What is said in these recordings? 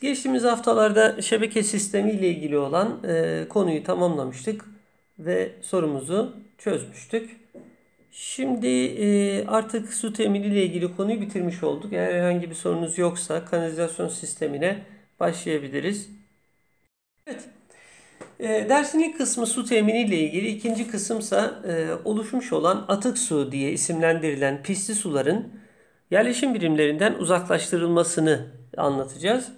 geçtiğimiz haftalarda şebeke sistemi ile ilgili olan e, konuyu tamamlamıştık ve sorumuzu çözmüştük. Şimdi e, artık su temini ile ilgili konuyu bitirmiş olduk. Eğer herhangi bir sorunuz yoksa kanalizasyon sistemine başlayabiliriz. Evet, e, dersin ilk kısmı su temini ile ilgili, ikinci kısımsa e, oluşmuş olan atık su diye isimlendirilen pisli suların yerleşim birimlerinden uzaklaştırılmasını anlatacağız.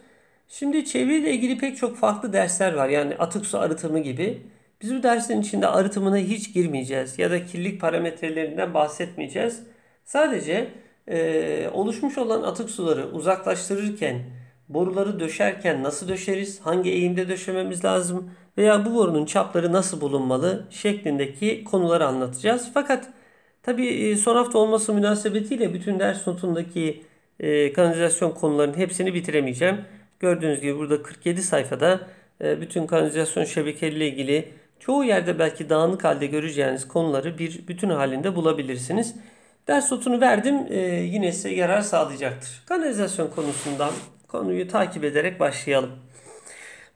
Şimdi çeviriyle ilgili pek çok farklı dersler var. Yani atık su arıtımı gibi. Biz bu dersin içinde arıtımına hiç girmeyeceğiz ya da kirlilik parametrelerinden bahsetmeyeceğiz. Sadece e, oluşmuş olan atık suları uzaklaştırırken, boruları döşerken nasıl döşeriz, hangi eğimde döşememiz lazım veya bu borunun çapları nasıl bulunmalı şeklindeki konuları anlatacağız. Fakat tabii e, son hafta olması münasebetiyle bütün ders notundaki e, kanalizasyon konularının hepsini bitiremeyeceğim. Gördüğünüz gibi burada 47 sayfada e, bütün kanalizasyon şebekeleriyle ilgili çoğu yerde belki dağınık halde göreceğiniz konuları bir bütün halinde bulabilirsiniz. Ders notunu verdim e, yine size yarar sağlayacaktır. Kanalizasyon konusundan konuyu takip ederek başlayalım.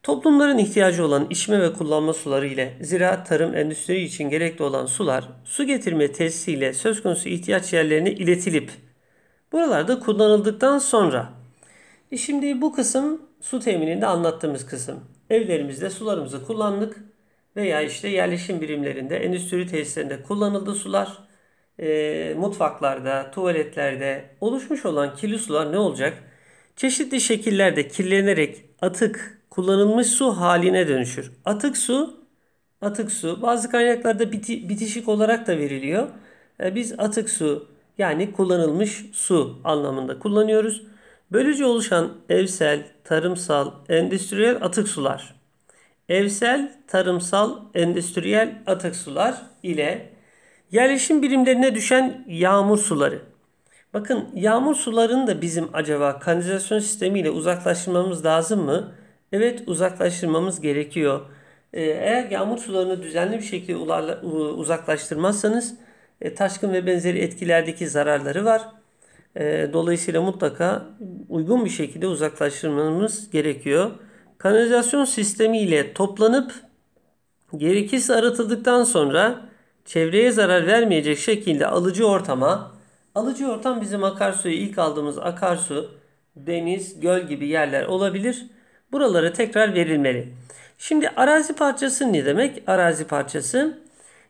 Toplumların ihtiyacı olan içme ve kullanma suları ile ziraat, tarım, endüstri için gerekli olan sular su getirme tesisiyle söz konusu ihtiyaç yerlerine iletilip buralarda kullanıldıktan sonra e şimdi bu kısım su temininde anlattığımız kısım. Evlerimizde sularımızı kullandık veya işte yerleşim birimlerinde, endüstri tesislerinde kullanıldığı sular. E, mutfaklarda, tuvaletlerde oluşmuş olan kirli sular ne olacak? Çeşitli şekillerde kirlenerek atık, kullanılmış su haline dönüşür. Atık su, atık su bazı kaynaklarda biti, bitişik olarak da veriliyor. E, biz atık su yani kullanılmış su anlamında kullanıyoruz. Böylece oluşan evsel, tarımsal, endüstriyel atık sular. Evsel, tarımsal, endüstriyel atık sular ile yerleşim birimlerine düşen yağmur suları. Bakın yağmur sularını da bizim acaba kanalizasyon sistemiyle uzaklaştırmamız lazım mı? Evet uzaklaştırmamız gerekiyor. Ee, eğer yağmur sularını düzenli bir şekilde uzaklaştırmazsanız e, taşkın ve benzeri etkilerdeki zararları var. Ee, dolayısıyla mutlaka uygun bir şekilde uzaklaştırmamız gerekiyor. Kanalizasyon sistemiyle toplanıp gerekirse arıtıldıktan sonra çevreye zarar vermeyecek şekilde alıcı ortama alıcı ortam bizim akarsuyu ilk aldığımız akarsu, deniz, göl gibi yerler olabilir. Buralara tekrar verilmeli. Şimdi arazi parçası ne demek? Arazi parçası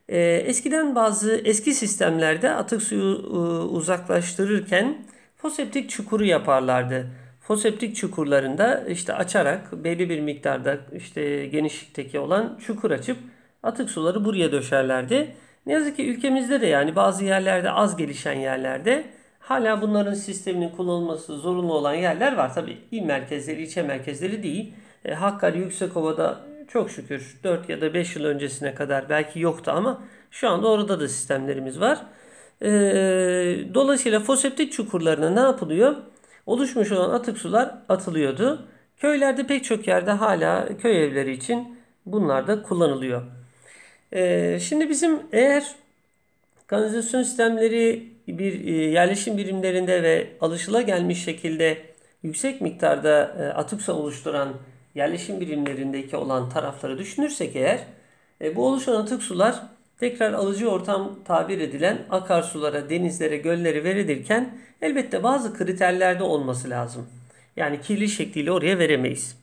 ee, eskiden bazı eski sistemlerde atık suyu e, uzaklaştırırken foseptik çukuru yaparlardı. Foseptik çukurlarında işte açarak belli bir miktarda işte genişlikteki olan çukur açıp atık suları buraya döşerlerdi. Ne yazık ki ülkemizde de yani bazı yerlerde az gelişen yerlerde hala bunların sisteminin kullanılması zorunlu olan yerler var. Tabi il merkezleri, ilçe merkezleri değil. E, Hakkari Yüksekova'da çok şükür 4 ya da 5 yıl öncesine kadar belki yoktu ama şu anda orada da sistemlerimiz var. Ee, dolayısıyla foseptik çukurlarına ne yapılıyor? Oluşmuş olan atık sular atılıyordu. Köylerde pek çok yerde hala köy evleri için bunlar da kullanılıyor. Ee, şimdi bizim eğer kanalizasyon sistemleri bir e, yerleşim birimlerinde ve alışılagelmiş şekilde yüksek miktarda e, atık su oluşturan yerleşim birimlerindeki olan tarafları düşünürsek eğer e, bu oluşan atık sular tekrar alıcı ortam tabir edilen akarsulara, denizlere, göllere verilirken elbette bazı kriterlerde olması lazım. Yani kirli şekliyle oraya veremeyiz.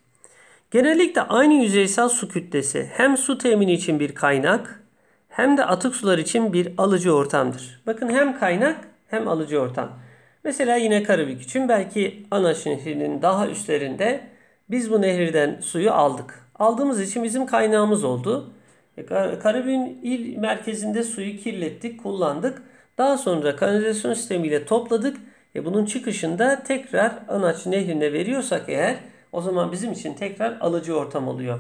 Genellikle aynı yüzeysel su kütlesi hem su temini için bir kaynak hem de atık sular için bir alıcı ortamdır. Bakın hem kaynak hem alıcı ortam. Mesela yine Karabük için belki ana şehrinin daha üstlerinde biz bu nehirden suyu aldık. Aldığımız için bizim kaynağımız oldu. E, Karabük'ün il merkezinde suyu kirlettik, kullandık. Daha sonra kanalizasyon sistemiyle topladık. E bunun çıkışında tekrar Anaç Nehri'ne veriyorsak eğer o zaman bizim için tekrar alıcı ortam oluyor.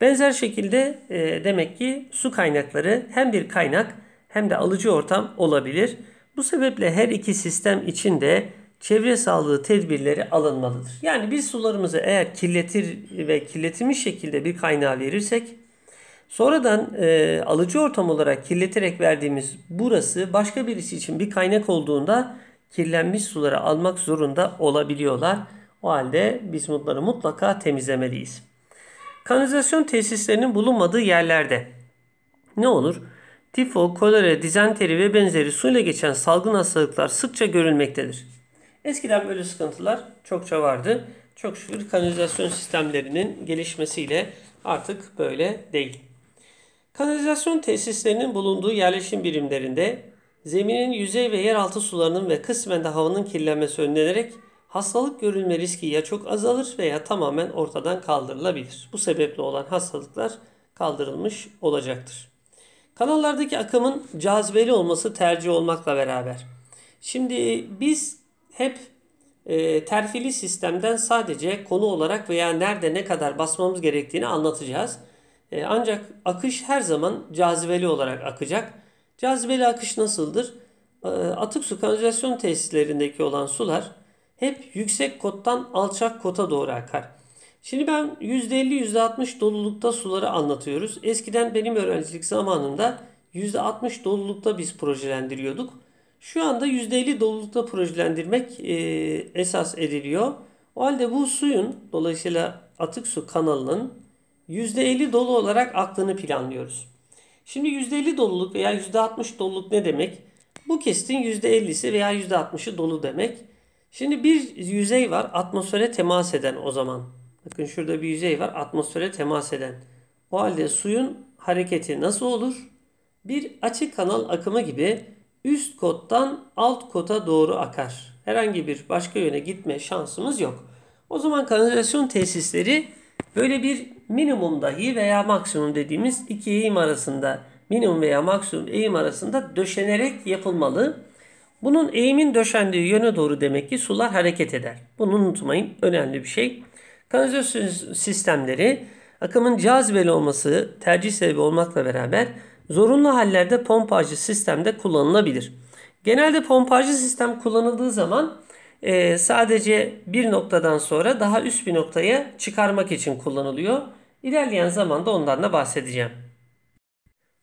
Benzer şekilde e, demek ki su kaynakları hem bir kaynak hem de alıcı ortam olabilir. Bu sebeple her iki sistem için de çevre sağlığı tedbirleri alınmalıdır. Yani biz sularımızı eğer kirletir ve kirletilmiş şekilde bir kaynağa verirsek sonradan e, alıcı ortam olarak kirleterek verdiğimiz burası başka birisi için bir kaynak olduğunda kirlenmiş suları almak zorunda olabiliyorlar. O halde biz bunları mutlaka temizlemeliyiz. Kanalizasyon tesislerinin bulunmadığı yerlerde ne olur? Tifo, kolera, dizenteri ve benzeri suyla geçen salgın hastalıklar sıkça görülmektedir. Eskiden böyle sıkıntılar çokça vardı. Çok şükür kanalizasyon sistemlerinin gelişmesiyle artık böyle değil. Kanalizasyon tesislerinin bulunduğu yerleşim birimlerinde zeminin yüzey ve yeraltı sularının ve kısmen de havanın kirlenmesi önlenerek hastalık görülme riski ya çok azalır veya tamamen ortadan kaldırılabilir. Bu sebeple olan hastalıklar kaldırılmış olacaktır. Kanallardaki akımın cazibeli olması tercih olmakla beraber. Şimdi biz hep e, terfili sistemden sadece konu olarak veya nerede ne kadar basmamız gerektiğini anlatacağız. E, ancak akış her zaman cazibeli olarak akacak. Cazibeli akış nasıldır? E, atık su kanalizasyon tesislerindeki olan sular hep yüksek kottan alçak kota doğru akar. Şimdi ben %50 %60 dolulukta suları anlatıyoruz. Eskiden benim öğrencilik zamanında %60 dolulukta biz projelendiriyorduk. Şu anda %50 dolulukta projelendirmek e, esas ediliyor. O halde bu suyun dolayısıyla atık su kanalının %50 dolu olarak aktığını planlıyoruz. Şimdi %50 doluluk veya %60 doluluk ne demek? Bu kesitin %50'si veya %60'ı dolu demek. Şimdi bir yüzey var atmosfere temas eden o zaman. Bakın şurada bir yüzey var atmosfere temas eden. O halde suyun hareketi nasıl olur? Bir açık kanal akımı gibi üst kottan alt kota doğru akar. Herhangi bir başka yöne gitme şansımız yok. O zaman kanalizasyon tesisleri böyle bir minimum dahi veya maksimum dediğimiz iki eğim arasında minimum veya maksimum eğim arasında döşenerek yapılmalı. Bunun eğimin döşendiği yöne doğru demek ki sular hareket eder. Bunu unutmayın. Önemli bir şey. Kanalizasyon sistemleri akımın cazibeli olması tercih sebebi olmakla beraber zorunlu hallerde pompajlı sistemde kullanılabilir. Genelde pompajlı sistem kullanıldığı zaman e, sadece bir noktadan sonra daha üst bir noktaya çıkarmak için kullanılıyor. İlerleyen zamanda ondan da bahsedeceğim.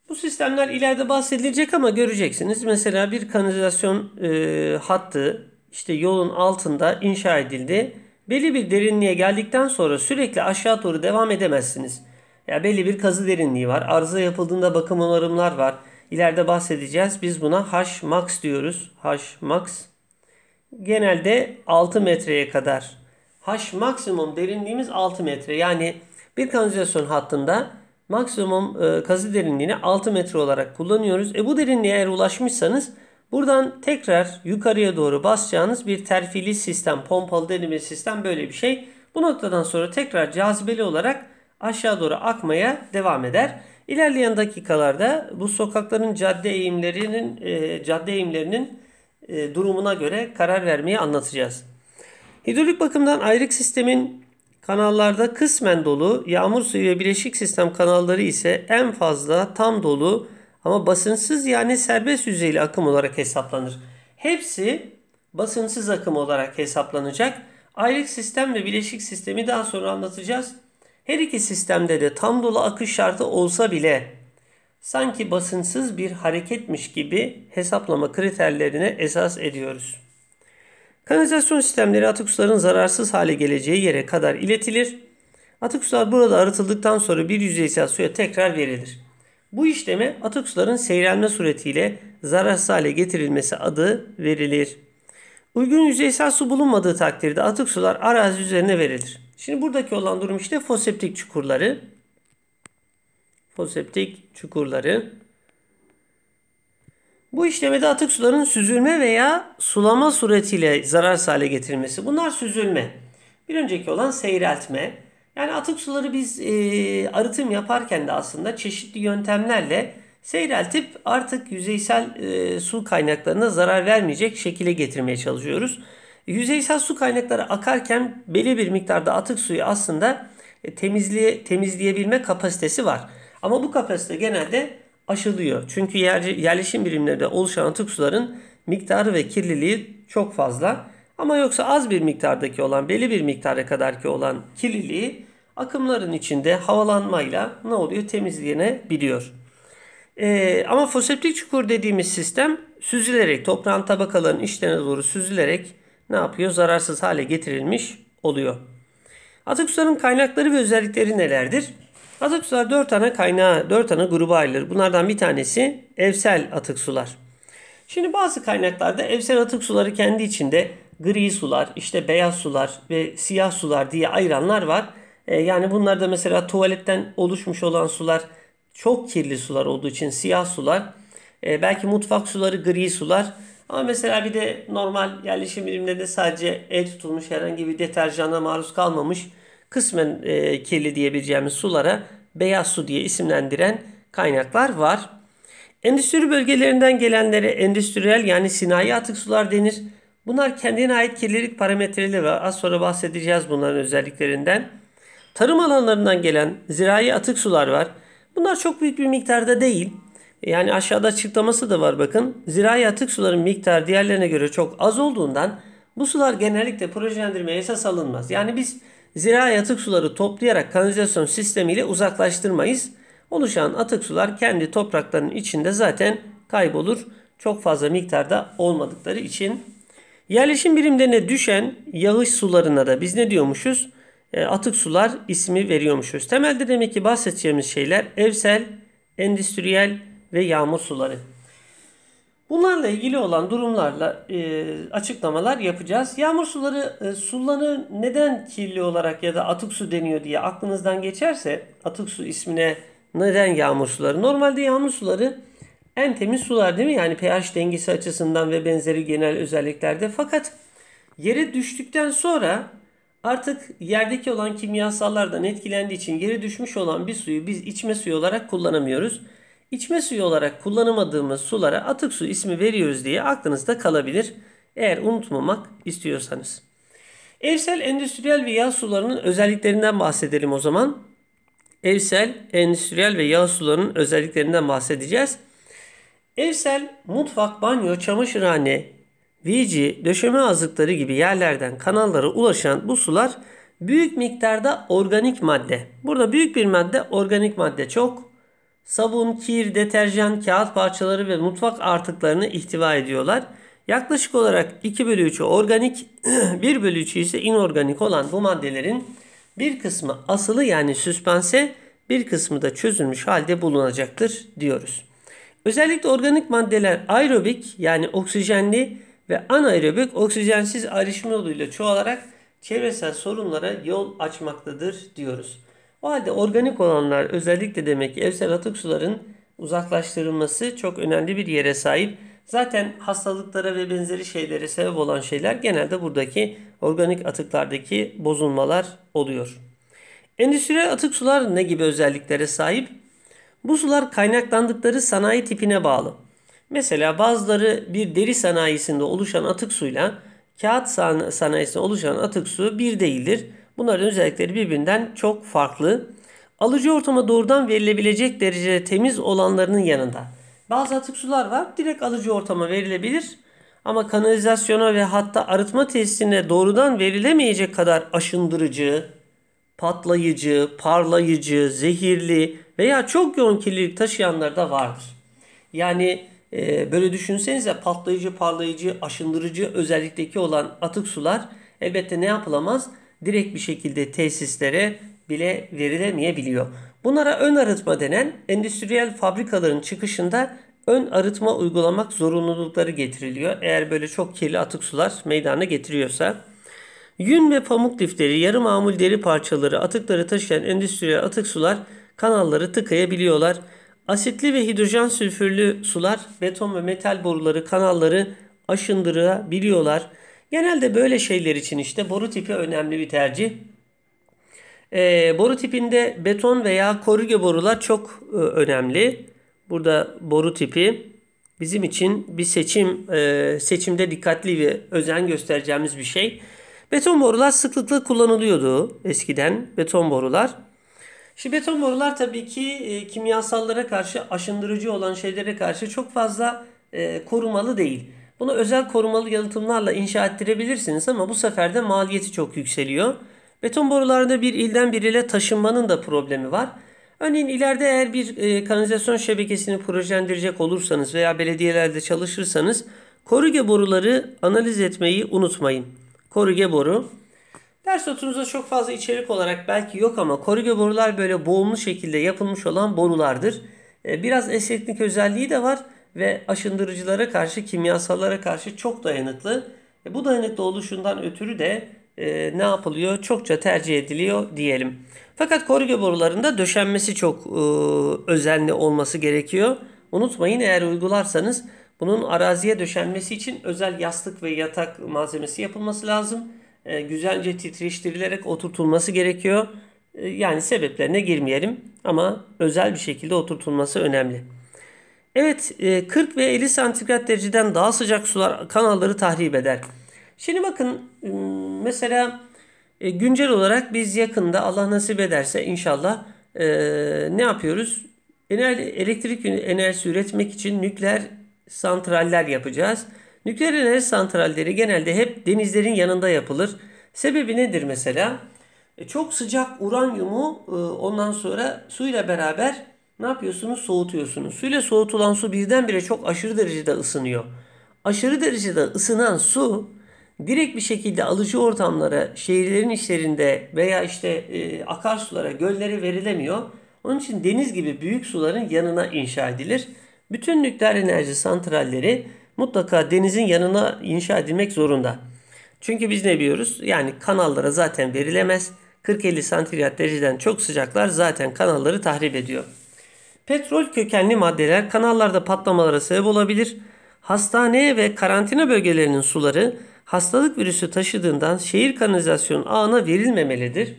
Bu sistemler ileride bahsedilecek ama göreceksiniz. Mesela bir kanalizasyon e, hattı işte yolun altında inşa edildi. Belli bir derinliğe geldikten sonra sürekli aşağı doğru devam edemezsiniz ya belli bir kazı derinliği var. Arıza yapıldığında bakım onarımlar var. İleride bahsedeceğiz. Biz buna H max diyoruz. H max. Genelde 6 metreye kadar. H maksimum derinliğimiz 6 metre. Yani bir kanalizasyon hattında maksimum e, kazı derinliğini 6 metre olarak kullanıyoruz. E bu derinliğe eğer ulaşmışsanız buradan tekrar yukarıya doğru basacağınız bir terfili sistem, pompalı delimeli sistem böyle bir şey. Bu noktadan sonra tekrar cazibeli olarak aşağı doğru akmaya devam eder. İlerleyen dakikalarda bu sokakların cadde eğimlerinin e, cadde eğimlerinin e, durumuna göre karar vermeyi anlatacağız. Hidrolik bakımdan ayrık sistemin kanallarda kısmen dolu, yağmur suyu ve bileşik sistem kanalları ise en fazla tam dolu ama basınçsız yani serbest yüzeyli akım olarak hesaplanır. Hepsi basınçsız akım olarak hesaplanacak. Ayrık sistem ve bileşik sistemi daha sonra anlatacağız. Her iki sistemde de tam dolu akış şartı olsa bile sanki basınçsız bir hareketmiş gibi hesaplama kriterlerine esas ediyoruz. Kanalizasyon sistemleri atık suların zararsız hale geleceği yere kadar iletilir. Atık sular burada arıtıldıktan sonra bir yüzeysel suya tekrar verilir. Bu işleme atık suların seyrelme suretiyle zararsız hale getirilmesi adı verilir. Uygun yüzeysel su bulunmadığı takdirde atık sular arazi üzerine verilir. Şimdi buradaki olan durum işte foseptik çukurları. Foseptik çukurları. Bu işlemede atık suların süzülme veya sulama suretiyle zararsız hale getirilmesi. Bunlar süzülme. Bir önceki olan seyreltme. Yani atık suları biz e, arıtım yaparken de aslında çeşitli yöntemlerle seyreltip artık yüzeysel e, su kaynaklarına zarar vermeyecek şekilde getirmeye çalışıyoruz. Yüzeysel su kaynakları akarken belli bir miktarda atık suyu aslında e, temizliğe, temizleyebilme kapasitesi var. Ama bu kapasite genelde aşılıyor. Çünkü yerleşim birimlerinde oluşan atık suların miktarı ve kirliliği çok fazla. Ama yoksa az bir miktardaki olan belli bir miktara kadarki olan kirliliği akımların içinde havalanmayla ne oluyor temizlenebiliyor. Ee, ama foseptik çukur dediğimiz sistem süzülerek toprağın tabakalarının içlerine doğru süzülerek ne yapıyor? Zararsız hale getirilmiş oluyor. Atık suların kaynakları ve özellikleri nelerdir? Atık sular 4 ana kaynağı, 4 ana gruba ayrılır. Bunlardan bir tanesi evsel atık sular. Şimdi bazı kaynaklarda evsel atık suları kendi içinde gri sular, işte beyaz sular ve siyah sular diye ayıranlar var. E, yani bunlarda mesela tuvaletten oluşmuş olan sular çok kirli sular olduğu için siyah sular, e, belki mutfak suları gri sular ama mesela bir de normal yerleşim birimlerinde sadece el tutulmuş herhangi bir deterjana maruz kalmamış kısmen e, kirli diyebileceğimiz sulara beyaz su diye isimlendiren kaynaklar var. Endüstri bölgelerinden gelenlere endüstriyel yani sinayi atık sular denir. Bunlar kendine ait kirlilik parametreleri ve Az sonra bahsedeceğiz bunların özelliklerinden. Tarım alanlarından gelen zirai atık sular var. Bunlar çok büyük bir miktarda değil. Yani aşağıda açıklaması da var bakın. Zirai atık suların miktarı diğerlerine göre çok az olduğundan bu sular genellikle projelendirmeye esas alınmaz. Yani biz zirai atık suları toplayarak kanalizasyon sistemiyle uzaklaştırmayız. Oluşan atık sular kendi topraklarının içinde zaten kaybolur. Çok fazla miktarda olmadıkları için. Yerleşim birimlerine düşen yağış sularına da biz ne diyormuşuz? E, atık sular ismi veriyormuşuz. Temelde demek ki bahsedeceğimiz şeyler evsel, endüstriyel, ve yağmur suları. Bunlarla ilgili olan durumlarla e, açıklamalar yapacağız. Yağmur suları e, suları neden kirli olarak ya da atık su deniyor diye aklınızdan geçerse atık su ismine neden yağmur suları? Normalde yağmur suları en temiz sular değil mi? Yani pH dengesi açısından ve benzeri genel özelliklerde. Fakat yere düştükten sonra artık yerdeki olan kimyasallardan etkilendiği için yere düşmüş olan bir suyu biz içme suyu olarak kullanamıyoruz. İçme suyu olarak kullanamadığımız sulara atık su ismi veriyoruz diye aklınızda kalabilir. Eğer unutmamak istiyorsanız. Evsel endüstriyel ve yağ sularının özelliklerinden bahsedelim o zaman. Evsel endüstriyel ve yağ sularının özelliklerinden bahsedeceğiz. Evsel mutfak, banyo, çamaşırhane, vici, döşeme azıkları gibi yerlerden kanallara ulaşan bu sular büyük miktarda organik madde. Burada büyük bir madde organik madde çok sabun, kir, deterjan, kağıt parçaları ve mutfak artıklarını ihtiva ediyorlar. Yaklaşık olarak 2 bölü 3'ü organik, 1 bölü 3'ü ise inorganik olan bu maddelerin bir kısmı asılı yani süspense, bir kısmı da çözülmüş halde bulunacaktır diyoruz. Özellikle organik maddeler aerobik yani oksijenli ve anaerobik oksijensiz ayrışma yoluyla çoğalarak çevresel sorunlara yol açmaktadır diyoruz. O halde organik olanlar özellikle demek ki evsel atık suların uzaklaştırılması çok önemli bir yere sahip. Zaten hastalıklara ve benzeri şeylere sebep olan şeyler genelde buradaki organik atıklardaki bozulmalar oluyor. Endüstriyel atık sular ne gibi özelliklere sahip? Bu sular kaynaklandıkları sanayi tipine bağlı. Mesela bazıları bir deri sanayisinde oluşan atık suyla kağıt sanayisinde oluşan atık su bir değildir. Bunların özellikleri birbirinden çok farklı. Alıcı ortama doğrudan verilebilecek derecede temiz olanlarının yanında. Bazı atık sular var. Direkt alıcı ortama verilebilir. Ama kanalizasyona ve hatta arıtma tesisine doğrudan verilemeyecek kadar aşındırıcı, patlayıcı, parlayıcı, zehirli veya çok yoğun kirlilik taşıyanlar da vardır. Yani e, böyle düşünsenize patlayıcı, parlayıcı, aşındırıcı özellikteki olan atık sular elbette ne yapılamaz? direkt bir şekilde tesislere bile verilemeyebiliyor. Bunlara ön arıtma denen endüstriyel fabrikaların çıkışında ön arıtma uygulamak zorunlulukları getiriliyor. Eğer böyle çok kirli atık sular meydana getiriyorsa. Yün ve pamuk lifleri, yarı mamul deri parçaları, atıkları taşıyan endüstriyel atık sular kanalları tıkayabiliyorlar. Asitli ve hidrojen sülfürlü sular beton ve metal boruları kanalları aşındırabiliyorlar. Genelde böyle şeyler için işte boru tipi önemli bir tercih. E, boru tipinde beton veya korüge borular çok e, önemli. Burada boru tipi bizim için bir seçim e, seçimde dikkatli ve özen göstereceğimiz bir şey. Beton borular sıklıkla kullanılıyordu eskiden beton borular. Şimdi beton borular tabii ki e, kimyasallara karşı aşındırıcı olan şeylere karşı çok fazla e, korumalı değil. Bunu özel korumalı yalıtımlarla inşa ettirebilirsiniz ama bu sefer de maliyeti çok yükseliyor. Beton borularda bir ilden bir ile taşınmanın da problemi var. Örneğin ileride eğer bir e, kanalizasyon şebekesini projelendirecek olursanız veya belediyelerde çalışırsanız koruge boruları analiz etmeyi unutmayın. Koruge boru. Ders notunuzda çok fazla içerik olarak belki yok ama koruge borular böyle boğumlu şekilde yapılmış olan borulardır. E, biraz esneklik özelliği de var ve aşındırıcılara karşı, kimyasallara karşı çok dayanıklı. E, bu dayanıklı oluşundan ötürü de e, ne yapılıyor? Çokça tercih ediliyor diyelim. Fakat korge borularında döşenmesi çok e, özenli olması gerekiyor. Unutmayın eğer uygularsanız bunun araziye döşenmesi için özel yastık ve yatak malzemesi yapılması lazım. E, güzelce titreştirilerek oturtulması gerekiyor. E, yani sebeplerine girmeyelim ama özel bir şekilde oturtulması önemli. Evet 40 e, ve 50 santigrat dereceden daha sıcak sular kanalları tahrip eder. Şimdi bakın ıı, mesela e, güncel olarak biz yakında Allah nasip ederse inşallah e, ne yapıyoruz? Enerji, elektrik enerjisi üretmek için nükleer santraller yapacağız. Nükleer enerji santralleri genelde hep denizlerin yanında yapılır. Sebebi nedir mesela? Çok sıcak uranyumu ıı, ondan sonra suyla beraber ne yapıyorsunuz? Soğutuyorsunuz. Suyla soğutulan su birdenbire çok aşırı derecede ısınıyor. Aşırı derecede ısınan su direkt bir şekilde alıcı ortamlara, şehirlerin içlerinde veya işte e, akarsulara, göllere verilemiyor. Onun için deniz gibi büyük suların yanına inşa edilir. Bütün nükleer enerji santralleri mutlaka denizin yanına inşa edilmek zorunda. Çünkü biz ne biliyoruz? Yani kanallara zaten verilemez. 40-50 santigrat dereceden çok sıcaklar zaten kanalları tahrip ediyor. Petrol kökenli maddeler kanallarda patlamalara sebep olabilir. Hastane ve karantina bölgelerinin suları hastalık virüsü taşıdığından şehir kanalizasyon ağına verilmemelidir.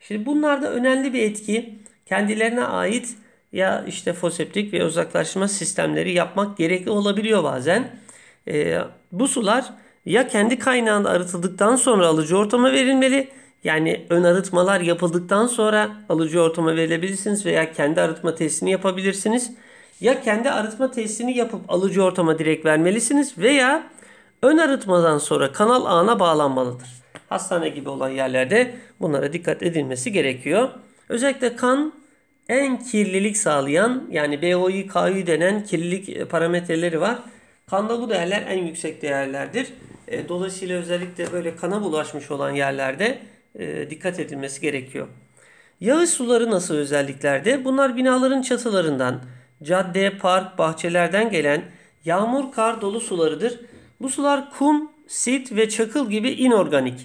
Şimdi bunlarda önemli bir etki kendilerine ait ya işte foseptik ve uzaklaşma sistemleri yapmak gerekli olabiliyor bazen. E, bu sular ya kendi kaynağında arıtıldıktan sonra alıcı ortama verilmeli yani ön arıtmalar yapıldıktan sonra alıcı ortama verilebilirsiniz veya kendi arıtma testini yapabilirsiniz. Ya kendi arıtma testini yapıp alıcı ortama direkt vermelisiniz veya ön arıtmadan sonra kanal ağına bağlanmalıdır. Hastane gibi olan yerlerde bunlara dikkat edilmesi gerekiyor. Özellikle kan en kirlilik sağlayan yani BOI, KÜ denen kirlilik e, parametreleri var. Kanda bu değerler en yüksek değerlerdir. E, dolayısıyla özellikle böyle kana bulaşmış olan yerlerde e, dikkat edilmesi gerekiyor. Yağış suları nasıl özelliklerde? Bunlar binaların çatılarından, cadde, park, bahçelerden gelen yağmur, kar dolu sularıdır. Bu sular kum, sit ve çakıl gibi inorganik.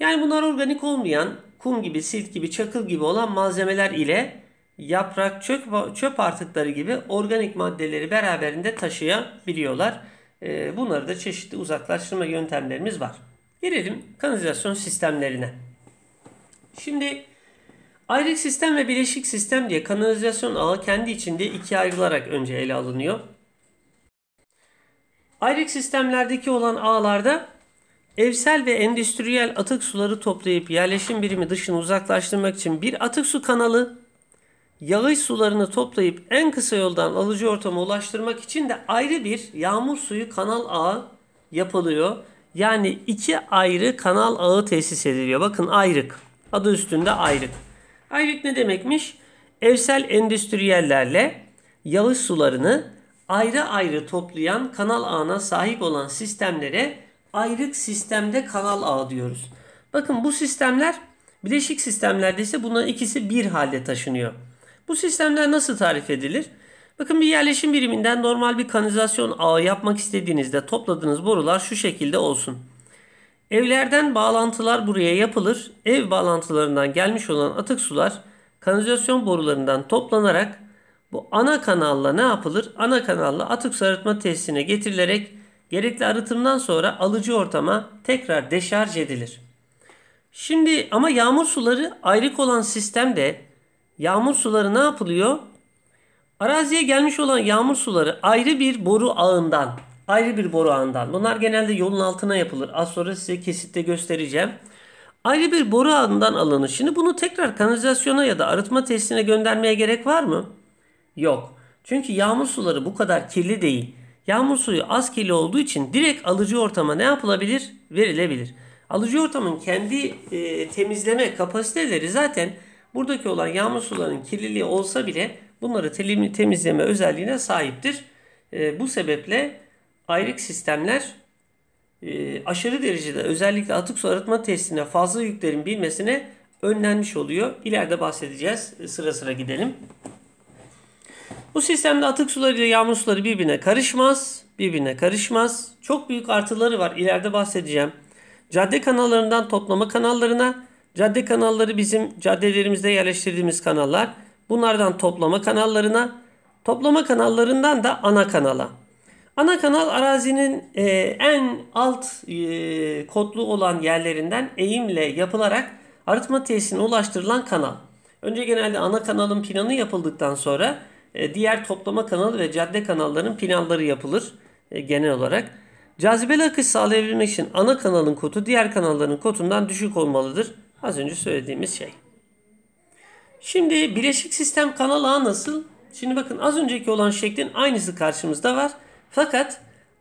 Yani bunlar organik olmayan kum gibi, sit gibi, çakıl gibi olan malzemeler ile yaprak, çöp, çöp artıkları gibi organik maddeleri beraberinde taşıyabiliyorlar. E, bunları da çeşitli uzaklaştırma yöntemlerimiz var. Gelelim kanalizasyon sistemlerine. Şimdi ayrık sistem ve bileşik sistem diye kanalizasyon ağı kendi içinde iki ayrılarak önce ele alınıyor. Ayrık sistemlerdeki olan ağlarda evsel ve endüstriyel atık suları toplayıp yerleşim birimi dışını uzaklaştırmak için bir atık su kanalı, yağış sularını toplayıp en kısa yoldan alıcı ortama ulaştırmak için de ayrı bir yağmur suyu kanal ağı yapılıyor. Yani iki ayrı kanal ağı tesis ediliyor. Bakın ayrık. Adı üstünde ayrık. Ayrık ne demekmiş? Evsel endüstriyellerle yağış sularını ayrı ayrı toplayan kanal ağına sahip olan sistemlere ayrık sistemde kanal ağı diyoruz. Bakın bu sistemler bileşik sistemlerde ise bunların ikisi bir halde taşınıyor. Bu sistemler nasıl tarif edilir? Bakın bir yerleşim biriminden normal bir kanalizasyon ağı yapmak istediğinizde topladığınız borular şu şekilde olsun. Evlerden bağlantılar buraya yapılır. Ev bağlantılarından gelmiş olan atık sular kanalizasyon borularından toplanarak bu ana kanalla ne yapılır? Ana kanalla atık su arıtma tesisine getirilerek gerekli arıtımdan sonra alıcı ortama tekrar deşarj edilir. Şimdi ama yağmur suları ayrık olan sistemde yağmur suları ne yapılıyor? Araziye gelmiş olan yağmur suları ayrı bir boru ağından ayrı bir boru ağından. Bunlar genelde yolun altına yapılır. Az sonra size kesitte göstereceğim. Ayrı bir boru ağından alınır. Şimdi bunu tekrar kanalizasyona ya da arıtma testine göndermeye gerek var mı? Yok. Çünkü yağmur suları bu kadar kirli değil. Yağmur suyu az kirli olduğu için direkt alıcı ortama ne yapılabilir? Verilebilir. Alıcı ortamın kendi e, temizleme kapasiteleri zaten buradaki olan yağmur sularının kirliliği olsa bile bunları temizleme özelliğine sahiptir. E, bu sebeple ayrık sistemler e, aşırı derecede özellikle atık su arıtma testine fazla yüklerin bilmesine önlenmiş oluyor. İleride bahsedeceğiz. Sıra sıra gidelim. Bu sistemde atık suları ile yağmur suları birbirine karışmaz. Birbirine karışmaz. Çok büyük artıları var. İleride bahsedeceğim. Cadde kanallarından toplama kanallarına. Cadde kanalları bizim caddelerimizde yerleştirdiğimiz kanallar. Bunlardan toplama kanallarına. Toplama kanallarından da ana kanala. Ana kanal arazinin e, en alt e, kodlu olan yerlerinden eğimle yapılarak arıtma tesisine ulaştırılan kanal. Önce genelde ana kanalın planı yapıldıktan sonra e, diğer toplama kanalı ve cadde kanalların planları yapılır e, genel olarak. Cazibeli akış sağlayabilmek için ana kanalın kotu diğer kanalların kotundan düşük olmalıdır. Az önce söylediğimiz şey. Şimdi bileşik sistem kanal ağı nasıl? Şimdi bakın az önceki olan şeklin aynısı karşımızda var. Fakat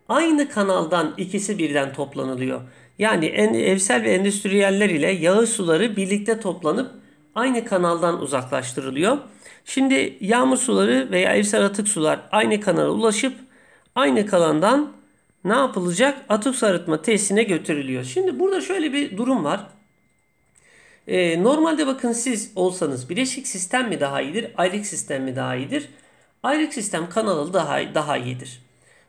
aynı kanaldan ikisi birden toplanılıyor. Yani en, evsel ve endüstriyeller ile yağış suları birlikte toplanıp aynı kanaldan uzaklaştırılıyor. Şimdi yağmur suları veya evsel atık sular aynı kanala ulaşıp aynı kanaldan ne yapılacak? Atık sarıtma tesisine götürülüyor. Şimdi burada şöyle bir durum var. Ee, normalde bakın siz olsanız bileşik sistem mi daha iyidir, ayrık sistem mi daha iyidir? Ayrık sistem kanalı daha, daha iyidir.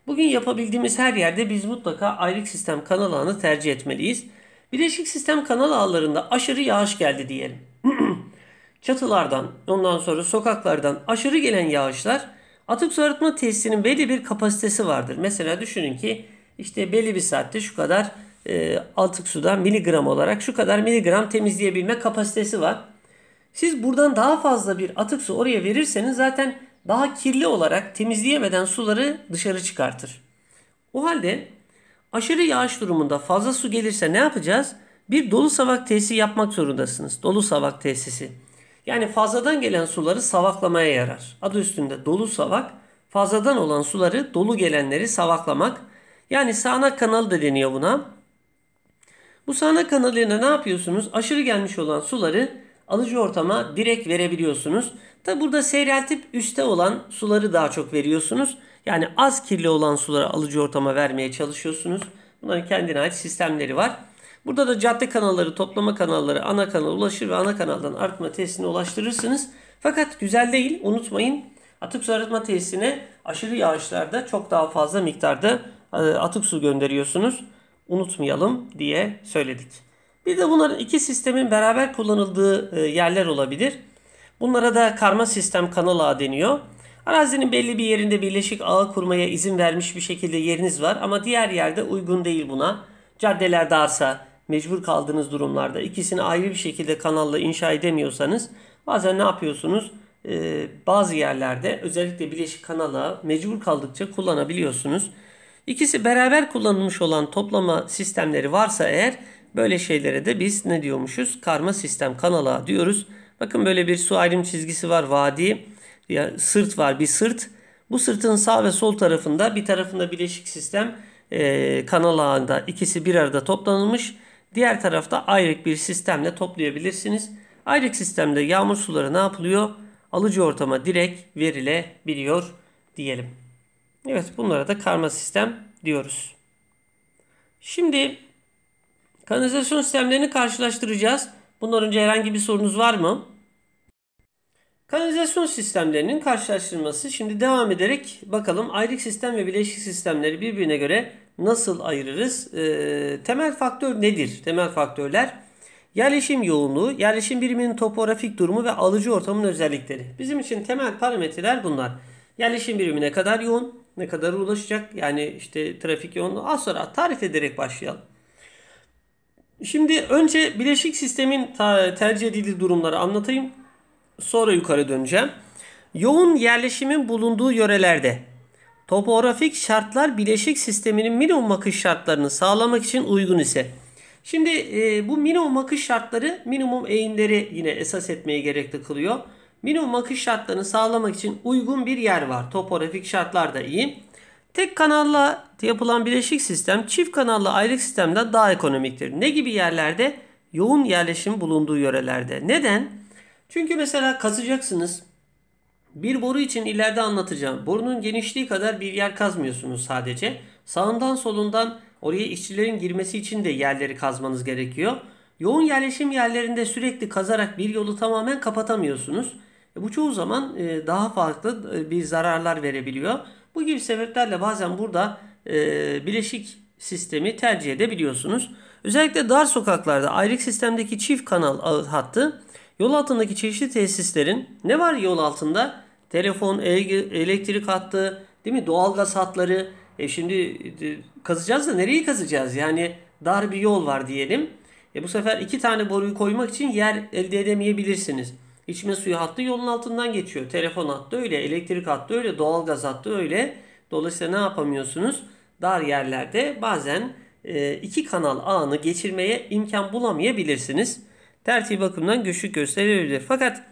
Bugün yapabildiğimiz her yerde biz mutlaka ayrık sistem kanal ağını tercih etmeliyiz. Bileşik sistem kanal ağlarında aşırı yağış geldi diyelim. Çatılardan, ondan sonra sokaklardan aşırı gelen yağışlar atık su arıtma tesisinin belli bir kapasitesi vardır. Mesela düşünün ki işte belli bir saatte şu kadar e, atık suda miligram olarak şu kadar miligram temizleyebilme kapasitesi var. Siz buradan daha fazla bir atık su oraya verirseniz zaten daha kirli olarak temizleyemeden suları dışarı çıkartır. O halde aşırı yağış durumunda fazla su gelirse ne yapacağız? Bir dolu savak tesisi yapmak zorundasınız. Dolu savak tesisi. Yani fazladan gelen suları savaklamaya yarar. Adı üstünde dolu savak. Fazladan olan suları dolu gelenleri savaklamak. Yani sağanak kanalı da deniyor buna. Bu sağanak kanalına ne yapıyorsunuz? Aşırı gelmiş olan suları alıcı ortama direkt verebiliyorsunuz. Tabi burada seyreltip üste olan suları daha çok veriyorsunuz. Yani az kirli olan suları alıcı ortama vermeye çalışıyorsunuz. Bunların kendine ait sistemleri var. Burada da cadde kanalları, toplama kanalları ana kanal ulaşır ve ana kanaldan arıtma tesisine ulaştırırsınız. Fakat güzel değil unutmayın. Atık su arıtma tesisine aşırı yağışlarda çok daha fazla miktarda e, atık su gönderiyorsunuz. Unutmayalım diye söyledik. Bir de bunların iki sistemin beraber kullanıldığı e, yerler olabilir. Bunlara da karma sistem kanal ağı deniyor. Arazinin belli bir yerinde birleşik ağ kurmaya izin vermiş bir şekilde yeriniz var ama diğer yerde uygun değil buna. Caddeler darsa, mecbur kaldığınız durumlarda ikisini ayrı bir şekilde kanalla inşa edemiyorsanız bazen ne yapıyorsunuz? Ee, bazı yerlerde özellikle bileşik kanala mecbur kaldıkça kullanabiliyorsunuz. İkisi beraber kullanılmış olan toplama sistemleri varsa eğer böyle şeylere de biz ne diyormuşuz? Karma sistem kanala diyoruz. Bakın böyle bir su ayrım çizgisi var vadi. Yani sırt var bir sırt. Bu sırtın sağ ve sol tarafında bir tarafında bileşik sistem e, kanal ağında ikisi bir arada toplanılmış. Diğer tarafta ayrık bir sistemle toplayabilirsiniz. Ayrık sistemde yağmur suları ne yapılıyor? Alıcı ortama direkt verilebiliyor diyelim. Evet bunlara da karma sistem diyoruz. Şimdi kanalizasyon sistemlerini karşılaştıracağız. Bundan önce herhangi bir sorunuz var mı? Kanalizasyon sistemlerinin karşılaştırılması şimdi devam ederek bakalım ayrık sistem ve bileşik sistemleri birbirine göre nasıl ayırırız? E, temel faktör nedir? Temel faktörler yerleşim yoğunluğu, yerleşim biriminin topografik durumu ve alıcı ortamın özellikleri. Bizim için temel parametreler bunlar. Yerleşim birimi ne kadar yoğun, ne kadar ulaşacak yani işte trafik yoğunluğu az sonra tarif ederek başlayalım. Şimdi önce bileşik sistemin tercih edildiği durumları anlatayım. Sonra yukarı döneceğim. Yoğun yerleşimin bulunduğu yörelerde topografik şartlar bileşik sisteminin minimum akış şartlarını sağlamak için uygun ise. Şimdi e, bu minimum akış şartları minimum eğimleri yine esas etmeye gerekli kılıyor. Minimum akış şartlarını sağlamak için uygun bir yer var. Topografik şartlar da iyi. Tek kanalla yapılan bileşik sistem çift kanallı aylık sistemden daha ekonomiktir. Ne gibi yerlerde? Yoğun yerleşim bulunduğu yörelerde. Neden? Çünkü mesela kazacaksınız. Bir boru için ileride anlatacağım. Borunun genişliği kadar bir yer kazmıyorsunuz sadece. Sağından solundan oraya işçilerin girmesi için de yerleri kazmanız gerekiyor. Yoğun yerleşim yerlerinde sürekli kazarak bir yolu tamamen kapatamıyorsunuz. E, bu çoğu zaman e, daha farklı e, bir zararlar verebiliyor. Bu gibi sebeplerle bazen burada e, bileşik sistemi tercih edebiliyorsunuz. Özellikle dar sokaklarda ayrık sistemdeki çift kanal hattı yol altındaki çeşitli tesislerin ne var yol altında? Telefon, elektrik hattı, değil mi? Doğalgaz hatları. E şimdi e, kazacağız da nereyi kazacağız? Yani dar bir yol var diyelim. E bu sefer iki tane boruyu koymak için yer elde edemeyebilirsiniz. İçme suyu hattı yolun altından geçiyor. Telefon hattı öyle, elektrik hattı öyle, doğalgaz hattı öyle. Dolayısıyla ne yapamıyorsunuz? Dar yerlerde bazen e, iki kanal ağını geçirmeye imkan bulamayabilirsiniz. Tertip bakımından güçlük gösterebilir. Fakat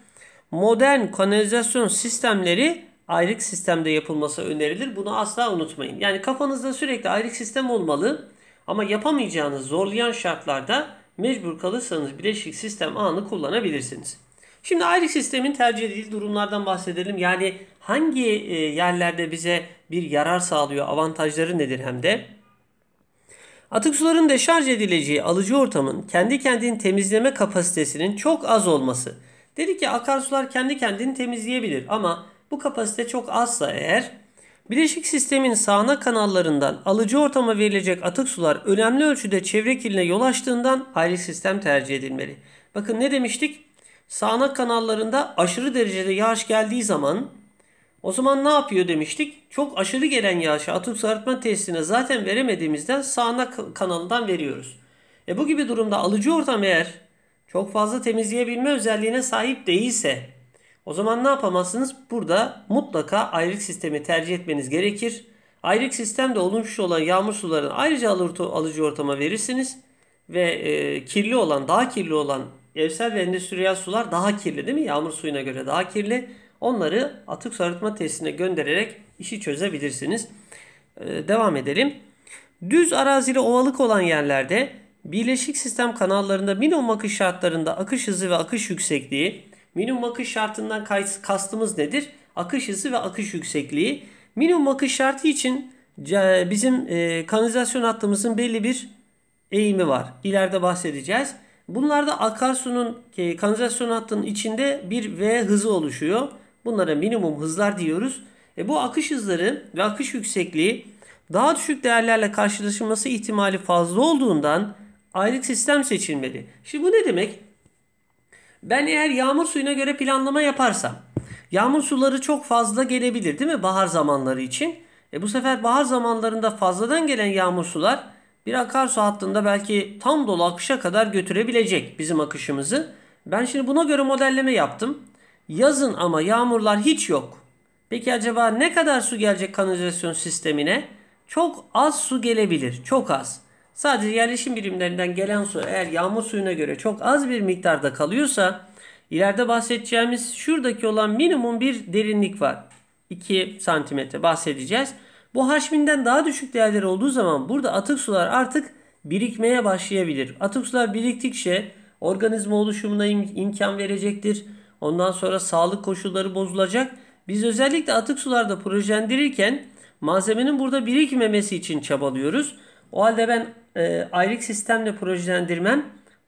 modern kanalizasyon sistemleri ayrık sistemde yapılması önerilir. Bunu asla unutmayın. Yani kafanızda sürekli ayrık sistem olmalı ama yapamayacağınız zorlayan şartlarda mecbur kalırsanız bileşik sistem ağını kullanabilirsiniz. Şimdi ayrı sistemin tercih edildiği durumlardan bahsedelim. Yani hangi e, yerlerde bize bir yarar sağlıyor, avantajları nedir hem de? Atık suların deşarj edileceği alıcı ortamın kendi kendini temizleme kapasitesinin çok az olması. Dedi ki akarsular kendi kendini temizleyebilir ama bu kapasite çok azsa eğer bileşik sistemin sağanak kanallarından alıcı ortama verilecek atık sular önemli ölçüde çevre kirliliğine yol açtığından ayrı sistem tercih edilmeli. Bakın ne demiştik? Sağanak kanallarında aşırı derecede yağış geldiği zaman o zaman ne yapıyor demiştik? Çok aşırı gelen yağışı atıp sarıtma tesisine zaten veremediğimizden sağanak kanalından veriyoruz. E bu gibi durumda alıcı ortam eğer çok fazla temizleyebilme özelliğine sahip değilse o zaman ne yapamazsınız? Burada mutlaka ayrık sistemi tercih etmeniz gerekir. Ayrık sistemde oluşmuş olan yağmur sularını ayrıca alıcı ortama verirsiniz ve e, kirli olan, daha kirli olan Evsel ve endüstriyel sular daha kirli değil mi? Yağmur suyuna göre daha kirli. Onları atık sarıtma tesisine göndererek işi çözebilirsiniz. Ee, devam edelim. Düz arazili ovalık olan yerlerde birleşik sistem kanallarında minimum akış şartlarında akış hızı ve akış yüksekliği minimum akış şartından kastımız nedir? Akış hızı ve akış yüksekliği. Minimum akış şartı için bizim e, kanalizasyon hattımızın belli bir eğimi var. İleride bahsedeceğiz. Bunlarda akarsunun e, kanalizasyon hattının içinde bir V hızı oluşuyor. Bunlara minimum hızlar diyoruz. E bu akış hızları ve akış yüksekliği daha düşük değerlerle karşılaşılması ihtimali fazla olduğundan aylık sistem seçilmeli. Şimdi bu ne demek? Ben eğer yağmur suyuna göre planlama yaparsam yağmur suları çok fazla gelebilir değil mi bahar zamanları için? E bu sefer bahar zamanlarında fazladan gelen yağmur sular bir akarsu hattında belki tam dolu akışa kadar götürebilecek bizim akışımızı. Ben şimdi buna göre modelleme yaptım. Yazın ama yağmurlar hiç yok. Peki acaba ne kadar su gelecek kanalizasyon sistemine? Çok az su gelebilir. Çok az. Sadece yerleşim birimlerinden gelen su eğer yağmur suyuna göre çok az bir miktarda kalıyorsa ileride bahsedeceğimiz şuradaki olan minimum bir derinlik var. 2 santimetre bahsedeceğiz. Bu haşminden daha düşük değerler olduğu zaman burada atık sular artık birikmeye başlayabilir. Atık sular biriktikçe organizma oluşumuna im- imkan verecektir. Ondan sonra sağlık koşulları bozulacak. Biz özellikle atık sularda projelendirirken malzemenin burada birikmemesi için çabalıyoruz. O halde ben e, ayrık sistemle projelendirmem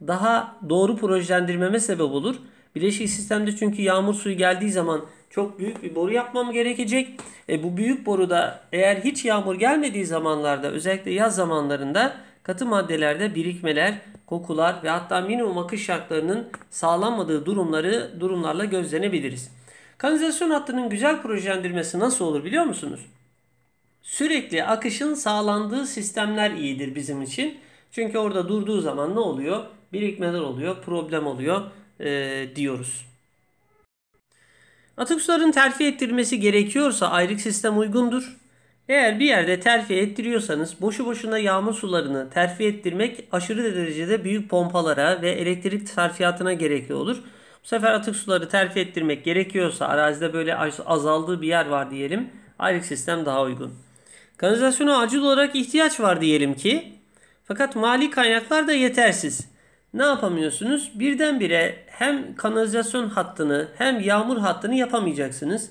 daha doğru projelendirmeme sebep olur. Bileşik sistemde çünkü yağmur suyu geldiği zaman çok büyük bir boru yapmam gerekecek. E, bu büyük boruda eğer hiç yağmur gelmediği zamanlarda özellikle yaz zamanlarında katı maddelerde birikmeler, kokular ve hatta minimum akış şartlarının sağlanmadığı durumları durumlarla gözlenebiliriz. Kanalizasyon hattının güzel projelendirmesi nasıl olur biliyor musunuz? Sürekli akışın sağlandığı sistemler iyidir bizim için. Çünkü orada durduğu zaman ne oluyor? Birikmeler oluyor, problem oluyor e, diyoruz. Atık suların terfi ettirilmesi gerekiyorsa ayrık sistem uygundur. Eğer bir yerde terfi ettiriyorsanız boşu boşuna yağmur sularını terfi ettirmek aşırı derecede büyük pompalara ve elektrik sarfiyatına gerekli olur. Bu sefer atık suları terfi ettirmek gerekiyorsa arazide böyle azaldığı bir yer var diyelim. Ayrık sistem daha uygun. Kanalizasyona acil olarak ihtiyaç var diyelim ki fakat mali kaynaklar da yetersiz ne yapamıyorsunuz? Birdenbire hem kanalizasyon hattını hem yağmur hattını yapamayacaksınız.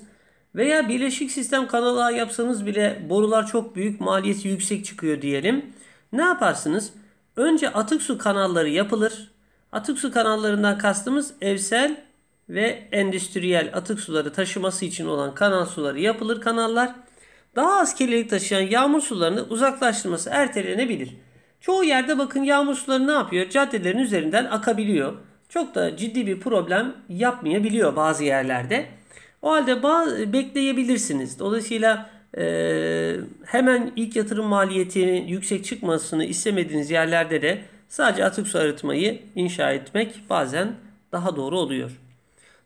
Veya birleşik sistem kanalı yapsanız bile borular çok büyük, maliyeti yüksek çıkıyor diyelim. Ne yaparsınız? Önce atık su kanalları yapılır. Atık su kanallarından kastımız evsel ve endüstriyel atık suları taşıması için olan kanal suları yapılır kanallar. Daha az kirlilik taşıyan yağmur sularını uzaklaştırması ertelenebilir. Çoğu yerde bakın yağmur suları ne yapıyor? Caddelerin üzerinden akabiliyor. Çok da ciddi bir problem yapmayabiliyor bazı yerlerde. O halde bazı, bekleyebilirsiniz. Dolayısıyla e, hemen ilk yatırım maliyetinin yüksek çıkmasını istemediğiniz yerlerde de sadece atık su arıtmayı inşa etmek bazen daha doğru oluyor.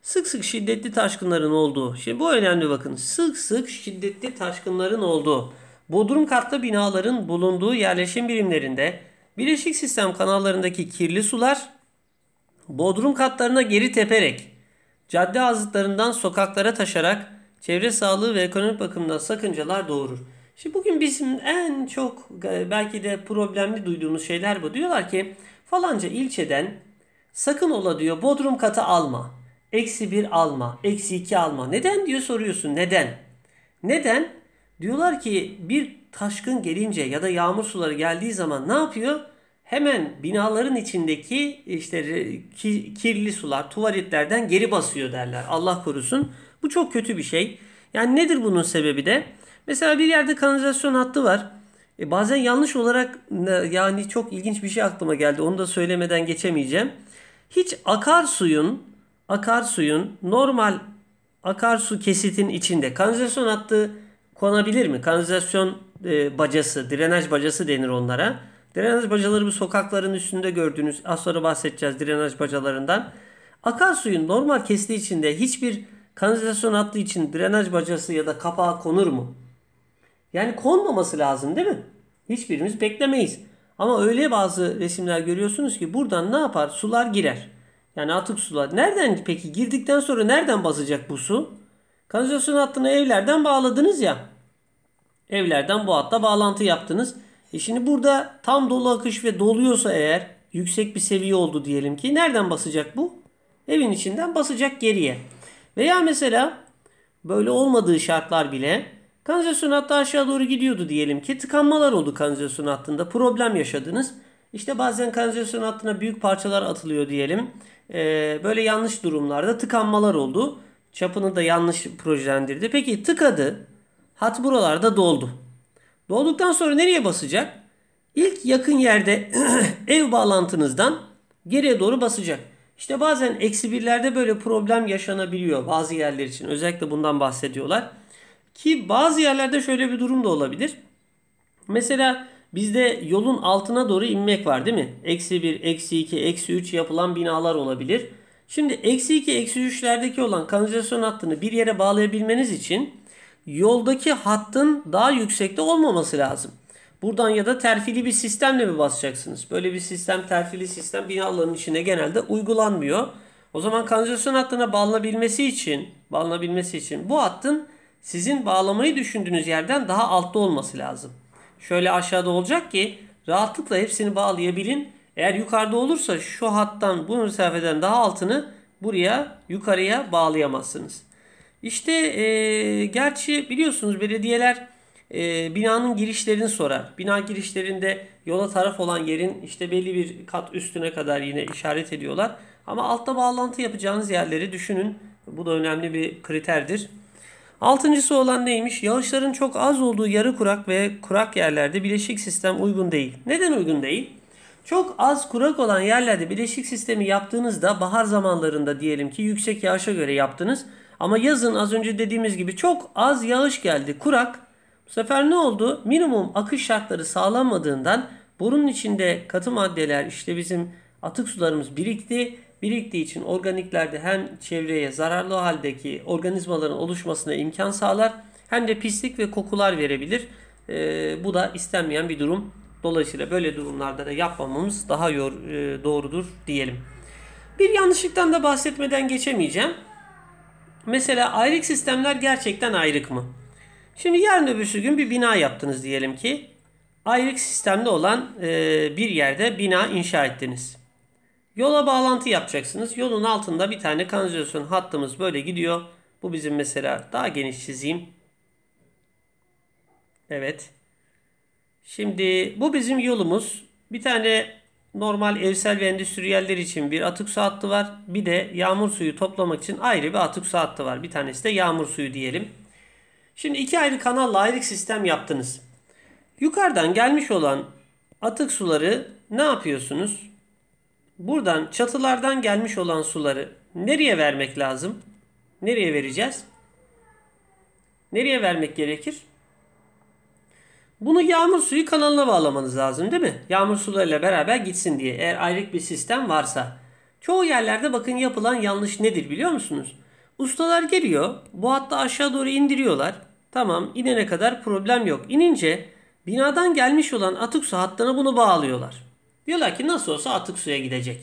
Sık sık şiddetli taşkınların olduğu. Şimdi bu önemli bakın. Sık sık şiddetli taşkınların olduğu. Bodrum katlı binaların bulunduğu yerleşim birimlerinde bileşik sistem kanallarındaki kirli sular bodrum katlarına geri teperek cadde azıtlarından sokaklara taşarak çevre sağlığı ve ekonomik bakımdan sakıncalar doğurur. Şimdi bugün bizim en çok e, belki de problemli duyduğumuz şeyler bu. Diyorlar ki falanca ilçeden sakın ola diyor bodrum katı alma. Eksi bir alma, eksi iki alma. Neden diyor soruyorsun neden? Neden? Diyorlar ki bir taşkın gelince ya da yağmur suları geldiği zaman ne yapıyor? Hemen binaların içindeki işte kirli sular, tuvaletlerden geri basıyor derler. Allah korusun. Bu çok kötü bir şey. Yani nedir bunun sebebi de? Mesela bir yerde kanalizasyon hattı var. E bazen yanlış olarak e, yani çok ilginç bir şey aklıma geldi. Onu da söylemeden geçemeyeceğim. Hiç akarsuyun akarsuyun normal akarsu kesitin içinde kanalizasyon hattı konabilir mi? Kanalizasyon e, bacası, drenaj bacası denir onlara. Drenaj bacaları bu sokakların üstünde gördüğünüz, az sonra bahsedeceğiz drenaj bacalarından. Akarsuyun normal kesti içinde hiçbir kanalizasyon hattı için drenaj bacası ya da kapağı konur mu? Yani konmaması lazım değil mi? Hiçbirimiz beklemeyiz. Ama öyle bazı resimler görüyorsunuz ki buradan ne yapar? Sular girer. Yani atık sular. Nereden peki girdikten sonra nereden basacak bu su? Kanalizasyon hattını evlerden bağladınız ya evlerden bu hatta bağlantı yaptınız. E şimdi burada tam dolu akış ve doluyorsa eğer yüksek bir seviye oldu diyelim ki nereden basacak bu? Evin içinden basacak geriye. Veya mesela böyle olmadığı şartlar bile kanalizasyon hattı aşağı doğru gidiyordu diyelim ki tıkanmalar oldu kanalizasyon hattında problem yaşadınız. İşte bazen kanalizasyon hattına büyük parçalar atılıyor diyelim. Ee, böyle yanlış durumlarda tıkanmalar oldu. Çapını da yanlış projelendirdi. Peki tıkadı. Hat buralarda doldu. Dolduktan sonra nereye basacak? İlk yakın yerde ev bağlantınızdan geriye doğru basacak. İşte bazen eksi birlerde böyle problem yaşanabiliyor bazı yerler için. Özellikle bundan bahsediyorlar. Ki bazı yerlerde şöyle bir durum da olabilir. Mesela bizde yolun altına doğru inmek var değil mi? Eksi bir, eksi iki, eksi üç yapılan binalar olabilir. Şimdi eksi iki, eksi üçlerdeki olan kanalizasyon hattını bir yere bağlayabilmeniz için yoldaki hattın daha yüksekte olmaması lazım. Buradan ya da terfili bir sistemle mi basacaksınız? Böyle bir sistem terfili sistem binaların içine genelde uygulanmıyor. O zaman kanalizasyon hattına bağlanabilmesi için, bağlanabilmesi için bu hattın sizin bağlamayı düşündüğünüz yerden daha altta olması lazım. Şöyle aşağıda olacak ki rahatlıkla hepsini bağlayabilin. Eğer yukarıda olursa şu hattan bu mesafeden daha altını buraya yukarıya bağlayamazsınız. İşte e, gerçi biliyorsunuz belediyeler e, binanın girişlerini sorar. Bina girişlerinde yola taraf olan yerin işte belli bir kat üstüne kadar yine işaret ediyorlar. Ama altta bağlantı yapacağınız yerleri düşünün. Bu da önemli bir kriterdir. Altıncısı olan neymiş? Yağışların çok az olduğu yarı kurak ve kurak yerlerde bileşik sistem uygun değil. Neden uygun değil? Çok az kurak olan yerlerde bileşik sistemi yaptığınızda bahar zamanlarında diyelim ki yüksek yağışa göre yaptınız. Ama yazın az önce dediğimiz gibi çok az yağış geldi. Kurak. Bu sefer ne oldu? Minimum akış şartları sağlanmadığından borunun içinde katı maddeler işte bizim atık sularımız birikti. Biriktiği için organiklerde hem çevreye zararlı haldeki organizmaların oluşmasına imkan sağlar hem de pislik ve kokular verebilir. Ee, bu da istenmeyen bir durum. Dolayısıyla böyle durumlarda da yapmamamız daha yor, e, doğrudur diyelim. Bir yanlışlıktan da bahsetmeden geçemeyeceğim. Mesela ayrık sistemler gerçekten ayrık mı? Şimdi yarın öbürsü gün bir bina yaptınız diyelim ki. Ayrık sistemde olan e, bir yerde bina inşa ettiniz. Yola bağlantı yapacaksınız. Yolun altında bir tane kanalizasyon hattımız böyle gidiyor. Bu bizim mesela daha geniş çizeyim. Evet. Şimdi bu bizim yolumuz. Bir tane normal evsel ve endüstriyeller için bir atık su hattı var. Bir de yağmur suyu toplamak için ayrı bir atık su hattı var. Bir tanesi de yağmur suyu diyelim. Şimdi iki ayrı kanalla ayrı sistem yaptınız. Yukarıdan gelmiş olan atık suları ne yapıyorsunuz? Buradan çatılardan gelmiş olan suları nereye vermek lazım? Nereye vereceğiz? Nereye vermek gerekir? Bunu yağmur suyu kanalına bağlamanız lazım değil mi? Yağmur sularıyla beraber gitsin diye eğer ayrık bir sistem varsa. Çoğu yerlerde bakın yapılan yanlış nedir biliyor musunuz? Ustalar geliyor bu hatta aşağı doğru indiriyorlar. Tamam inene kadar problem yok. İnince binadan gelmiş olan atık su hattına bunu bağlıyorlar. Diyorlar ki nasıl olsa atık suya gidecek.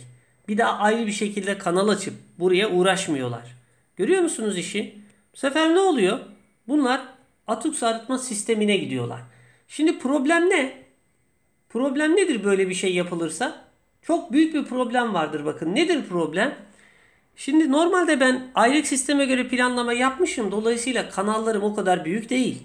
Bir daha ayrı bir şekilde kanal açıp buraya uğraşmıyorlar. Görüyor musunuz işi? Bu sefer ne oluyor? Bunlar atık su arıtma sistemine gidiyorlar. Şimdi problem ne? Problem nedir böyle bir şey yapılırsa? Çok büyük bir problem vardır bakın. Nedir problem? Şimdi normalde ben aylık sisteme göre planlama yapmışım. Dolayısıyla kanallarım o kadar büyük değil.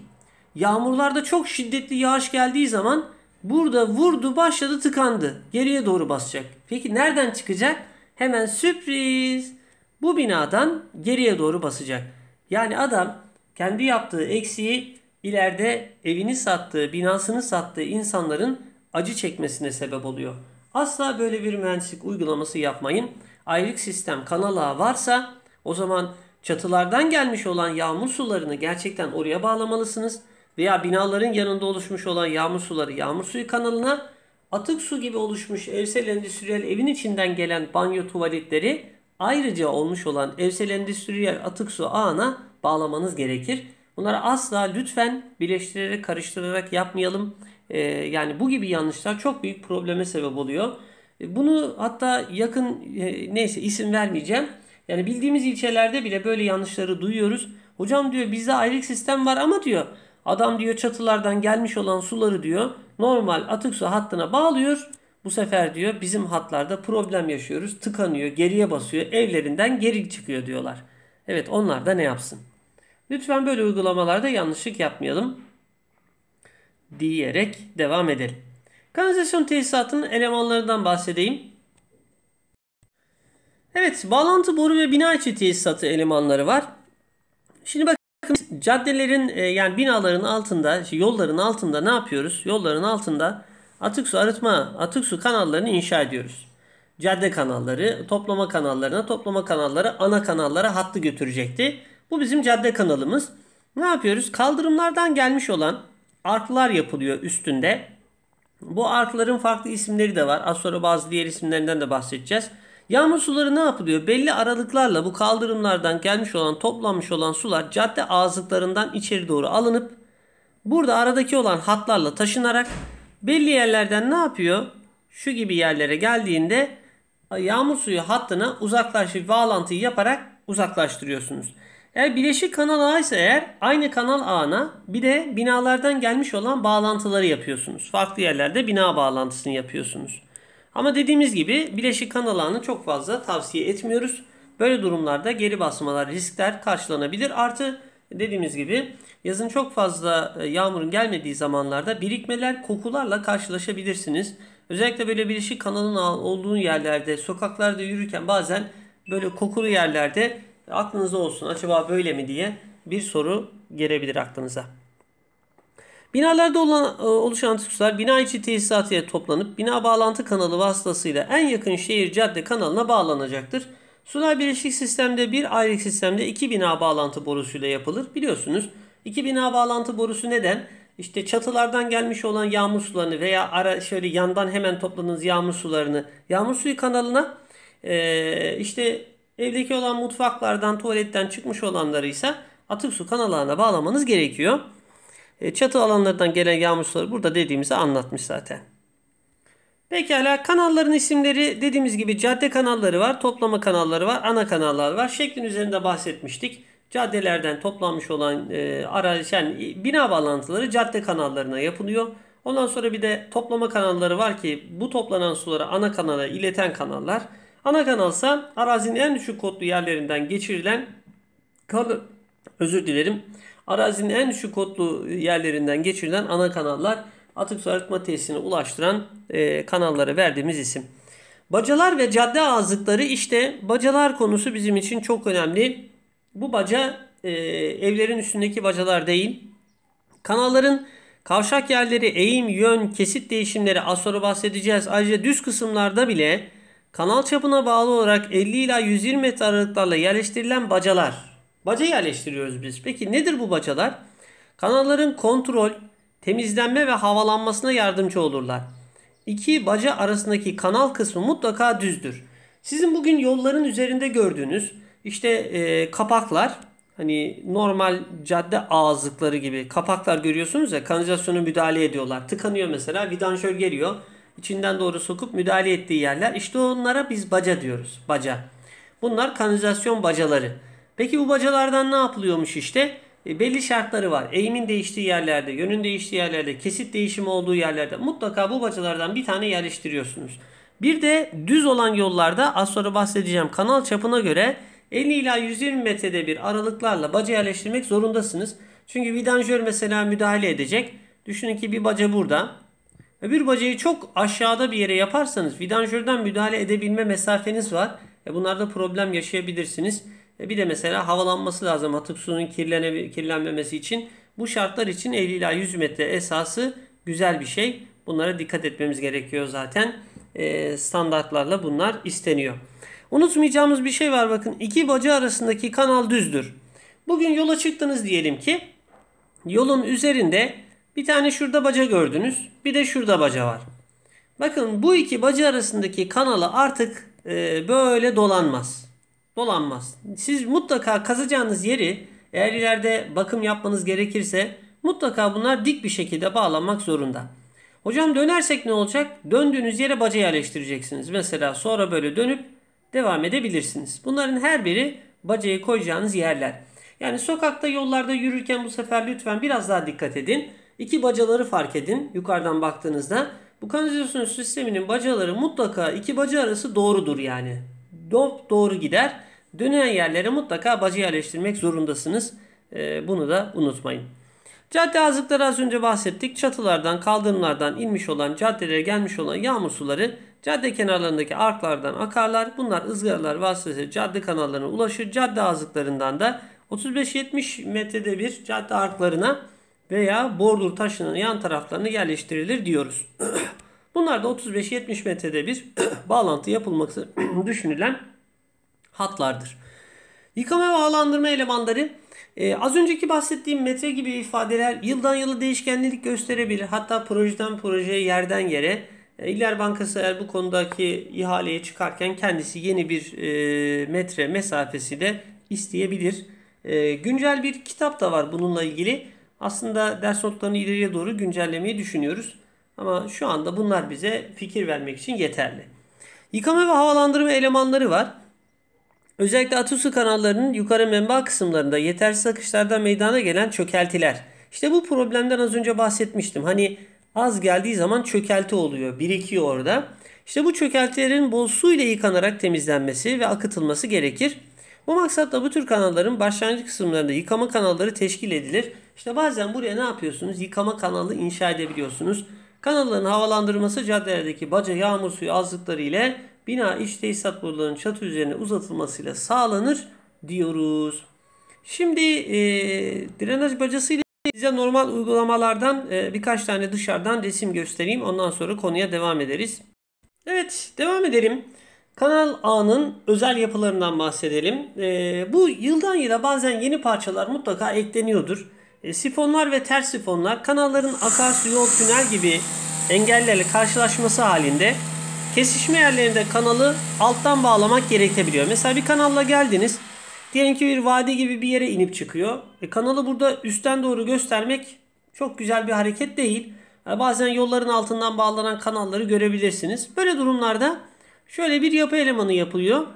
Yağmurlarda çok şiddetli yağış geldiği zaman burada vurdu başladı tıkandı. Geriye doğru basacak. Peki nereden çıkacak? Hemen sürpriz. Bu binadan geriye doğru basacak. Yani adam kendi yaptığı eksiği ileride evini sattığı, binasını sattığı insanların acı çekmesine sebep oluyor. Asla böyle bir mühendislik uygulaması yapmayın. Ayrık sistem kanal varsa o zaman çatılardan gelmiş olan yağmur sularını gerçekten oraya bağlamalısınız. Veya binaların yanında oluşmuş olan yağmur suları yağmur suyu kanalına atık su gibi oluşmuş evsel endüstriyel evin içinden gelen banyo tuvaletleri ayrıca olmuş olan evsel endüstriyel atık su ağına bağlamanız gerekir. Bunları asla lütfen birleştirerek karıştırarak yapmayalım. Ee, yani bu gibi yanlışlar çok büyük probleme sebep oluyor. Ee, bunu hatta yakın e, neyse isim vermeyeceğim. Yani bildiğimiz ilçelerde bile böyle yanlışları duyuyoruz. Hocam diyor bizde ayrık sistem var ama diyor adam diyor çatılardan gelmiş olan suları diyor normal atık su hattına bağlıyor. Bu sefer diyor bizim hatlarda problem yaşıyoruz. Tıkanıyor, geriye basıyor, evlerinden geri çıkıyor diyorlar. Evet onlar da ne yapsın? Lütfen böyle uygulamalarda yanlışlık yapmayalım diyerek devam edelim. Kanalizasyon tesisatının elemanlarından bahsedeyim. Evet, bağlantı boru ve bina içi tesisatı elemanları var. Şimdi bakın caddelerin e, yani binaların altında, şey, yolların altında ne yapıyoruz? Yolların altında atık su arıtma, atık su kanallarını inşa ediyoruz. Cadde kanalları, toplama kanallarına, toplama kanalları ana kanallara hattı götürecekti. Bu bizim cadde kanalımız. Ne yapıyoruz? Kaldırımlardan gelmiş olan arklar yapılıyor üstünde. Bu arkların farklı isimleri de var. Az sonra bazı diğer isimlerinden de bahsedeceğiz. Yağmur suları ne yapılıyor? Belli aralıklarla bu kaldırımlardan gelmiş olan, toplanmış olan sular cadde ağızlıklarından içeri doğru alınıp burada aradaki olan hatlarla taşınarak belli yerlerden ne yapıyor? Şu gibi yerlere geldiğinde yağmur suyu hattına uzaklaştırıcı bağlantıyı yaparak uzaklaştırıyorsunuz. Eğer bileşik kanal A ise eğer aynı kanal A'na bir de binalardan gelmiş olan bağlantıları yapıyorsunuz. Farklı yerlerde bina bağlantısını yapıyorsunuz. Ama dediğimiz gibi bileşik kanal ağını çok fazla tavsiye etmiyoruz. Böyle durumlarda geri basmalar, riskler karşılanabilir. Artı dediğimiz gibi yazın çok fazla e, yağmurun gelmediği zamanlarda birikmeler, kokularla karşılaşabilirsiniz. Özellikle böyle bileşik kanalın olduğu yerlerde, sokaklarda yürürken bazen böyle kokulu yerlerde aklınızda olsun acaba böyle mi diye bir soru gelebilir aklınıza. Binalarda olan, e, oluşan tüksler bina içi tesisat ile toplanıp bina bağlantı kanalı vasıtasıyla en yakın şehir cadde kanalına bağlanacaktır. Sular birleşik sistemde bir ayrık sistemde iki bina bağlantı borusuyla yapılır. Biliyorsunuz iki bina bağlantı borusu neden? İşte çatılardan gelmiş olan yağmur sularını veya ara şöyle yandan hemen topladığınız yağmur sularını yağmur suyu kanalına ee, işte Evdeki olan mutfaklardan, tuvaletten çıkmış olanları ise atık su kanallarına bağlamanız gerekiyor. E, çatı alanlarından gelen yağmur suları burada dediğimizi anlatmış zaten. Pekala kanalların isimleri dediğimiz gibi cadde kanalları var, toplama kanalları var, ana kanallar var. Şeklin üzerinde bahsetmiştik. Caddelerden toplanmış olan e, arazi, yani bina bağlantıları cadde kanallarına yapılıyor. Ondan sonra bir de toplama kanalları var ki bu toplanan suları ana kanala ileten kanallar. Ana kanalsa arazinin en düşük kodlu yerlerinden geçirilen kalın özür dilerim. Arazinin en düşük kodlu yerlerinden geçirilen ana kanallar atık su arıtma tesisine ulaştıran e, kanallara verdiğimiz isim. Bacalar ve cadde ağızlıkları işte bacalar konusu bizim için çok önemli. Bu baca e, evlerin üstündeki bacalar değil. Kanalların kavşak yerleri, eğim, yön, kesit değişimleri az sonra bahsedeceğiz. Ayrıca düz kısımlarda bile Kanal çapına bağlı olarak 50 ila 120 metre aralıklarla yerleştirilen bacalar. Baca yerleştiriyoruz biz. Peki nedir bu bacalar? Kanalların kontrol, temizlenme ve havalanmasına yardımcı olurlar. İki baca arasındaki kanal kısmı mutlaka düzdür. Sizin bugün yolların üzerinde gördüğünüz işte e, kapaklar hani normal cadde ağızlıkları gibi kapaklar görüyorsunuz ya kanalizasyona müdahale ediyorlar. Tıkanıyor mesela vidanjör geliyor içinden doğru sokup müdahale ettiği yerler. İşte onlara biz baca diyoruz. Baca. Bunlar kanalizasyon bacaları. Peki bu bacalardan ne yapılıyormuş işte? E, belli şartları var. Eğimin değiştiği yerlerde, yönün değiştiği yerlerde, kesit değişimi olduğu yerlerde mutlaka bu bacalardan bir tane yerleştiriyorsunuz. Bir de düz olan yollarda az sonra bahsedeceğim kanal çapına göre 50 ila 120 metrede bir aralıklarla baca yerleştirmek zorundasınız. Çünkü vidanjör mesela müdahale edecek. Düşünün ki bir baca burada. Öbür bacayı çok aşağıda bir yere yaparsanız vidanjörden müdahale edebilme mesafeniz var. E bunlarda problem yaşayabilirsiniz. E bir de mesela havalanması lazım atık suyun kirlene, kirlenmemesi için. Bu şartlar için 50 ila 100 metre esası güzel bir şey. Bunlara dikkat etmemiz gerekiyor zaten. E, standartlarla bunlar isteniyor. Unutmayacağımız bir şey var bakın. iki baca arasındaki kanal düzdür. Bugün yola çıktınız diyelim ki yolun üzerinde bir tane şurada baca gördünüz. Bir de şurada baca var. Bakın bu iki baca arasındaki kanalı artık e, böyle dolanmaz. Dolanmaz. Siz mutlaka kazacağınız yeri eğer ileride bakım yapmanız gerekirse mutlaka bunlar dik bir şekilde bağlanmak zorunda. Hocam dönersek ne olacak? Döndüğünüz yere baca yerleştireceksiniz. Mesela sonra böyle dönüp devam edebilirsiniz. Bunların her biri bacayı koyacağınız yerler. Yani sokakta yollarda yürürken bu sefer lütfen biraz daha dikkat edin. İki bacaları fark edin yukarıdan baktığınızda. Bu kanalizasyon sisteminin bacaları mutlaka iki baca arası doğrudur yani. Dop doğru gider. Dönen yerlere mutlaka baca yerleştirmek zorundasınız. Ee, bunu da unutmayın. Cadde azıkları az önce bahsettik. Çatılardan, kaldırımlardan inmiş olan, caddelere gelmiş olan yağmur suları cadde kenarlarındaki arklardan akarlar. Bunlar ızgaralar vasıtasıyla cadde kanallarına ulaşır. Cadde azıklarından da 35-70 metrede bir cadde arklarına veya bordur taşının yan taraflarını yerleştirilir diyoruz. Bunlar da 35-70 metrede bir bağlantı yapılması düşünülen hatlardır. Yıkama ve havalandırma elemanları ee, az önceki bahsettiğim metre gibi ifadeler yıldan yıla değişkenlik gösterebilir. Hatta projeden projeye, yerden yere. E, İller Bankası eğer bu konudaki ihaleye çıkarken kendisi yeni bir e, metre mesafesi de isteyebilir. E, güncel bir kitap da var bununla ilgili. Aslında ders notlarını ileriye doğru güncellemeyi düşünüyoruz. Ama şu anda bunlar bize fikir vermek için yeterli. Yıkama ve havalandırma elemanları var. Özellikle atısı kanallarının yukarı memba kısımlarında yetersiz akışlardan meydana gelen çökeltiler. İşte bu problemden az önce bahsetmiştim. Hani az geldiği zaman çökelti oluyor, birikiyor orada. İşte bu çökeltilerin bol su ile yıkanarak temizlenmesi ve akıtılması gerekir. Bu maksatla bu tür kanalların başlangıç kısımlarında yıkama kanalları teşkil edilir işte bazen buraya ne yapıyorsunuz? Yıkama kanalı inşa edebiliyorsunuz. Kanalların havalandırması caddelerdeki baca yağmur suyu azlıkları ile bina iç tesisat borularının çatı üzerine uzatılmasıyla sağlanır diyoruz. Şimdi e, drenaj bacasıyla size normal uygulamalardan e, birkaç tane dışarıdan resim göstereyim. Ondan sonra konuya devam ederiz. Evet devam edelim. Kanal A'nın özel yapılarından bahsedelim. E, bu yıldan yıla bazen yeni parçalar mutlaka ekleniyordur. E, sifonlar ve ters sifonlar kanalların akarsu, yol, tünel gibi engellerle karşılaşması halinde kesişme yerlerinde kanalı alttan bağlamak gerekebiliyor. Mesela bir kanalla geldiniz. Diyelim ki bir vadi gibi bir yere inip çıkıyor. E, kanalı burada üstten doğru göstermek çok güzel bir hareket değil. Yani e, bazen yolların altından bağlanan kanalları görebilirsiniz. Böyle durumlarda şöyle bir yapı elemanı yapılıyor.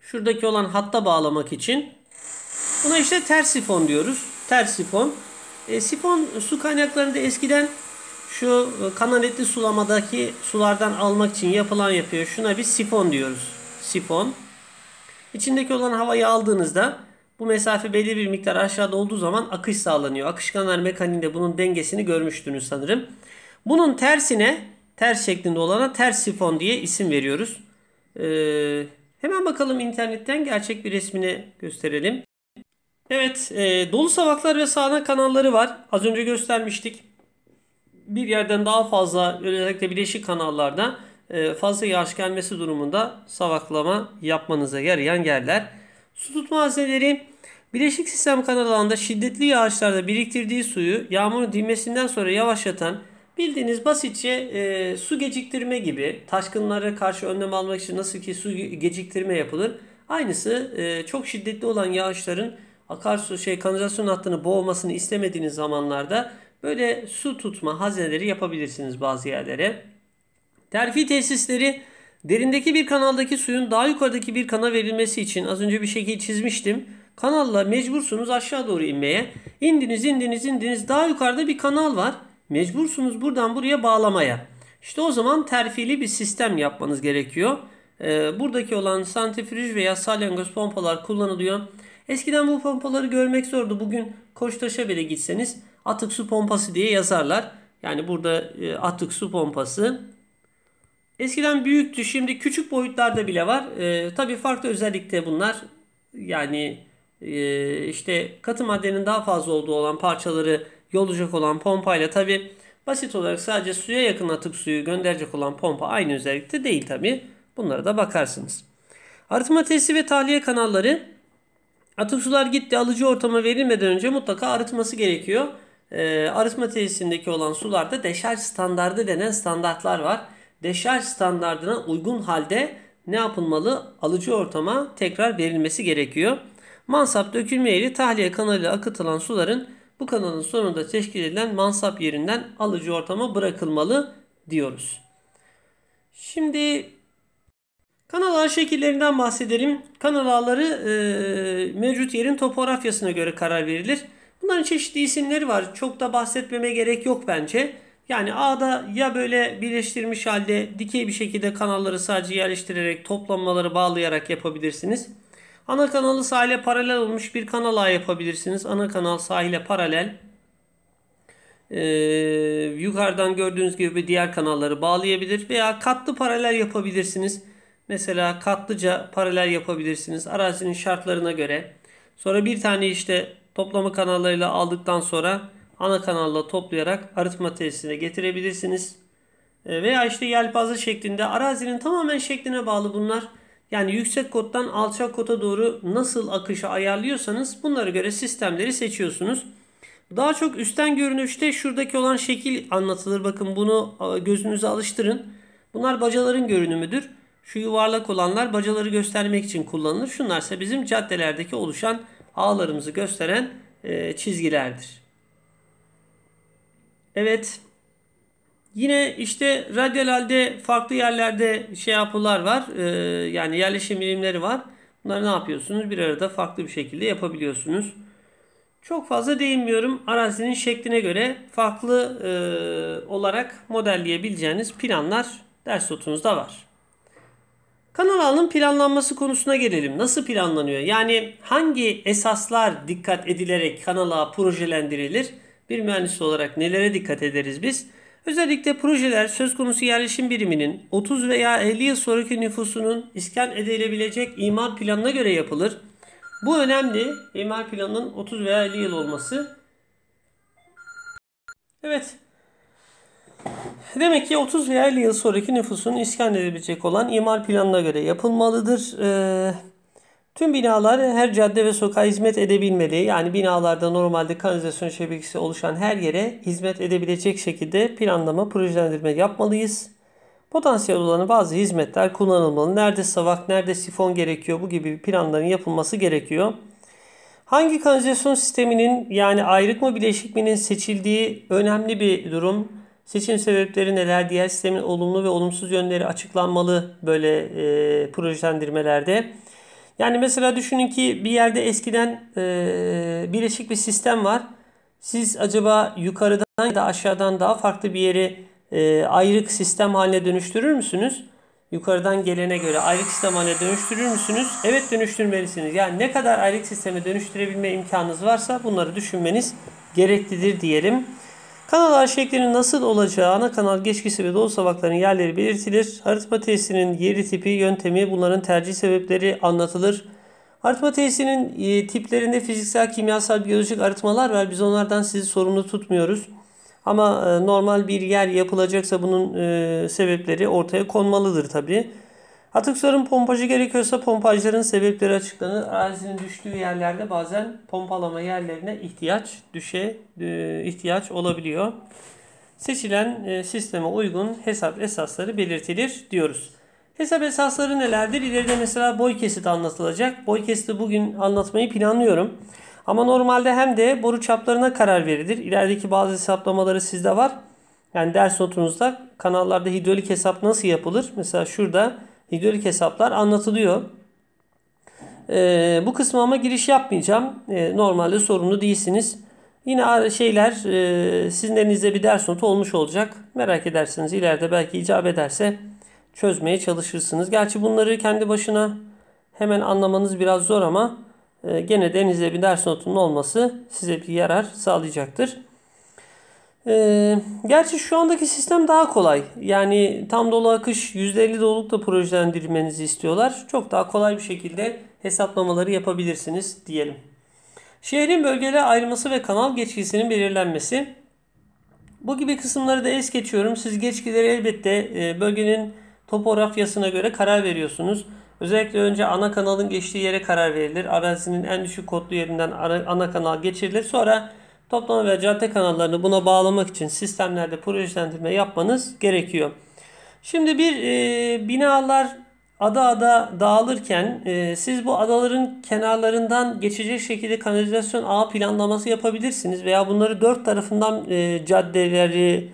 Şuradaki olan hatta bağlamak için. Buna işte ters sifon diyoruz ter sifon. E, sifon su kaynaklarında eskiden şu kanaletli sulamadaki sulardan almak için yapılan yapıyor. Şuna bir sifon diyoruz. Sifon. İçindeki olan havayı aldığınızda bu mesafe belli bir miktar aşağıda olduğu zaman akış sağlanıyor. Akışkanlar mekaniğinde bunun dengesini görmüştünüz sanırım. Bunun tersine ters şeklinde olana ters sifon diye isim veriyoruz. Ee, hemen bakalım internetten gerçek bir resmini gösterelim. Evet e, dolu savaklar ve sağanak kanalları var. Az önce göstermiştik. Bir yerden daha fazla özellikle bileşik kanallarda e, fazla yağış gelmesi durumunda savaklama yapmanıza yarayan yerler. Su tutma hazneleri bileşik sistem kanal şiddetli yağışlarda biriktirdiği suyu yağmurun dinmesinden sonra yavaşlatan bildiğiniz basitçe e, su geciktirme gibi taşkınlara karşı önlem almak için nasıl ki su geciktirme yapılır. Aynısı e, çok şiddetli olan yağışların akarsu şey kanalizasyon hattını boğmasını istemediğiniz zamanlarda böyle su tutma hazineleri yapabilirsiniz bazı yerlere. Terfi tesisleri derindeki bir kanaldaki suyun daha yukarıdaki bir kana verilmesi için az önce bir şekil çizmiştim. Kanalla mecbursunuz aşağı doğru inmeye. İndiniz indiniz indiniz daha yukarıda bir kanal var. Mecbursunuz buradan buraya bağlamaya. İşte o zaman terfili bir sistem yapmanız gerekiyor. Ee, buradaki olan santrifüj veya salyangoz pompalar kullanılıyor. Eskiden bu pompaları görmek zordu. Bugün Koçtaş'a bile gitseniz atık su pompası diye yazarlar. Yani burada e, atık su pompası. Eskiden büyüktü şimdi küçük boyutlarda bile var. E, tabii farklı özellikte bunlar. Yani e, işte katı maddenin daha fazla olduğu olan parçaları yolacak olan pompayla tabii Basit olarak sadece suya yakın atık suyu gönderecek olan pompa aynı özellikte değil tabi. Bunlara da bakarsınız. Arıtma tesisi ve tahliye kanalları Atık sular gitti alıcı ortama verilmeden önce mutlaka arıtması gerekiyor. E, arıtma tesisindeki olan sularda deşarj standardı denen standartlar var. Deşarj standardına uygun halde ne yapılmalı? Alıcı ortama tekrar verilmesi gerekiyor. Mansap dökülme yeri tahliye kanalıyla akıtılan suların bu kanalın sonunda teşkil edilen mansap yerinden alıcı ortama bırakılmalı diyoruz. Şimdi Kanal ağ şekillerinden bahsedelim. Kanal ağları e, mevcut yerin topografyasına göre karar verilir. Bunların çeşitli isimleri var. Çok da bahsetmeme gerek yok bence. Yani ağda ya böyle birleştirmiş halde dikey bir şekilde kanalları sadece yerleştirerek toplanmaları bağlayarak yapabilirsiniz. Ana kanalı sahile paralel olmuş bir kanal ağ yapabilirsiniz. Ana kanal sahile paralel. Ee, yukarıdan gördüğünüz gibi diğer kanalları bağlayabilir veya katlı paralel yapabilirsiniz. Mesela katlıca paralel yapabilirsiniz arazinin şartlarına göre. Sonra bir tane işte toplama kanallarıyla aldıktan sonra ana kanalla toplayarak arıtma tesisine getirebilirsiniz. Ee, veya işte yelpaze şeklinde arazinin tamamen şekline bağlı bunlar. Yani yüksek kottan alçak kota doğru nasıl akışı ayarlıyorsanız bunlara göre sistemleri seçiyorsunuz. Daha çok üstten görünüşte şuradaki olan şekil anlatılır. Bakın bunu e, gözünüze alıştırın. Bunlar bacaların görünümüdür. Şu yuvarlak olanlar bacaları göstermek için kullanılır. Şunlarsa bizim caddelerdeki oluşan ağlarımızı gösteren e, çizgilerdir. Evet. Yine işte radyal halde farklı yerlerde şey yapılar var. E, yani yerleşim bilimleri var. Bunları ne yapıyorsunuz? Bir arada farklı bir şekilde yapabiliyorsunuz. Çok fazla değinmiyorum. Arazinin şekline göre farklı e, olarak modelleyebileceğiniz planlar ders notunuzda var. Kanal ağının planlanması konusuna gelelim. Nasıl planlanıyor? Yani hangi esaslar dikkat edilerek kanal ağı projelendirilir? Bir mühendis olarak nelere dikkat ederiz biz? Özellikle projeler söz konusu yerleşim biriminin 30 veya 50 yıl sonraki nüfusunun iskan edilebilecek imar planına göre yapılır. Bu önemli. İmar planının 30 veya 50 yıl olması. Evet, Demek ki 30 veya 50 yıl sonraki nüfusun iskan edebilecek olan imar planına göre yapılmalıdır. Ee, tüm binalar her cadde ve sokağa hizmet edebilmeli. Yani binalarda normalde kanalizasyon şebekesi oluşan her yere hizmet edebilecek şekilde planlama, projelendirme yapmalıyız. Potansiyel olan bazı hizmetler kullanılmalı. Nerede savak, nerede sifon gerekiyor bu gibi planların yapılması gerekiyor. Hangi kanalizasyon sisteminin yani ayrık mı bileşik minin seçildiği önemli bir durum. Seçim sebepleri neler? Diğer sistemin olumlu ve olumsuz yönleri açıklanmalı böyle e, projelendirmelerde. Yani mesela düşünün ki bir yerde eskiden e, birleşik bir sistem var. Siz acaba yukarıdan ya da aşağıdan daha farklı bir yeri e, ayrık sistem haline dönüştürür müsünüz? Yukarıdan gelene göre ayrık sistem haline dönüştürür müsünüz? Evet dönüştürmelisiniz. Yani ne kadar ayrık sisteme dönüştürebilme imkanınız varsa bunları düşünmeniz gereklidir diyelim. Kanal şeklinin nasıl olacağı ana kanal geçkisi ve dolu savakların yerleri belirtilir. Arıtma tesisinin yeri tipi, yöntemi, bunların tercih sebepleri anlatılır. Arıtma tesisinin e, tiplerinde fiziksel, kimyasal, biyolojik arıtmalar var. Biz onlardan sizi sorumlu tutmuyoruz. Ama e, normal bir yer yapılacaksa bunun e, sebepleri ortaya konmalıdır tabii. Atık suların gerekiyorsa pompacıların sebepleri açıklanır. Arazinin düştüğü yerlerde bazen pompalama yerlerine ihtiyaç düşe e, ihtiyaç olabiliyor. Seçilen e, sisteme uygun hesap esasları belirtilir diyoruz. Hesap esasları nelerdir? İleride mesela boy kesiti anlatılacak. Boy kesiti bugün anlatmayı planlıyorum. Ama normalde hem de boru çaplarına karar verilir. İlerideki bazı hesaplamaları sizde var. Yani ders notunuzda kanallarda hidrolik hesap nasıl yapılır? Mesela şurada hidrolik hesaplar anlatılıyor. Ee, bu kısma ama giriş yapmayacağım. Ee, normalde sorumlu değilsiniz. Yine şeyler e, sizin elinizde bir ders notu olmuş olacak. Merak ederseniz ileride belki icap ederse çözmeye çalışırsınız. Gerçi bunları kendi başına hemen anlamanız biraz zor ama e, gene de elinizde bir ders notunun olması size bir yarar sağlayacaktır. Ee, gerçi şu andaki sistem daha kolay. Yani tam dolu akış %50 dolulukla projelendirmenizi istiyorlar. Çok daha kolay bir şekilde hesaplamaları yapabilirsiniz diyelim. Şehrin bölgelere ayrılması ve kanal geçkisinin belirlenmesi. Bu gibi kısımları da es geçiyorum. Siz geçkileri elbette e, bölgenin topografyasına göre karar veriyorsunuz. Özellikle önce ana kanalın geçtiği yere karar verilir. Arazinin en düşük kodlu yerinden ana kanal geçirilir. Sonra Toplama ve cadde kanallarını buna bağlamak için sistemlerde projelendirme yapmanız gerekiyor. Şimdi bir e, binalar ada ada dağılırken e, siz bu adaların kenarlarından geçecek şekilde kanalizasyon ağ planlaması yapabilirsiniz. Veya bunları dört tarafından e, caddeleri,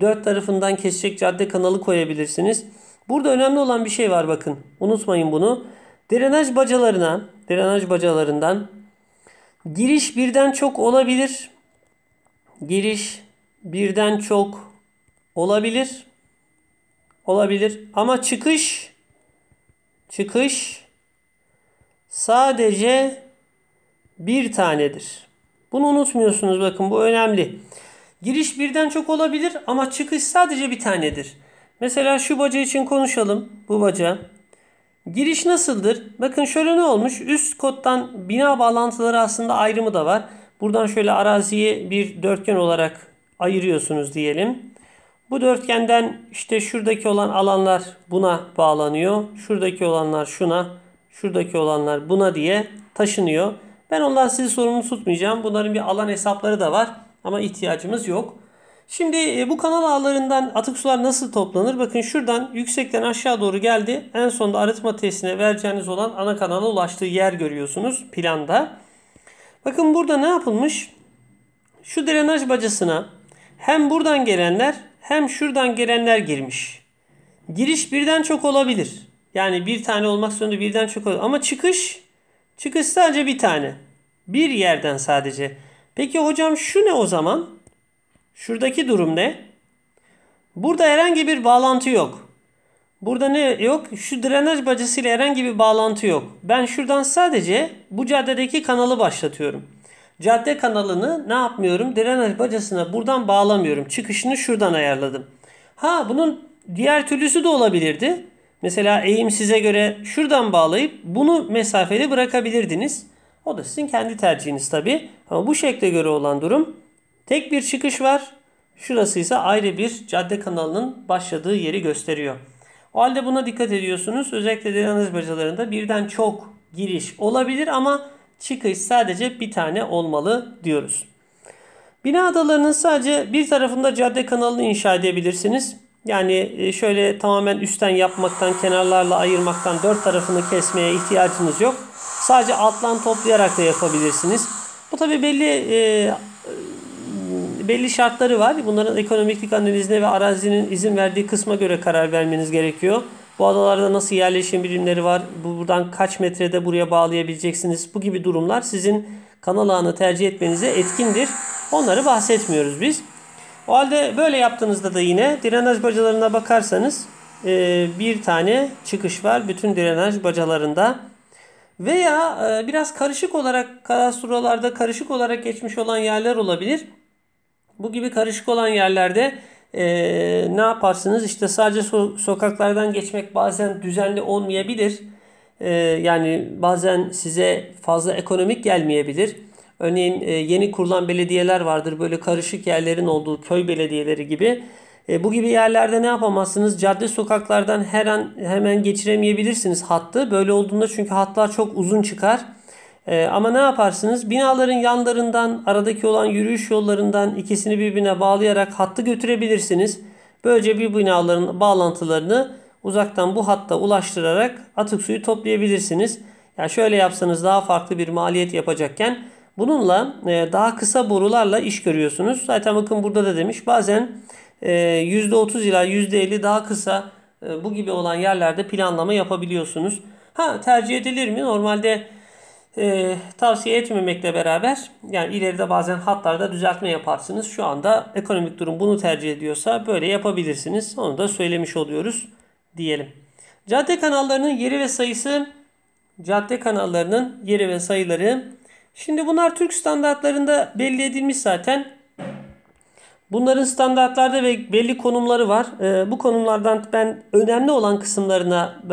dört tarafından kesecek cadde kanalı koyabilirsiniz. Burada önemli olan bir şey var bakın. Unutmayın bunu. Drenaj bacalarına, drenaj bacalarından giriş birden çok olabilir giriş birden çok olabilir. Olabilir ama çıkış çıkış sadece bir tanedir. Bunu unutmuyorsunuz bakın bu önemli. Giriş birden çok olabilir ama çıkış sadece bir tanedir. Mesela şu baca için konuşalım. Bu baca. Giriş nasıldır? Bakın şöyle ne olmuş? Üst koddan bina bağlantıları aslında ayrımı da var. Buradan şöyle araziyi bir dörtgen olarak ayırıyorsunuz diyelim. Bu dörtgenden işte şuradaki olan alanlar buna bağlanıyor. Şuradaki olanlar şuna, şuradaki olanlar buna diye taşınıyor. Ben ondan sizi sorumlu tutmayacağım. Bunların bir alan hesapları da var ama ihtiyacımız yok. Şimdi e, bu kanal ağlarından atık sular nasıl toplanır? Bakın şuradan yüksekten aşağı doğru geldi. En sonunda arıtma tesisine vereceğiniz olan ana kanala ulaştığı yer görüyorsunuz planda. Bakın burada ne yapılmış? Şu drenaj bacasına hem buradan gelenler hem şuradan gelenler girmiş. Giriş birden çok olabilir. Yani bir tane olmak zorunda birden çok olabilir. Ama çıkış, çıkış sadece bir tane. Bir yerden sadece. Peki hocam şu ne o zaman? Şuradaki durum ne? Burada herhangi bir bağlantı yok. Burada ne yok? Şu drenaj bacasıyla herhangi bir bağlantı yok. Ben şuradan sadece bu caddedeki kanalı başlatıyorum. Cadde kanalını ne yapmıyorum? Drenaj bacasına buradan bağlamıyorum. Çıkışını şuradan ayarladım. Ha bunun diğer türlüsü de olabilirdi. Mesela eğim size göre şuradan bağlayıp bunu mesafeli bırakabilirdiniz. O da sizin kendi tercihiniz tabi. Ama bu şekle göre olan durum tek bir çıkış var. Şurası ise ayrı bir cadde kanalının başladığı yeri gösteriyor. O halde buna dikkat ediyorsunuz. Özellikle de analiz bacalarında birden çok giriş olabilir ama çıkış sadece bir tane olmalı diyoruz. Bina adalarının sadece bir tarafında cadde kanalını inşa edebilirsiniz. Yani e, şöyle tamamen üstten yapmaktan, kenarlarla ayırmaktan dört tarafını kesmeye ihtiyacınız yok. Sadece alttan toplayarak da yapabilirsiniz. Bu tabi belli e, belli şartları var. Bunların ekonomiklik analizine ve arazinin izin verdiği kısma göre karar vermeniz gerekiyor. Bu adalarda nasıl yerleşim birimleri var? Buradan kaç metrede buraya bağlayabileceksiniz? Bu gibi durumlar sizin kanal ağını tercih etmenize etkindir. Onları bahsetmiyoruz biz. O halde böyle yaptığınızda da yine drenaj bacalarına bakarsanız e, bir tane çıkış var bütün drenaj bacalarında. Veya e, biraz karışık olarak kadastrolarda karışık olarak geçmiş olan yerler olabilir. Bu gibi karışık olan yerlerde e, ne yaparsınız? İşte sadece so- sokaklardan geçmek bazen düzenli olmayabilir. E, yani bazen size fazla ekonomik gelmeyebilir. Örneğin e, yeni kurulan belediyeler vardır. Böyle karışık yerlerin olduğu köy belediyeleri gibi. E, bu gibi yerlerde ne yapamazsınız? Cadde sokaklardan her an hemen geçiremeyebilirsiniz hattı. Böyle olduğunda çünkü hatlar çok uzun çıkar. E, ama ne yaparsınız? Binaların yanlarından, aradaki olan yürüyüş yollarından ikisini birbirine bağlayarak hattı götürebilirsiniz. Böylece bir binaların bağlantılarını uzaktan bu hatta ulaştırarak atık suyu toplayabilirsiniz. Yani şöyle yapsanız daha farklı bir maliyet yapacakken bununla e, daha kısa borularla iş görüyorsunuz. Zaten bakın burada da demiş bazen e, %30 ila %50 daha kısa e, bu gibi olan yerlerde planlama yapabiliyorsunuz. Ha tercih edilir mi? Normalde e, tavsiye etmemekle beraber yani ileride bazen hatlarda düzeltme yaparsınız. Şu anda ekonomik durum bunu tercih ediyorsa böyle yapabilirsiniz. Onu da söylemiş oluyoruz diyelim. Cadde kanallarının yeri ve sayısı cadde kanallarının yeri ve sayıları şimdi bunlar Türk standartlarında belli edilmiş zaten. Bunların standartlarda ve belli konumları var. Ee, bu konumlardan ben önemli olan kısımlarına e,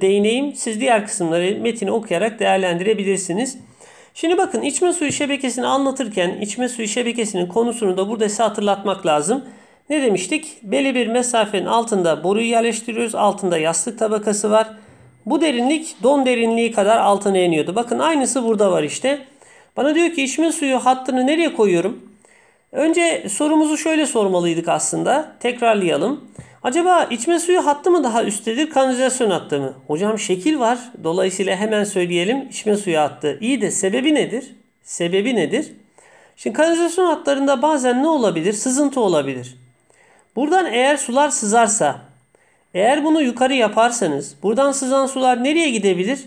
değineyim. Siz diğer kısımları metini okuyarak değerlendirebilirsiniz. Şimdi bakın içme suyu şebekesini anlatırken içme suyu şebekesinin konusunu da burada size hatırlatmak lazım. Ne demiştik? Belli bir mesafenin altında boruyu yerleştiriyoruz. Altında yastık tabakası var. Bu derinlik don derinliği kadar altına iniyordu. Bakın aynısı burada var işte. Bana diyor ki içme suyu hattını nereye koyuyorum? Önce sorumuzu şöyle sormalıydık aslında. Tekrarlayalım. Acaba içme suyu hattı mı daha üsttedir kanalizasyon hattı mı? Hocam şekil var. Dolayısıyla hemen söyleyelim içme suyu hattı. İyi de sebebi nedir? Sebebi nedir? Şimdi kanalizasyon hatlarında bazen ne olabilir? Sızıntı olabilir. Buradan eğer sular sızarsa, eğer bunu yukarı yaparsanız buradan sızan sular nereye gidebilir?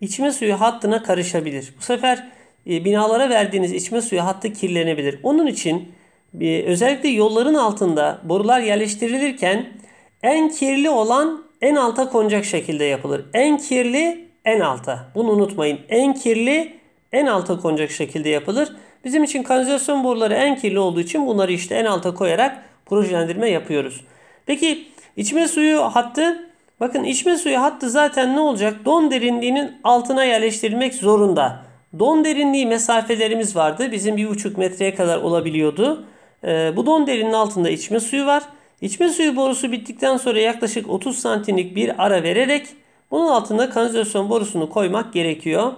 İçme suyu hattına karışabilir. Bu sefer e, binalara verdiğiniz içme suyu hatta kirlenebilir. Onun için e, özellikle yolların altında borular yerleştirilirken en kirli olan en alta konacak şekilde yapılır. En kirli en alta. Bunu unutmayın. En kirli en alta konacak şekilde yapılır. Bizim için kanalizasyon boruları en kirli olduğu için bunları işte en alta koyarak projelendirme yapıyoruz. Peki içme suyu hattı bakın içme suyu hattı zaten ne olacak? Don derinliğinin altına yerleştirilmek zorunda. Don derinliği mesafelerimiz vardı. Bizim bir buçuk metreye kadar olabiliyordu. Ee, bu don derinin altında içme suyu var. İçme suyu borusu bittikten sonra yaklaşık 30 santimlik bir ara vererek bunun altında kanalizasyon borusunu koymak gerekiyor.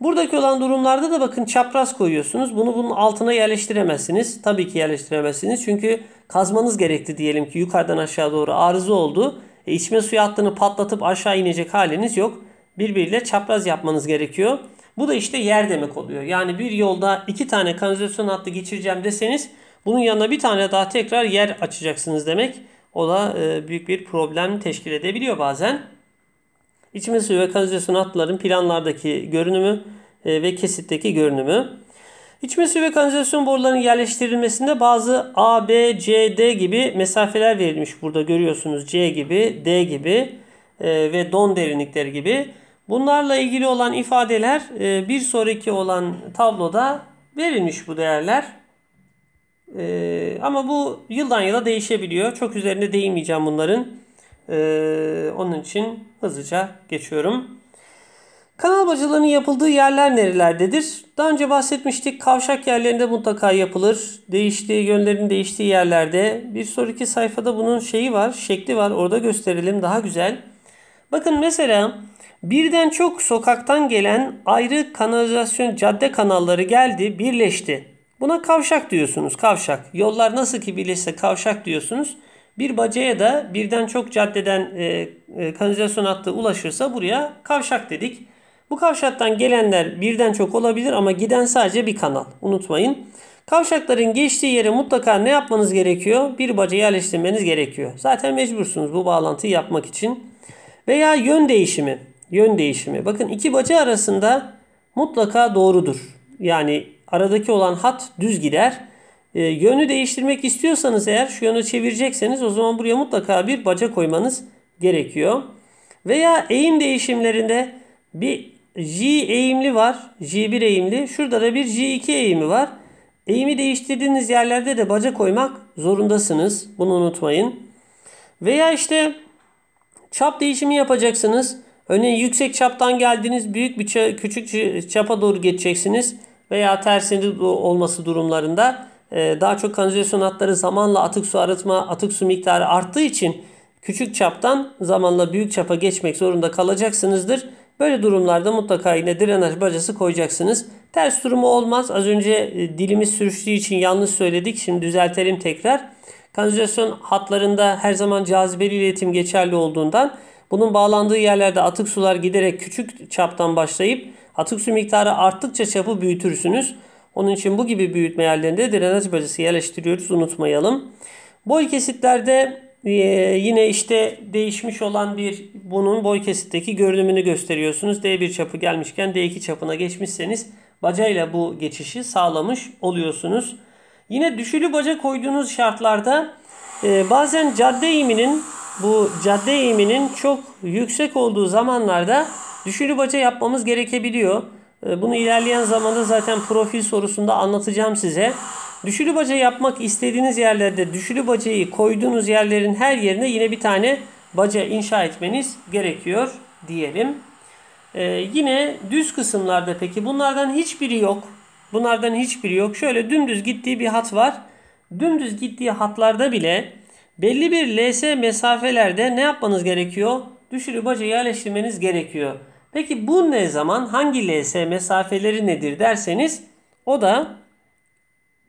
Buradaki olan durumlarda da bakın çapraz koyuyorsunuz. Bunu bunun altına yerleştiremezsiniz. Tabii ki yerleştiremezsiniz. Çünkü kazmanız gerekti diyelim ki yukarıdan aşağı doğru arıza oldu. E, içme suyu hattını patlatıp aşağı inecek haliniz yok. Birbiriyle çapraz yapmanız gerekiyor. Bu da işte yer demek oluyor. Yani bir yolda iki tane kanalizasyon hattı geçireceğim deseniz bunun yanına bir tane daha tekrar yer açacaksınız demek. O da e, büyük bir problem teşkil edebiliyor bazen. İçme suyu ve kanalizasyon hatların planlardaki görünümü e, ve kesitteki görünümü. İçme suyu ve kanalizasyon borularının yerleştirilmesinde bazı A, B, C, D gibi mesafeler verilmiş. Burada görüyorsunuz C gibi, D gibi e, ve don derinlikleri gibi. Bunlarla ilgili olan ifadeler e, bir sonraki olan tabloda verilmiş bu değerler. E, ama bu yıldan yıla değişebiliyor. Çok üzerine değinmeyeceğim bunların. E, onun için hızlıca geçiyorum. Kanal bacalarının yapıldığı yerler nerelerdedir? Daha önce bahsetmiştik. Kavşak yerlerinde mutlaka yapılır. Değiştiği, yönlerin değiştiği yerlerde. Bir sonraki sayfada bunun şeyi var, şekli var. Orada gösterelim daha güzel. Bakın mesela Birden çok sokaktan gelen ayrı kanalizasyon cadde kanalları geldi, birleşti. Buna kavşak diyorsunuz, kavşak. Yollar nasıl ki birleşse kavşak diyorsunuz. Bir bacaya da birden çok caddeden e, e, kanalizasyon hattı ulaşırsa buraya kavşak dedik. Bu kavşaktan gelenler birden çok olabilir ama giden sadece bir kanal. Unutmayın. Kavşakların geçtiği yere mutlaka ne yapmanız gerekiyor? Bir baca yerleştirmeniz gerekiyor. Zaten mecbursunuz bu bağlantıyı yapmak için. Veya yön değişimi yön değişimi. Bakın iki baca arasında mutlaka doğrudur. Yani aradaki olan hat düz gider. E, yönü değiştirmek istiyorsanız eğer şu yana çevirecekseniz o zaman buraya mutlaka bir baca koymanız gerekiyor. Veya eğim değişimlerinde bir J eğimli var. J1 eğimli. Şurada da bir J2 eğimi var. Eğimi değiştirdiğiniz yerlerde de baca koymak zorundasınız. Bunu unutmayın. Veya işte çap değişimi yapacaksınız. Örneğin yüksek çaptan geldiniz büyük bir ça- küçük çapa doğru geçeceksiniz veya tersinde olması durumlarında e, daha çok kanalizasyon hatları zamanla atık su arıtma, atık su miktarı arttığı için küçük çaptan zamanla büyük çapa geçmek zorunda kalacaksınızdır. Böyle durumlarda mutlaka yine drenaj bacası koyacaksınız. Ters durumu olmaz. Az önce e, dilimiz sürüştüğü için yanlış söyledik. Şimdi düzeltelim tekrar. Kanalizasyon hatlarında her zaman cazibeli iletim geçerli olduğundan bunun bağlandığı yerlerde atık sular giderek küçük çaptan başlayıp atık su miktarı arttıkça çapı büyütürsünüz. Onun için bu gibi büyütme yerlerinde drenaj bacası yerleştiriyoruz unutmayalım. Boy kesitlerde e, yine işte değişmiş olan bir bunun boy kesitteki görünümünü gösteriyorsunuz. D1 çapı gelmişken D2 çapına geçmişseniz bacayla bu geçişi sağlamış oluyorsunuz. Yine düşülü baca koyduğunuz şartlarda e, bazen cadde iminin bu cadde eğiminin çok yüksek olduğu zamanlarda düşürü baca yapmamız gerekebiliyor. Ee, bunu ilerleyen zamanda zaten profil sorusunda anlatacağım size. Düşürü baca yapmak istediğiniz yerlerde düşürü bacayı koyduğunuz yerlerin her yerine yine bir tane baca inşa etmeniz gerekiyor diyelim. Ee, yine düz kısımlarda peki bunlardan hiçbiri yok. Bunlardan hiçbiri yok. Şöyle dümdüz gittiği bir hat var. Dümdüz gittiği hatlarda bile Belli bir LS mesafelerde ne yapmanız gerekiyor? Düşürü baca yerleştirmeniz gerekiyor. Peki bu ne zaman? Hangi LS mesafeleri nedir derseniz o da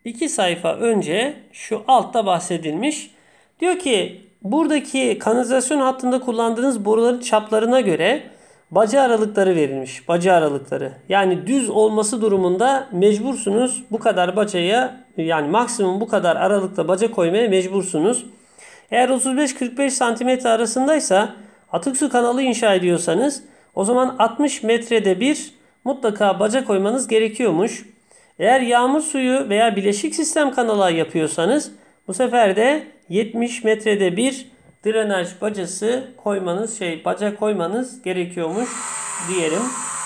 iki sayfa önce şu altta bahsedilmiş. Diyor ki buradaki kanalizasyon hattında kullandığınız boruların çaplarına göre baca aralıkları verilmiş. Baca aralıkları. Yani düz olması durumunda mecbursunuz bu kadar bacaya yani maksimum bu kadar aralıkta baca koymaya mecbursunuz. Eğer 35-45 santimetre arasındaysa atık su kanalı inşa ediyorsanız o zaman 60 metrede bir mutlaka baca koymanız gerekiyormuş. Eğer yağmur suyu veya bileşik sistem kanalı yapıyorsanız bu sefer de 70 metrede bir drenaj bacası koymanız şey baca koymanız gerekiyormuş diyelim.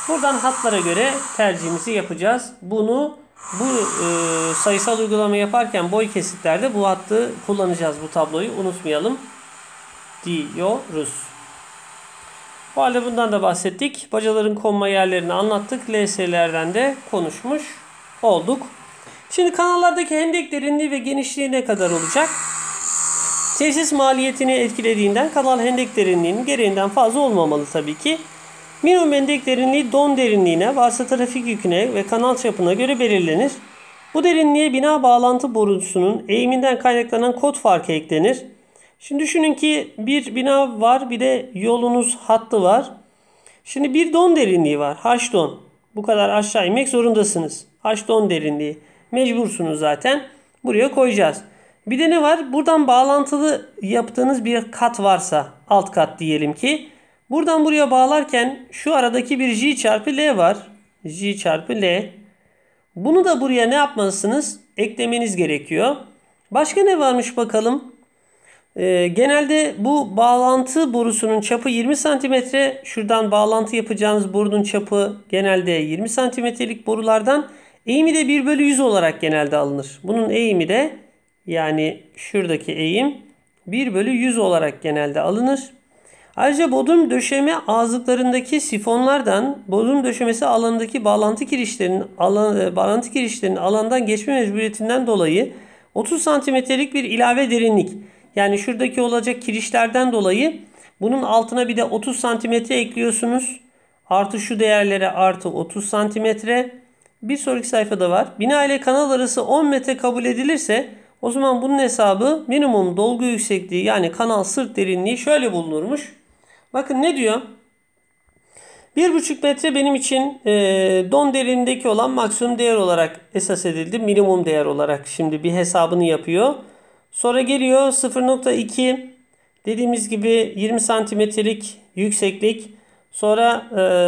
Buradan hatlara göre tercihimizi yapacağız. Bunu bu e, sayısal uygulama yaparken boy kesitlerde bu hattı kullanacağız bu tabloyu unutmayalım diyoruz. Bu halde bundan da bahsettik. Bacaların konma yerlerini anlattık. LS'lerden de konuşmuş olduk. Şimdi kanallardaki hendek derinliği ve genişliği ne kadar olacak? Tesis maliyetini etkilediğinden kanal hendek derinliğinin gereğinden fazla olmamalı tabii ki. Minimum endek derinliği don derinliğine, varsa trafik yüküne ve kanal çapına göre belirlenir. Bu derinliğe bina bağlantı borusunun eğiminden kaynaklanan kod farkı eklenir. Şimdi düşünün ki bir bina var bir de yolunuz hattı var. Şimdi bir don derinliği var. haş don. Bu kadar aşağı inmek zorundasınız. Haş don derinliği. Mecbursunuz zaten. Buraya koyacağız. Bir de ne var? Buradan bağlantılı yaptığınız bir kat varsa alt kat diyelim ki Buradan buraya bağlarken şu aradaki bir j çarpı l var. j çarpı l. Bunu da buraya ne yapmalısınız? Eklemeniz gerekiyor. Başka ne varmış bakalım? Ee, genelde bu bağlantı borusunun çapı 20 cm. Şuradan bağlantı yapacağınız borunun çapı genelde 20 cm'lik borulardan eğimi de 1 bölü 100 olarak genelde alınır. Bunun eğimi de yani şuradaki eğim 1 bölü 100 olarak genelde alınır. Ayrıca bodrum döşeme ağızlıklarındaki sifonlardan bodrum döşemesi alanındaki bağlantı girişlerinin alan, e, bağlantı girişlerinin alandan geçme mecburiyetinden dolayı 30 santimetrelik bir ilave derinlik yani şuradaki olacak kirişlerden dolayı bunun altına bir de 30 santimetre ekliyorsunuz. Artı şu değerlere artı 30 santimetre. Bir sonraki sayfada var. Bina ile kanal arası 10 metre kabul edilirse o zaman bunun hesabı minimum dolgu yüksekliği yani kanal sırt derinliği şöyle bulunurmuş. Bakın ne diyor? Bir buçuk metre benim için e, don derinliğindeki olan maksimum değer olarak esas edildi. Minimum değer olarak şimdi bir hesabını yapıyor. Sonra geliyor 0.2 dediğimiz gibi 20 santimetrelik yükseklik. Sonra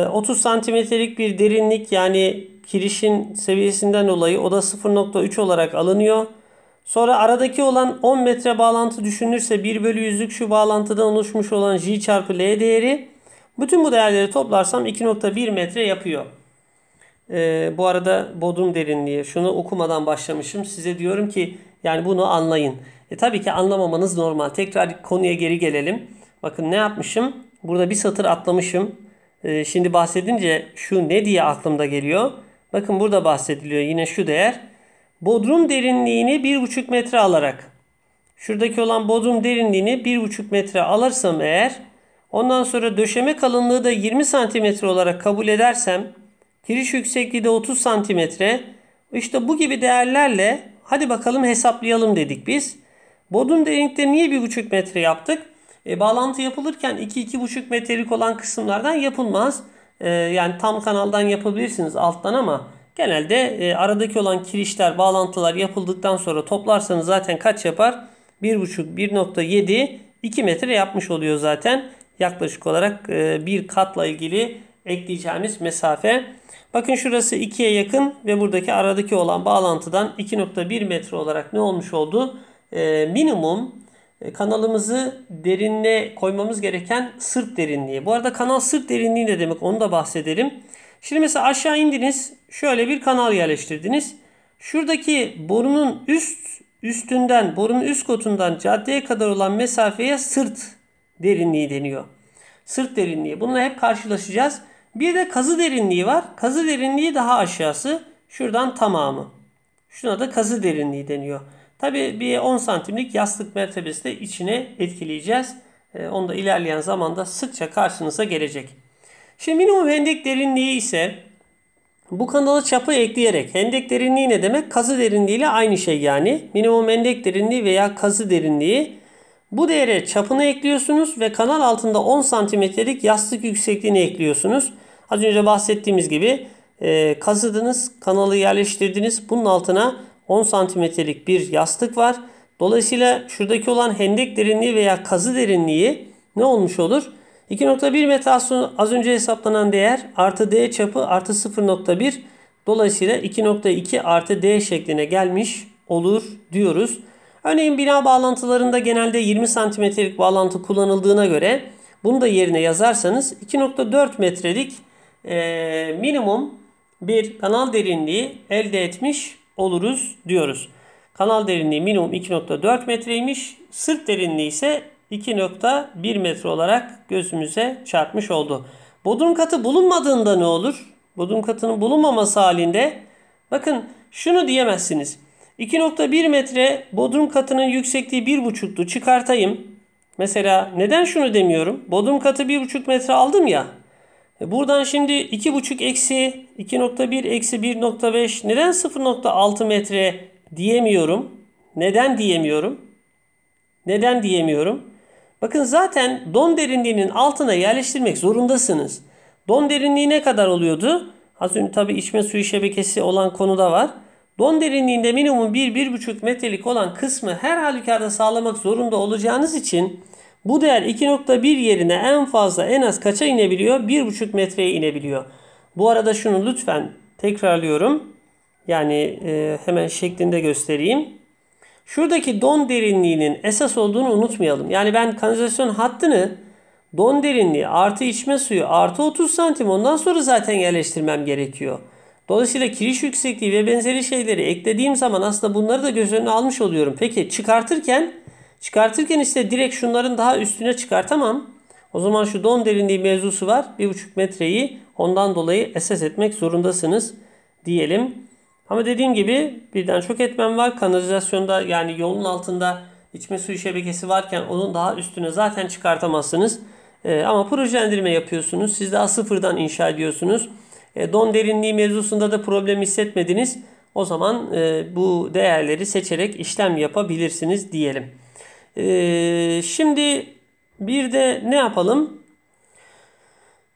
e, 30 santimetrelik bir derinlik yani kirişin seviyesinden dolayı o da 0.3 olarak alınıyor. Sonra aradaki olan 10 metre bağlantı düşünülürse 1 bölü yüzlük şu bağlantıdan oluşmuş olan J çarpı L değeri. Bütün bu değerleri toplarsam 2.1 metre yapıyor. Ee, bu arada bodrum derinliği şunu okumadan başlamışım. Size diyorum ki yani bunu anlayın. E, tabii ki anlamamanız normal. Tekrar konuya geri gelelim. Bakın ne yapmışım? Burada bir satır atlamışım. Ee, şimdi bahsedince şu ne diye aklımda geliyor. Bakın burada bahsediliyor yine şu değer bodrum derinliğini 1,5 metre alarak şuradaki olan bodrum derinliğini 1,5 metre alırsam eğer ondan sonra döşeme kalınlığı da 20 santimetre olarak kabul edersem giriş yüksekliği de 30 santimetre işte bu gibi değerlerle hadi bakalım hesaplayalım dedik biz. Bodrum derinlikte niye 1,5 metre yaptık? E, bağlantı yapılırken 2-2,5 metrelik olan kısımlardan yapılmaz. E, yani tam kanaldan yapabilirsiniz alttan ama Genelde e, aradaki olan kirişler, bağlantılar yapıldıktan sonra toplarsanız zaten kaç yapar? 1.5, 1.7, 2 metre yapmış oluyor zaten. Yaklaşık olarak e, bir katla ilgili ekleyeceğimiz mesafe. Bakın şurası 2'ye yakın ve buradaki aradaki olan bağlantıdan 2.1 metre olarak ne olmuş oldu? E, minimum e, kanalımızı derinle koymamız gereken sırt derinliği. Bu arada kanal sırt derinliği ne demek onu da bahsedelim. Şimdi mesela aşağı indiniz şöyle bir kanal yerleştirdiniz. Şuradaki borunun üst üstünden, borunun üst kotundan caddeye kadar olan mesafeye sırt derinliği deniyor. Sırt derinliği. Bununla hep karşılaşacağız. Bir de kazı derinliği var. Kazı derinliği daha aşağısı. Şuradan tamamı. Şuna da kazı derinliği deniyor. Tabi bir 10 santimlik yastık mertebesi de içine etkileyeceğiz. Ee, onu da ilerleyen zamanda sıkça karşınıza gelecek. Şimdi minimum hendek derinliği ise bu kanala çapı ekleyerek hendek derinliği ne demek? Kazı derinliği ile aynı şey yani. Minimum hendek derinliği veya kazı derinliği. Bu değere çapını ekliyorsunuz ve kanal altında 10 santimetrelik yastık yüksekliğini ekliyorsunuz. Az önce bahsettiğimiz gibi e, kazıdınız, kanalı yerleştirdiniz. Bunun altına 10 santimetrelik bir yastık var. Dolayısıyla şuradaki olan hendek derinliği veya kazı derinliği ne olmuş olur? 2.1 metre az önce hesaplanan değer artı d çapı artı 0.1 dolayısıyla 2.2 artı d şekline gelmiş olur diyoruz. Örneğin bina bağlantılarında genelde 20 santimetrelik bağlantı kullanıldığına göre bunu da yerine yazarsanız 2.4 metrelik e, minimum bir kanal derinliği elde etmiş oluruz diyoruz. Kanal derinliği minimum 2.4 metreymiş. Sırt derinliği ise 2.1 metre olarak gözümüze çarpmış oldu. Bodrum katı bulunmadığında ne olur? Bodrum katının bulunmaması halinde bakın şunu diyemezsiniz. 2.1 metre bodrum katının yüksekliği 1.5'tu çıkartayım. Mesela neden şunu demiyorum? Bodrum katı 1.5 metre aldım ya. E buradan şimdi 2.5 eksi 2.1 eksi 1.5 neden 0.6 metre diyemiyorum? Neden diyemiyorum? Neden diyemiyorum? Bakın zaten don derinliğinin altına yerleştirmek zorundasınız. Don derinliği ne kadar oluyordu? Az önce tabi içme suyu şebekesi olan konuda var. Don derinliğinde minimum 1-1,5 metrelik olan kısmı her halükarda sağlamak zorunda olacağınız için bu değer 2.1 yerine en fazla en az kaça inebiliyor? 1,5 metreye inebiliyor. Bu arada şunu lütfen tekrarlıyorum. Yani e, hemen şeklinde göstereyim. Şuradaki don derinliğinin esas olduğunu unutmayalım. Yani ben kanalizasyon hattını don derinliği artı içme suyu artı 30 santim ondan sonra zaten yerleştirmem gerekiyor. Dolayısıyla kiriş yüksekliği ve benzeri şeyleri eklediğim zaman aslında bunları da göz önüne almış oluyorum. Peki çıkartırken çıkartırken işte direkt şunların daha üstüne çıkartamam. O zaman şu don derinliği mevzusu var. 1,5 metreyi ondan dolayı esas etmek zorundasınız diyelim. Ama dediğim gibi birden çok etmen var. Kanalizasyonda yani yolun altında içme suyu şebekesi varken onun daha üstüne zaten çıkartamazsınız. E, ama projelendirme yapıyorsunuz. Siz daha sıfırdan inşa ediyorsunuz. E, don derinliği mevzusunda da problem hissetmediniz. O zaman e, bu değerleri seçerek işlem yapabilirsiniz diyelim. E, şimdi bir de ne yapalım?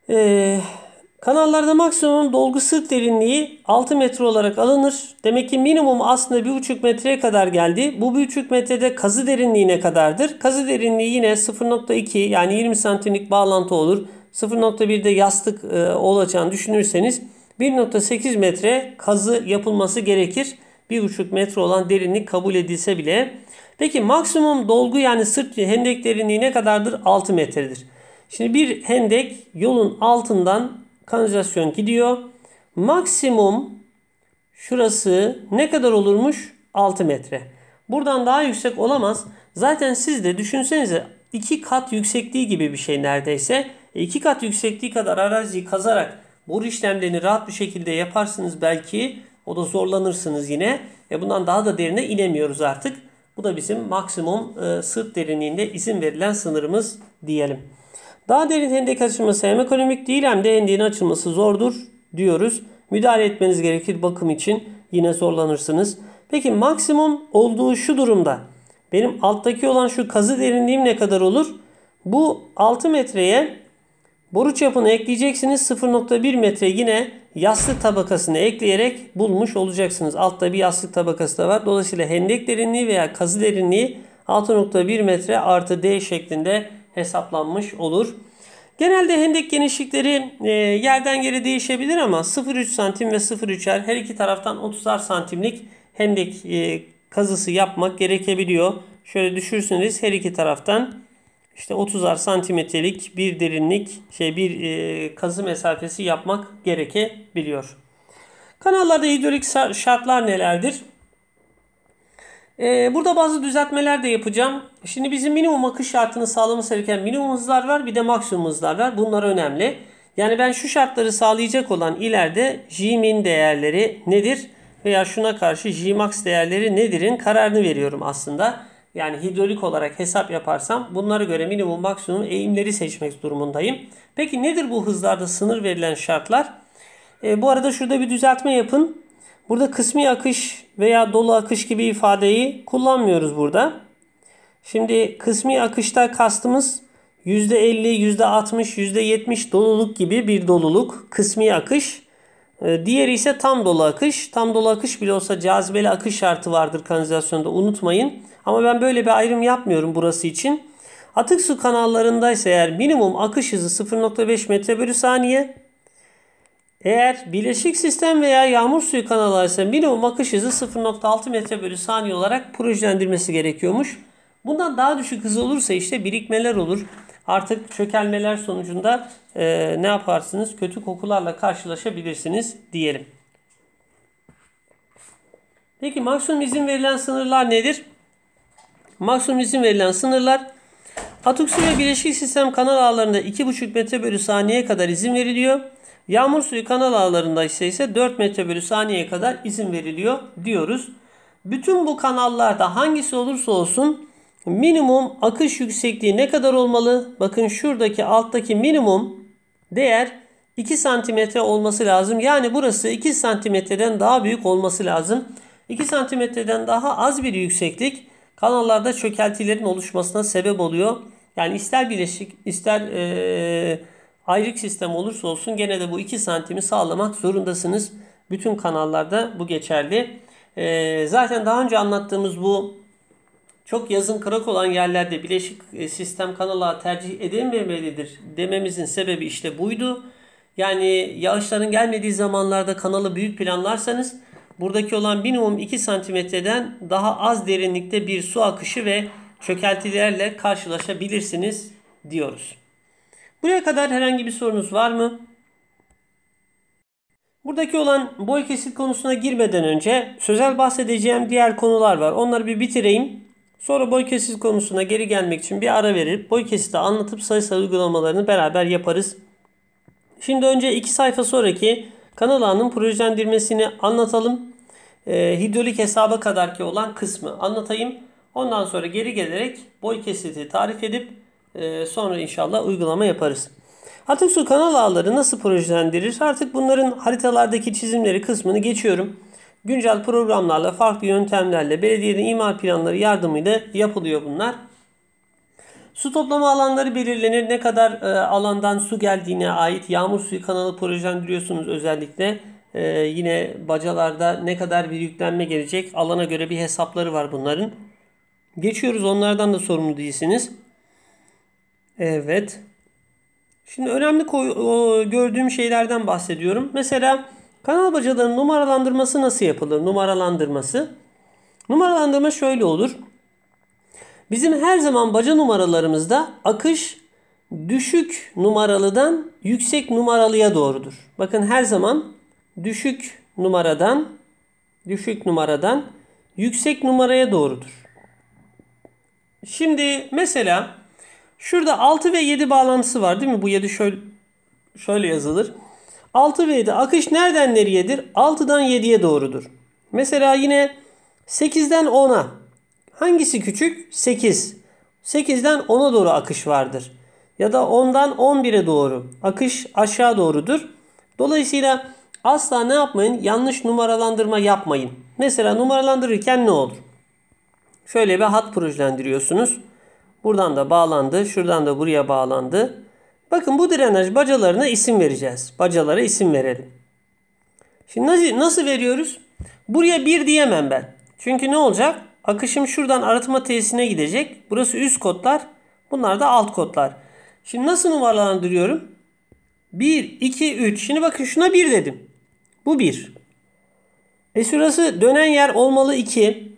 E, Kanallarda maksimum dolgu sırt derinliği 6 metre olarak alınır. Demek ki minimum aslında 1,5 metreye kadar geldi. Bu 1,5 metrede kazı derinliğine kadardır. Kazı derinliği yine 0.2 yani 20 santimlik bağlantı olur. 0.1'de yastık e, olacağını düşünürseniz 1.8 metre kazı yapılması gerekir. 1,5 metre olan derinlik kabul edilse bile. Peki maksimum dolgu yani sırt hendek derinliği ne kadardır? 6 metredir. Şimdi bir hendek yolun altından kanalizasyon gidiyor. Maksimum şurası ne kadar olurmuş? 6 metre. Buradan daha yüksek olamaz. Zaten siz de düşünsenize 2 kat yüksekliği gibi bir şey neredeyse. 2 kat yüksekliği kadar araziyi kazarak bor işlemlerini rahat bir şekilde yaparsınız belki. O da zorlanırsınız yine. E bundan daha da derine inemiyoruz artık. Bu da bizim maksimum e, sırt derinliğinde izin verilen sınırımız diyelim. Daha derin hendek açılması hem ekonomik değil hem de hendeğin açılması zordur diyoruz. Müdahale etmeniz gerekir bakım için. Yine zorlanırsınız. Peki maksimum olduğu şu durumda. Benim alttaki olan şu kazı derinliğim ne kadar olur? Bu 6 metreye boru çapını ekleyeceksiniz. 0.1 metre yine yastık tabakasını ekleyerek bulmuş olacaksınız. Altta bir yastık tabakası da var. Dolayısıyla hendek derinliği veya kazı derinliği 6.1 metre artı D şeklinde hesaplanmış olur. Genelde hendek genişlikleri e, yerden yere değişebilir ama 0,3 santim ve 0,3'er her iki taraftan 30'ar santimlik hendek e, kazısı yapmak gerekebiliyor. Şöyle düşürsünüz her iki taraftan işte 30'ar santimetrelik bir derinlik şey bir e, kazı mesafesi yapmak gerekebiliyor. Kanallarda hidrolik şartlar nelerdir? Ee, burada bazı düzeltmeler de yapacağım. Şimdi bizim minimum akış şartını sağlaması gereken minimum hızlar var bir de maksimum hızlar var. Bunlar önemli. Yani ben şu şartları sağlayacak olan ileride Jmin değerleri nedir? Veya şuna karşı Jmax değerleri nedir'in kararını veriyorum aslında. Yani hidrolik olarak hesap yaparsam bunlara göre minimum maksimum eğimleri seçmek durumundayım. Peki nedir bu hızlarda sınır verilen şartlar? E, bu arada şurada bir düzeltme yapın. Burada kısmi akış veya dolu akış gibi ifadeyi kullanmıyoruz burada. Şimdi kısmi akışta kastımız %50, %60, %70 doluluk gibi bir doluluk. Kısmi akış. Ee, diğeri ise tam dolu akış. Tam dolu akış bile olsa cazibeli akış şartı vardır kanalizasyonda unutmayın. Ama ben böyle bir ayrım yapmıyorum burası için. Atık su kanallarındaysa eğer minimum akış hızı 0.5 metre bölü saniye eğer bileşik sistem veya yağmur suyu ise minimum akış hızı 0.6 metre bölü saniye olarak projelendirmesi gerekiyormuş. Bundan daha düşük hız olursa işte birikmeler olur. Artık çökelmeler sonucunda e, ne yaparsınız? Kötü kokularla karşılaşabilirsiniz diyelim. Peki maksimum izin verilen sınırlar nedir? Maksimum izin verilen sınırlar Atık Suyu ve bileşik sistem kanal ağlarında 2,5 metre bölü saniye kadar izin veriliyor. Yağmur suyu kanal ağlarında ise ise 4 metre bölü saniyeye kadar izin veriliyor diyoruz. Bütün bu kanallarda hangisi olursa olsun minimum akış yüksekliği ne kadar olmalı? Bakın şuradaki alttaki minimum değer 2 santimetre olması lazım. Yani burası 2 santimetreden daha büyük olması lazım. 2 santimetreden daha az bir yükseklik kanallarda çökeltilerin oluşmasına sebep oluyor. Yani ister bileşik ister ee, ayrık sistem olursa olsun gene de bu 2 santimi sağlamak zorundasınız. Bütün kanallarda bu geçerli. E, zaten daha önce anlattığımız bu çok yazın kırık olan yerlerde bileşik e, sistem kanala tercih edilmemelidir dememizin sebebi işte buydu. Yani yağışların gelmediği zamanlarda kanalı büyük planlarsanız buradaki olan minimum 2 santimetreden daha az derinlikte bir su akışı ve çökeltilerle karşılaşabilirsiniz diyoruz. Buraya kadar herhangi bir sorunuz var mı? Buradaki olan boy kesit konusuna girmeden önce sözel bahsedeceğim diğer konular var. Onları bir bitireyim. Sonra boy kesit konusuna geri gelmek için bir ara verip boy kesiti anlatıp sayısal uygulamalarını beraber yaparız. Şimdi önce iki sayfa sonraki kanal ağının projelendirmesini anlatalım. E, hidrolik hesaba kadarki olan kısmı anlatayım. Ondan sonra geri gelerek boy kesiti tarif edip ee, sonra inşallah uygulama yaparız. Atık su kanal ağları nasıl projelendirir? Artık bunların haritalardaki çizimleri kısmını geçiyorum. Güncel programlarla, farklı yöntemlerle, belediyenin imar planları yardımıyla yapılıyor bunlar. Su toplama alanları belirlenir. Ne kadar e, alandan su geldiğine ait yağmur suyu kanalı projelendiriyorsunuz özellikle. E, yine bacalarda ne kadar bir yüklenme gelecek alana göre bir hesapları var bunların. Geçiyoruz onlardan da sorumlu değilsiniz. Evet. Şimdi önemli gördüğüm şeylerden bahsediyorum. Mesela kanal bacalarının numaralandırması nasıl yapılır? Numaralandırması. Numaralandırma şöyle olur. Bizim her zaman baca numaralarımızda akış düşük numaralıdan yüksek numaralıya doğrudur. Bakın her zaman düşük numaradan düşük numaradan yüksek numaraya doğrudur. Şimdi mesela Şurada 6 ve 7 bağlantısı var değil mi? Bu 7 şöyle, şöyle yazılır. 6 ve 7 akış nereden nereyedir? 6'dan 7'ye doğrudur. Mesela yine 8'den 10'a. Hangisi küçük? 8. 8'den 10'a doğru akış vardır. Ya da 10'dan 11'e doğru. Akış aşağı doğrudur. Dolayısıyla asla ne yapmayın? Yanlış numaralandırma yapmayın. Mesela numaralandırırken ne olur? Şöyle bir hat projelendiriyorsunuz. Buradan da bağlandı. Şuradan da buraya bağlandı. Bakın bu drenaj bacalarına isim vereceğiz. Bacalara isim verelim. Şimdi nasıl veriyoruz? Buraya 1 diyemem ben. Çünkü ne olacak? Akışım şuradan arıtma tesisine gidecek. Burası üst kodlar. Bunlar da alt kodlar. Şimdi nasıl numaralandırıyorum? 1, 2, 3. Şimdi bakın şuna 1 dedim. Bu 1. E şurası dönen yer olmalı 2.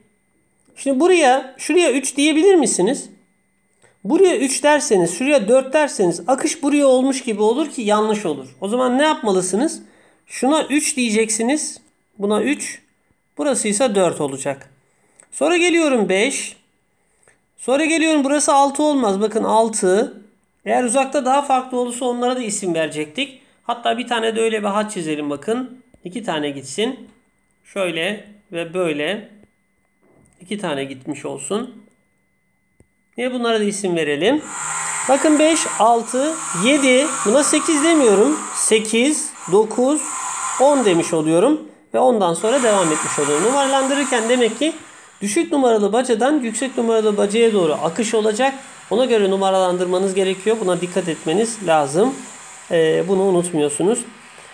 Şimdi buraya, şuraya 3 diyebilir misiniz? Buraya 3 derseniz, şuraya 4 derseniz akış buraya olmuş gibi olur ki yanlış olur. O zaman ne yapmalısınız? Şuna 3 diyeceksiniz. Buna 3. Burası ise 4 olacak. Sonra geliyorum 5. Sonra geliyorum burası 6 olmaz. Bakın 6. Eğer uzakta daha farklı olursa onlara da isim verecektik. Hatta bir tane de öyle bir hat çizelim bakın. 2 tane gitsin. Şöyle ve böyle. 2 tane gitmiş olsun. Niye bunlara da isim verelim? Bakın 5, 6, 7. Buna 8 demiyorum. 8, 9, 10 demiş oluyorum. Ve ondan sonra devam etmiş oluyorum. Numaralandırırken demek ki düşük numaralı bacadan yüksek numaralı bacaya doğru akış olacak. Ona göre numaralandırmanız gerekiyor. Buna dikkat etmeniz lazım. Ee, bunu unutmuyorsunuz.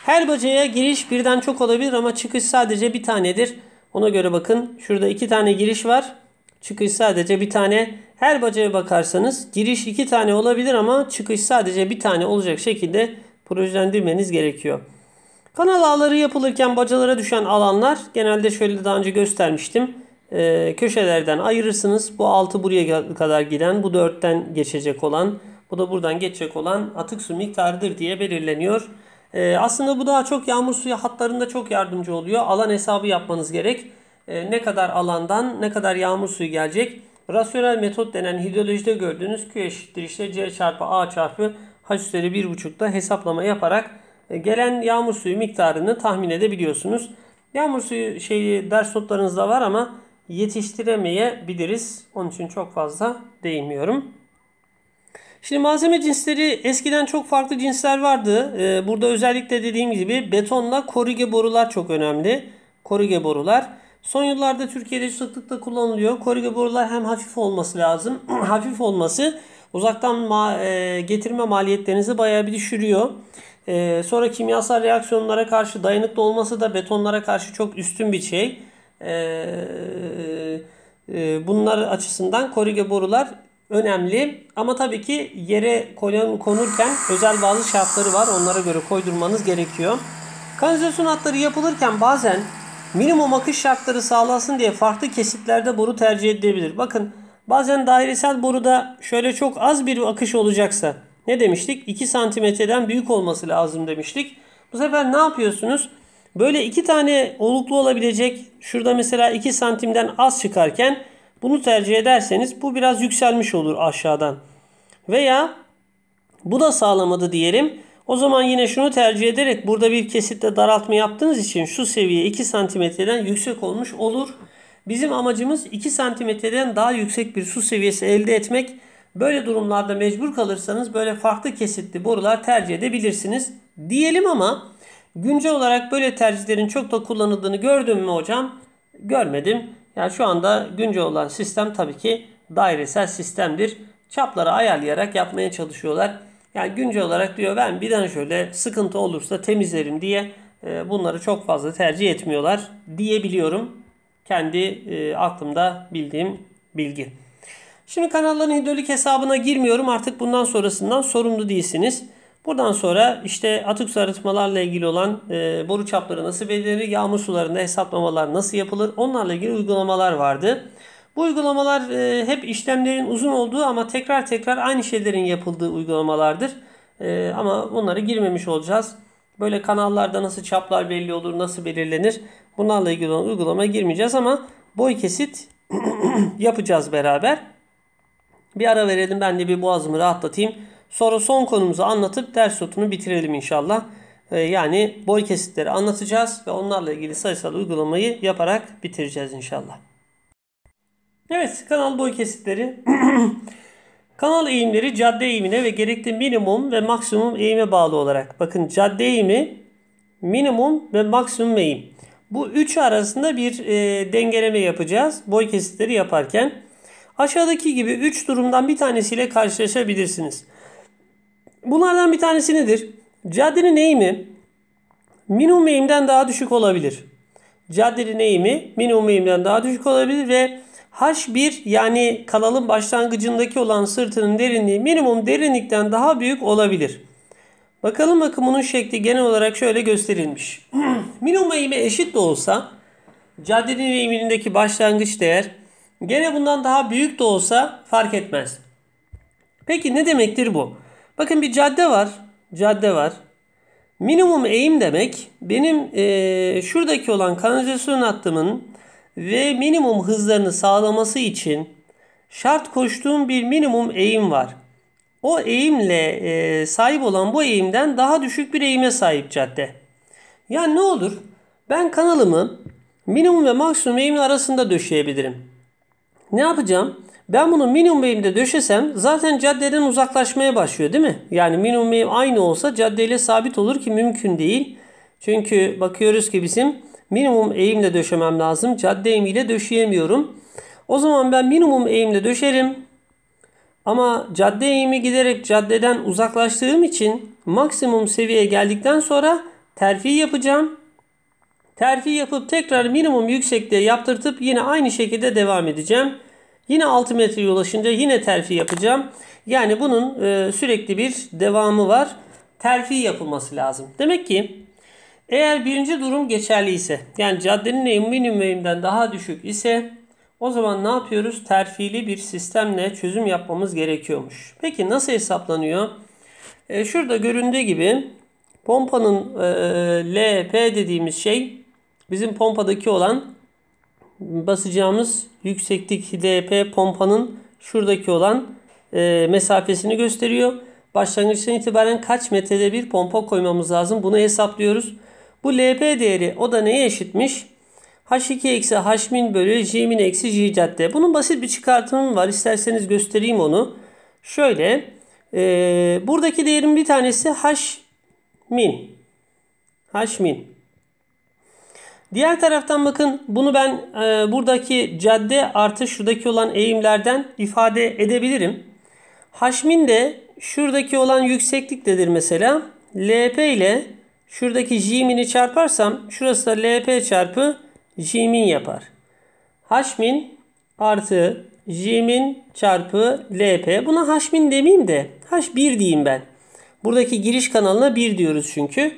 Her bacaya giriş birden çok olabilir ama çıkış sadece bir tanedir. Ona göre bakın şurada iki tane giriş var. Çıkış sadece bir tane her bacaya bakarsanız giriş iki tane olabilir ama çıkış sadece bir tane olacak şekilde projelendirmeniz gerekiyor. Kanal ağları yapılırken bacalara düşen alanlar genelde şöyle daha önce göstermiştim. Ee, köşelerden ayırırsınız. Bu 6 buraya kadar giden, bu 4'ten geçecek olan, bu da buradan geçecek olan atık su miktarıdır diye belirleniyor. Ee, aslında bu daha çok yağmur suyu hatlarında çok yardımcı oluyor. Alan hesabı yapmanız gerek. Ee, ne kadar alandan ne kadar yağmur suyu gelecek. Rasyonel metot denen hidrolojide gördüğünüz Q eşittir işte C çarpı A çarpı H üzeri 1.5'da hesaplama yaparak e, gelen yağmur suyu miktarını tahmin edebiliyorsunuz. Yağmur suyu şeyi ders notlarınızda var ama yetiştiremeyebiliriz. Onun için çok fazla değinmiyorum. Şimdi malzeme cinsleri eskiden çok farklı cinsler vardı. E, burada özellikle dediğim gibi betonla koruge borular çok önemli. koruge borular. Son yıllarda Türkiye'de sıklıkla kullanılıyor. Korige borular hem hafif olması lazım. hafif olması uzaktan ma- e, getirme maliyetlerinizi bayağı bir düşürüyor. E, sonra kimyasal reaksiyonlara karşı dayanıklı olması da betonlara karşı çok üstün bir şey. E, e, bunlar açısından korige borular önemli. Ama tabii ki yere konurken özel bazı şartları var. Onlara göre koydurmanız gerekiyor. Kanalizasyon hatları yapılırken bazen minimum akış şartları sağlasın diye farklı kesitlerde boru tercih edilebilir. Bakın bazen dairesel boruda şöyle çok az bir akış olacaksa ne demiştik? 2 santimetreden büyük olması lazım demiştik. Bu sefer ne yapıyorsunuz? Böyle iki tane oluklu olabilecek şurada mesela 2 santimden az çıkarken bunu tercih ederseniz bu biraz yükselmiş olur aşağıdan. Veya bu da sağlamadı diyelim. O zaman yine şunu tercih ederek burada bir kesitte daraltma yaptığınız için şu seviye 2 santimetreden yüksek olmuş olur. Bizim amacımız 2 santimetreden daha yüksek bir su seviyesi elde etmek. Böyle durumlarda mecbur kalırsanız böyle farklı kesitli borular tercih edebilirsiniz diyelim ama güncel olarak böyle tercihlerin çok da kullanıldığını gördüm mü hocam? Görmedim. Yani şu anda güncel olan sistem tabii ki dairesel sistemdir. Çapları ayarlayarak yapmaya çalışıyorlar. Yani güncel olarak diyor ben bir tane şöyle sıkıntı olursa temizlerim diye e, bunları çok fazla tercih etmiyorlar diyebiliyorum. Kendi e, aklımda bildiğim bilgi. Şimdi kanalların hidrolik hesabına girmiyorum. Artık bundan sonrasından sorumlu değilsiniz. Buradan sonra işte atık su arıtmalarla ilgili olan e, boru çapları nasıl belirlenir, yağmur sularında hesaplamalar nasıl yapılır onlarla ilgili uygulamalar vardı. Bu uygulamalar e, hep işlemlerin uzun olduğu ama tekrar tekrar aynı şeylerin yapıldığı uygulamalardır. E, ama bunlara girmemiş olacağız. Böyle kanallarda nasıl çaplar belli olur, nasıl belirlenir bunlarla ilgili olan uygulamaya girmeyeceğiz ama boy kesit yapacağız beraber. Bir ara verelim ben de bir boğazımı rahatlatayım. Sonra son konumuzu anlatıp ders notunu bitirelim inşallah. E, yani boy kesitleri anlatacağız ve onlarla ilgili sayısal uygulamayı yaparak bitireceğiz inşallah. Evet kanal boy kesitleri kanal eğimleri cadde eğimine ve gerekli minimum ve maksimum eğime bağlı olarak. Bakın cadde eğimi minimum ve maksimum eğim. Bu üç arasında bir e, dengeleme yapacağız boy kesitleri yaparken. Aşağıdaki gibi 3 durumdan bir tanesiyle karşılaşabilirsiniz. Bunlardan bir tanesi nedir? Caddenin eğimi minimum eğimden daha düşük olabilir. Caddenin eğimi minimum eğimden daha düşük olabilir ve H1 yani kanalın başlangıcındaki olan sırtının derinliği minimum derinlikten daha büyük olabilir. Bakalım akımının şekli genel olarak şöyle gösterilmiş. minimum eğimi eşit de olsa caddenin eğimindeki başlangıç değer gene bundan daha büyük de olsa fark etmez. Peki ne demektir bu? Bakın bir cadde var. Cadde var. Minimum eğim demek benim e, şuradaki olan kanalizasyon hattımın ve minimum hızlarını sağlaması için şart koştuğum bir minimum eğim var. O eğimle e, sahip olan bu eğimden daha düşük bir eğime sahip cadde. Yani ne olur? Ben kanalımı minimum ve maksimum eğimin arasında döşeyebilirim. Ne yapacağım? Ben bunu minimum eğimde döşesem zaten caddeden uzaklaşmaya başlıyor değil mi? Yani minimum eğim aynı olsa caddeyle sabit olur ki mümkün değil. Çünkü bakıyoruz ki bizim minimum eğimle döşemem lazım. Cadde eğimiyle döşeyemiyorum. O zaman ben minimum eğimle döşerim. Ama cadde eğimi giderek caddeden uzaklaştığım için maksimum seviyeye geldikten sonra terfi yapacağım. Terfi yapıp tekrar minimum yüksekliğe yaptırtıp yine aynı şekilde devam edeceğim. Yine 6 metre ulaşınca yine terfi yapacağım. Yani bunun e, sürekli bir devamı var. Terfi yapılması lazım. Demek ki eğer birinci durum geçerli ise yani caddenin emin ümmeyimden daha düşük ise o zaman ne yapıyoruz? Terfili bir sistemle çözüm yapmamız gerekiyormuş. Peki nasıl hesaplanıyor? E, şurada göründüğü gibi pompanın e, e LP dediğimiz şey bizim pompadaki olan basacağımız yükseklik LP pompanın şuradaki olan e, mesafesini gösteriyor. Başlangıçtan itibaren kaç metrede bir pompa koymamız lazım bunu hesaplıyoruz. Bu LP değeri o da neye eşitmiş? H2 eksi H min bölü J min eksi J cadde. Bunun basit bir çıkartımım var. İsterseniz göstereyim onu. Şöyle. E, buradaki değerin bir tanesi H min. H min. Diğer taraftan bakın bunu ben e, buradaki cadde artı şuradaki olan eğimlerden ifade edebilirim. Haşmin de şuradaki olan yüksekliktedir mesela. LP ile Şuradaki jimin'i çarparsam şurası da LP çarpı jimin yapar. Haşmin artı jimin çarpı LP. Buna haşmin demeyeyim de H1 diyeyim ben. Buradaki giriş kanalına 1 diyoruz çünkü.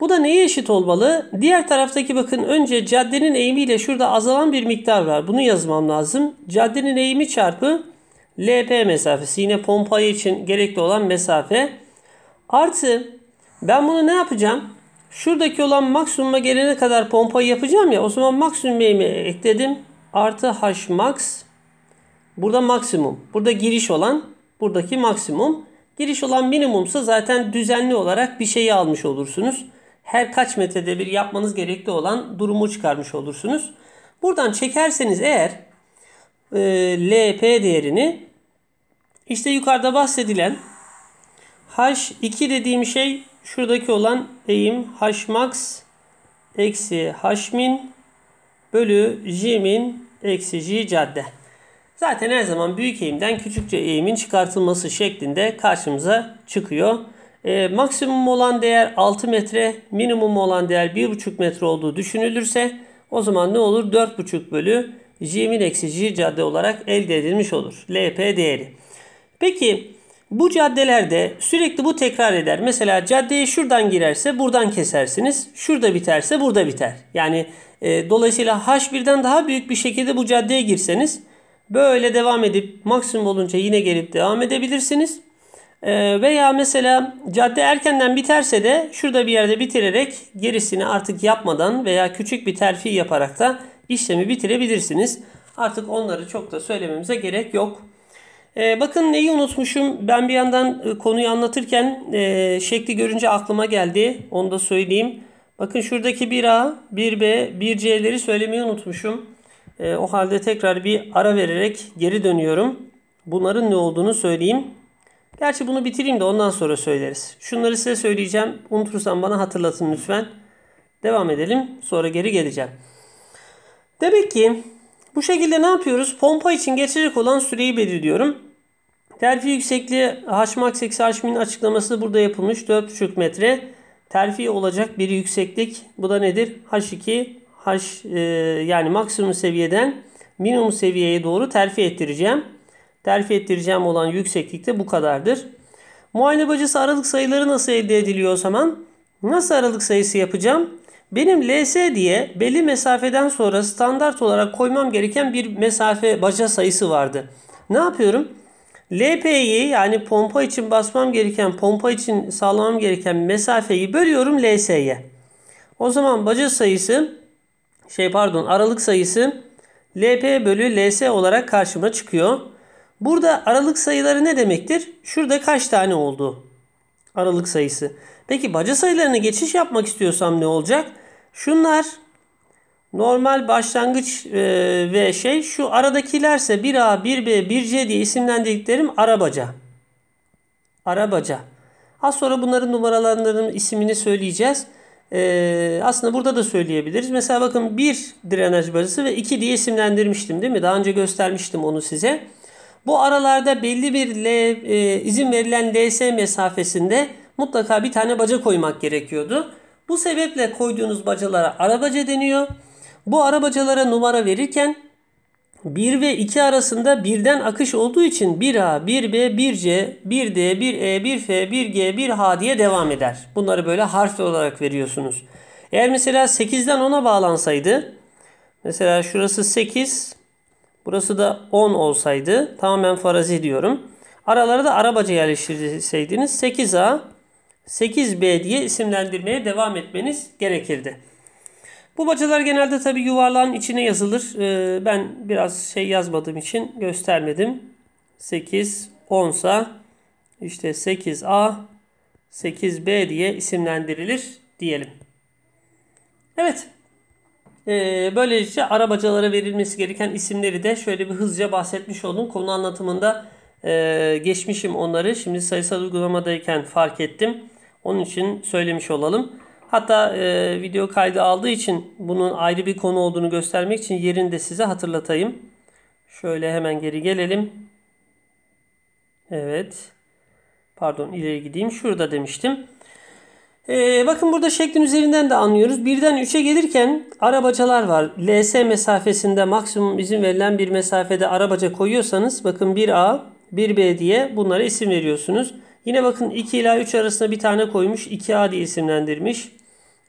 Bu da neye eşit olmalı? Diğer taraftaki bakın önce caddenin eğimiyle şurada azalan bir miktar var. Bunu yazmam lazım. Caddenin eğimi çarpı LP mesafesi. Yine pompayı için gerekli olan mesafe. Artı ben bunu ne yapacağım? Şuradaki olan maksimuma gelene kadar pompayı yapacağım ya. O zaman maksimum eğimi ekledim. Artı h max. Burada maksimum. Burada giriş olan. Buradaki maksimum. Giriş olan minimumsa zaten düzenli olarak bir şeyi almış olursunuz. Her kaç metrede bir yapmanız gerekli olan durumu çıkarmış olursunuz. Buradan çekerseniz eğer e, LP değerini işte yukarıda bahsedilen H2 dediğim şey şuradaki olan eğim hmax eksi hmin bölü jmin eksi j cadde. Zaten her zaman büyük eğimden küçükçe eğimin çıkartılması şeklinde karşımıza çıkıyor. E, maksimum olan değer 6 metre, minimum olan değer 1,5 metre olduğu düşünülürse o zaman ne olur? 4,5 bölü jmin eksi j cadde olarak elde edilmiş olur. LP değeri. Peki bu caddelerde sürekli bu tekrar eder. Mesela caddeye şuradan girerse buradan kesersiniz. Şurada biterse burada biter. Yani e, dolayısıyla H1'den daha büyük bir şekilde bu caddeye girseniz böyle devam edip maksimum olunca yine gelip devam edebilirsiniz. E, veya mesela cadde erkenden biterse de şurada bir yerde bitirerek gerisini artık yapmadan veya küçük bir terfi yaparak da işlemi bitirebilirsiniz. Artık onları çok da söylememize gerek yok. E, bakın neyi unutmuşum. Ben bir yandan e, konuyu anlatırken e, şekli görünce aklıma geldi. Onu da söyleyeyim. Bakın şuradaki 1A, 1B, 1C'leri söylemeyi unutmuşum. E, o halde tekrar bir ara vererek geri dönüyorum. Bunların ne olduğunu söyleyeyim. Gerçi bunu bitireyim de ondan sonra söyleriz. Şunları size söyleyeceğim. Unutursam bana hatırlatın lütfen. Devam edelim. Sonra geri geleceğim. Demek ki bu şekilde ne yapıyoruz? Pompa için geçecek olan süreyi belirliyorum. Terfi yüksekliği Hmax eksi Hmin'in açıklaması burada yapılmış. 4,5 metre terfi olacak bir yükseklik. Bu da nedir? H2 H e, yani maksimum seviyeden minimum seviyeye doğru terfi ettireceğim. Terfi ettireceğim olan yükseklik de bu kadardır. Muayene bacası aralık sayıları nasıl elde ediliyor o zaman? Nasıl aralık sayısı yapacağım? Benim LS diye belli mesafeden sonra standart olarak koymam gereken bir mesafe baca sayısı vardı. Ne yapıyorum? LP'yi yani pompa için basmam gereken, pompa için sağlamam gereken mesafeyi bölüyorum LS'ye. O zaman baca sayısı şey pardon aralık sayısı LP bölü LS olarak karşıma çıkıyor. Burada aralık sayıları ne demektir? Şurada kaç tane oldu? Aralık sayısı. Peki baca sayılarına geçiş yapmak istiyorsam ne olacak? Şunlar normal başlangıç e, ve şey şu aradakilerse 1A, 1B, 1C diye isimlendirdiklerim arabaca. Arabaca. Az sonra bunların numaralarının ismini söyleyeceğiz. Ee, aslında burada da söyleyebiliriz. Mesela bakın 1 drenaj barısı ve 2 diye isimlendirmiştim değil mi? Daha önce göstermiştim onu size. Bu aralarda belli bir L, e, izin verilen LS mesafesinde mutlaka bir tane baca koymak gerekiyordu. Bu sebeple koyduğunuz bacalara arabaca deniyor. Bu arabacalara numara verirken 1 ve 2 arasında birden akış olduğu için 1A, 1B, 1C, 1D, 1E, 1F, 1G, 1H diye devam eder. Bunları böyle harf olarak veriyorsunuz. Eğer mesela 8'den 10'a bağlansaydı mesela şurası 8 burası da 10 olsaydı tamamen farazi diyorum. Aralara da arabaca yerleştirseydiniz 8A 8B diye isimlendirmeye devam etmeniz gerekirdi. Bu bacalar genelde tabi yuvarlağın içine yazılır. Ee, ben biraz şey yazmadığım için göstermedim. 8, 10 sa işte 8A, 8B diye isimlendirilir diyelim. Evet. Ee, böylece arabacalara verilmesi gereken isimleri de şöyle bir hızlıca bahsetmiş oldum. Konu anlatımında e, geçmişim onları. Şimdi sayısal uygulamadayken fark ettim. Onun için söylemiş olalım. Hatta e, video kaydı aldığı için bunun ayrı bir konu olduğunu göstermek için yerini de size hatırlatayım. Şöyle hemen geri gelelim. Evet. Pardon ileri gideyim. Şurada demiştim. Ee, bakın burada şeklin üzerinden de anlıyoruz. Birden 3'e gelirken arabacalar var. LS mesafesinde maksimum izin verilen bir mesafede arabaca koyuyorsanız bakın 1A, 1B diye bunlara isim veriyorsunuz. Yine bakın 2 ila 3 arasında bir tane koymuş. 2A diye isimlendirmiş.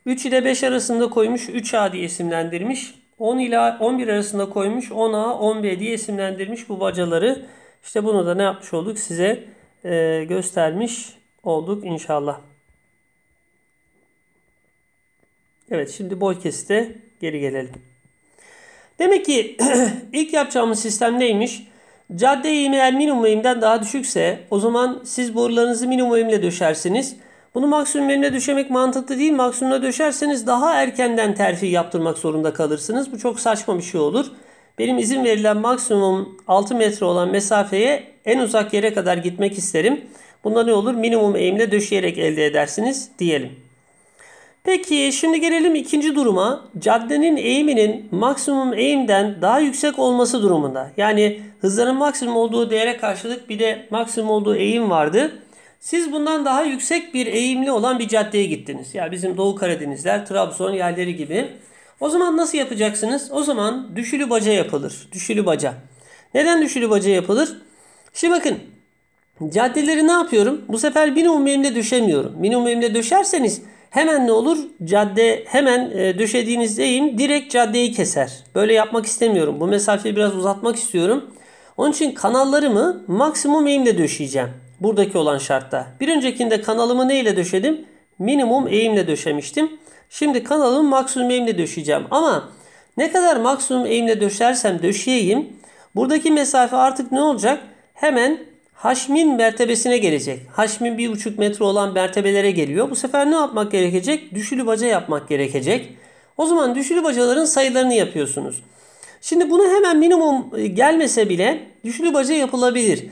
3 ile 5 arasında koymuş. 3A diye isimlendirmiş. 10 ila 11 arasında koymuş. 10A, 10B diye isimlendirmiş bu bacaları. İşte bunu da ne yapmış olduk? Size e, göstermiş olduk inşallah. Evet şimdi boy kesite geri gelelim. Demek ki ilk yapacağımız sistem neymiş? Cadde eğimi eğer minimum eğimden daha düşükse o zaman siz borularınızı minimum eğimle döşersiniz. Bunu maksimum eğimle döşemek mantıklı değil. Maksimumla döşerseniz daha erkenden terfi yaptırmak zorunda kalırsınız. Bu çok saçma bir şey olur. Benim izin verilen maksimum 6 metre olan mesafeye en uzak yere kadar gitmek isterim. Bunda ne olur? Minimum eğimle döşeyerek elde edersiniz diyelim. Peki şimdi gelelim ikinci duruma. Caddenin eğiminin maksimum eğimden daha yüksek olması durumunda. Yani hızların maksimum olduğu değere karşılık bir de maksimum olduğu eğim vardı. Siz bundan daha yüksek bir eğimli olan bir caddeye gittiniz. Ya yani bizim Doğu Karadenizler, Trabzon yerleri gibi. O zaman nasıl yapacaksınız? O zaman düşülü baca yapılır. Düşülü baca. Neden düşülü baca yapılır? Şimdi bakın caddeleri ne yapıyorum? Bu sefer minimum eğimde düşemiyorum. Minimum eğimde düşerseniz Hemen ne olur? Cadde hemen e, döşediğiniz direkt caddeyi keser. Böyle yapmak istemiyorum. Bu mesafeyi biraz uzatmak istiyorum. Onun için kanallarımı maksimum eğimle döşeyeceğim. Buradaki olan şartta. Bir öncekinde kanalımı ne ile döşedim? Minimum eğimle döşemiştim. Şimdi kanalımı maksimum eğimle döşeyeceğim. Ama ne kadar maksimum eğimle döşersem döşeyeyim. Buradaki mesafe artık ne olacak? Hemen Haşmin mertebesine gelecek. Haşmin 1,5 metre olan mertebelere geliyor. Bu sefer ne yapmak gerekecek? Düşülü baca yapmak gerekecek. O zaman düşülü bacaların sayılarını yapıyorsunuz. Şimdi bunu hemen minimum e, gelmese bile düşülü baca yapılabilir.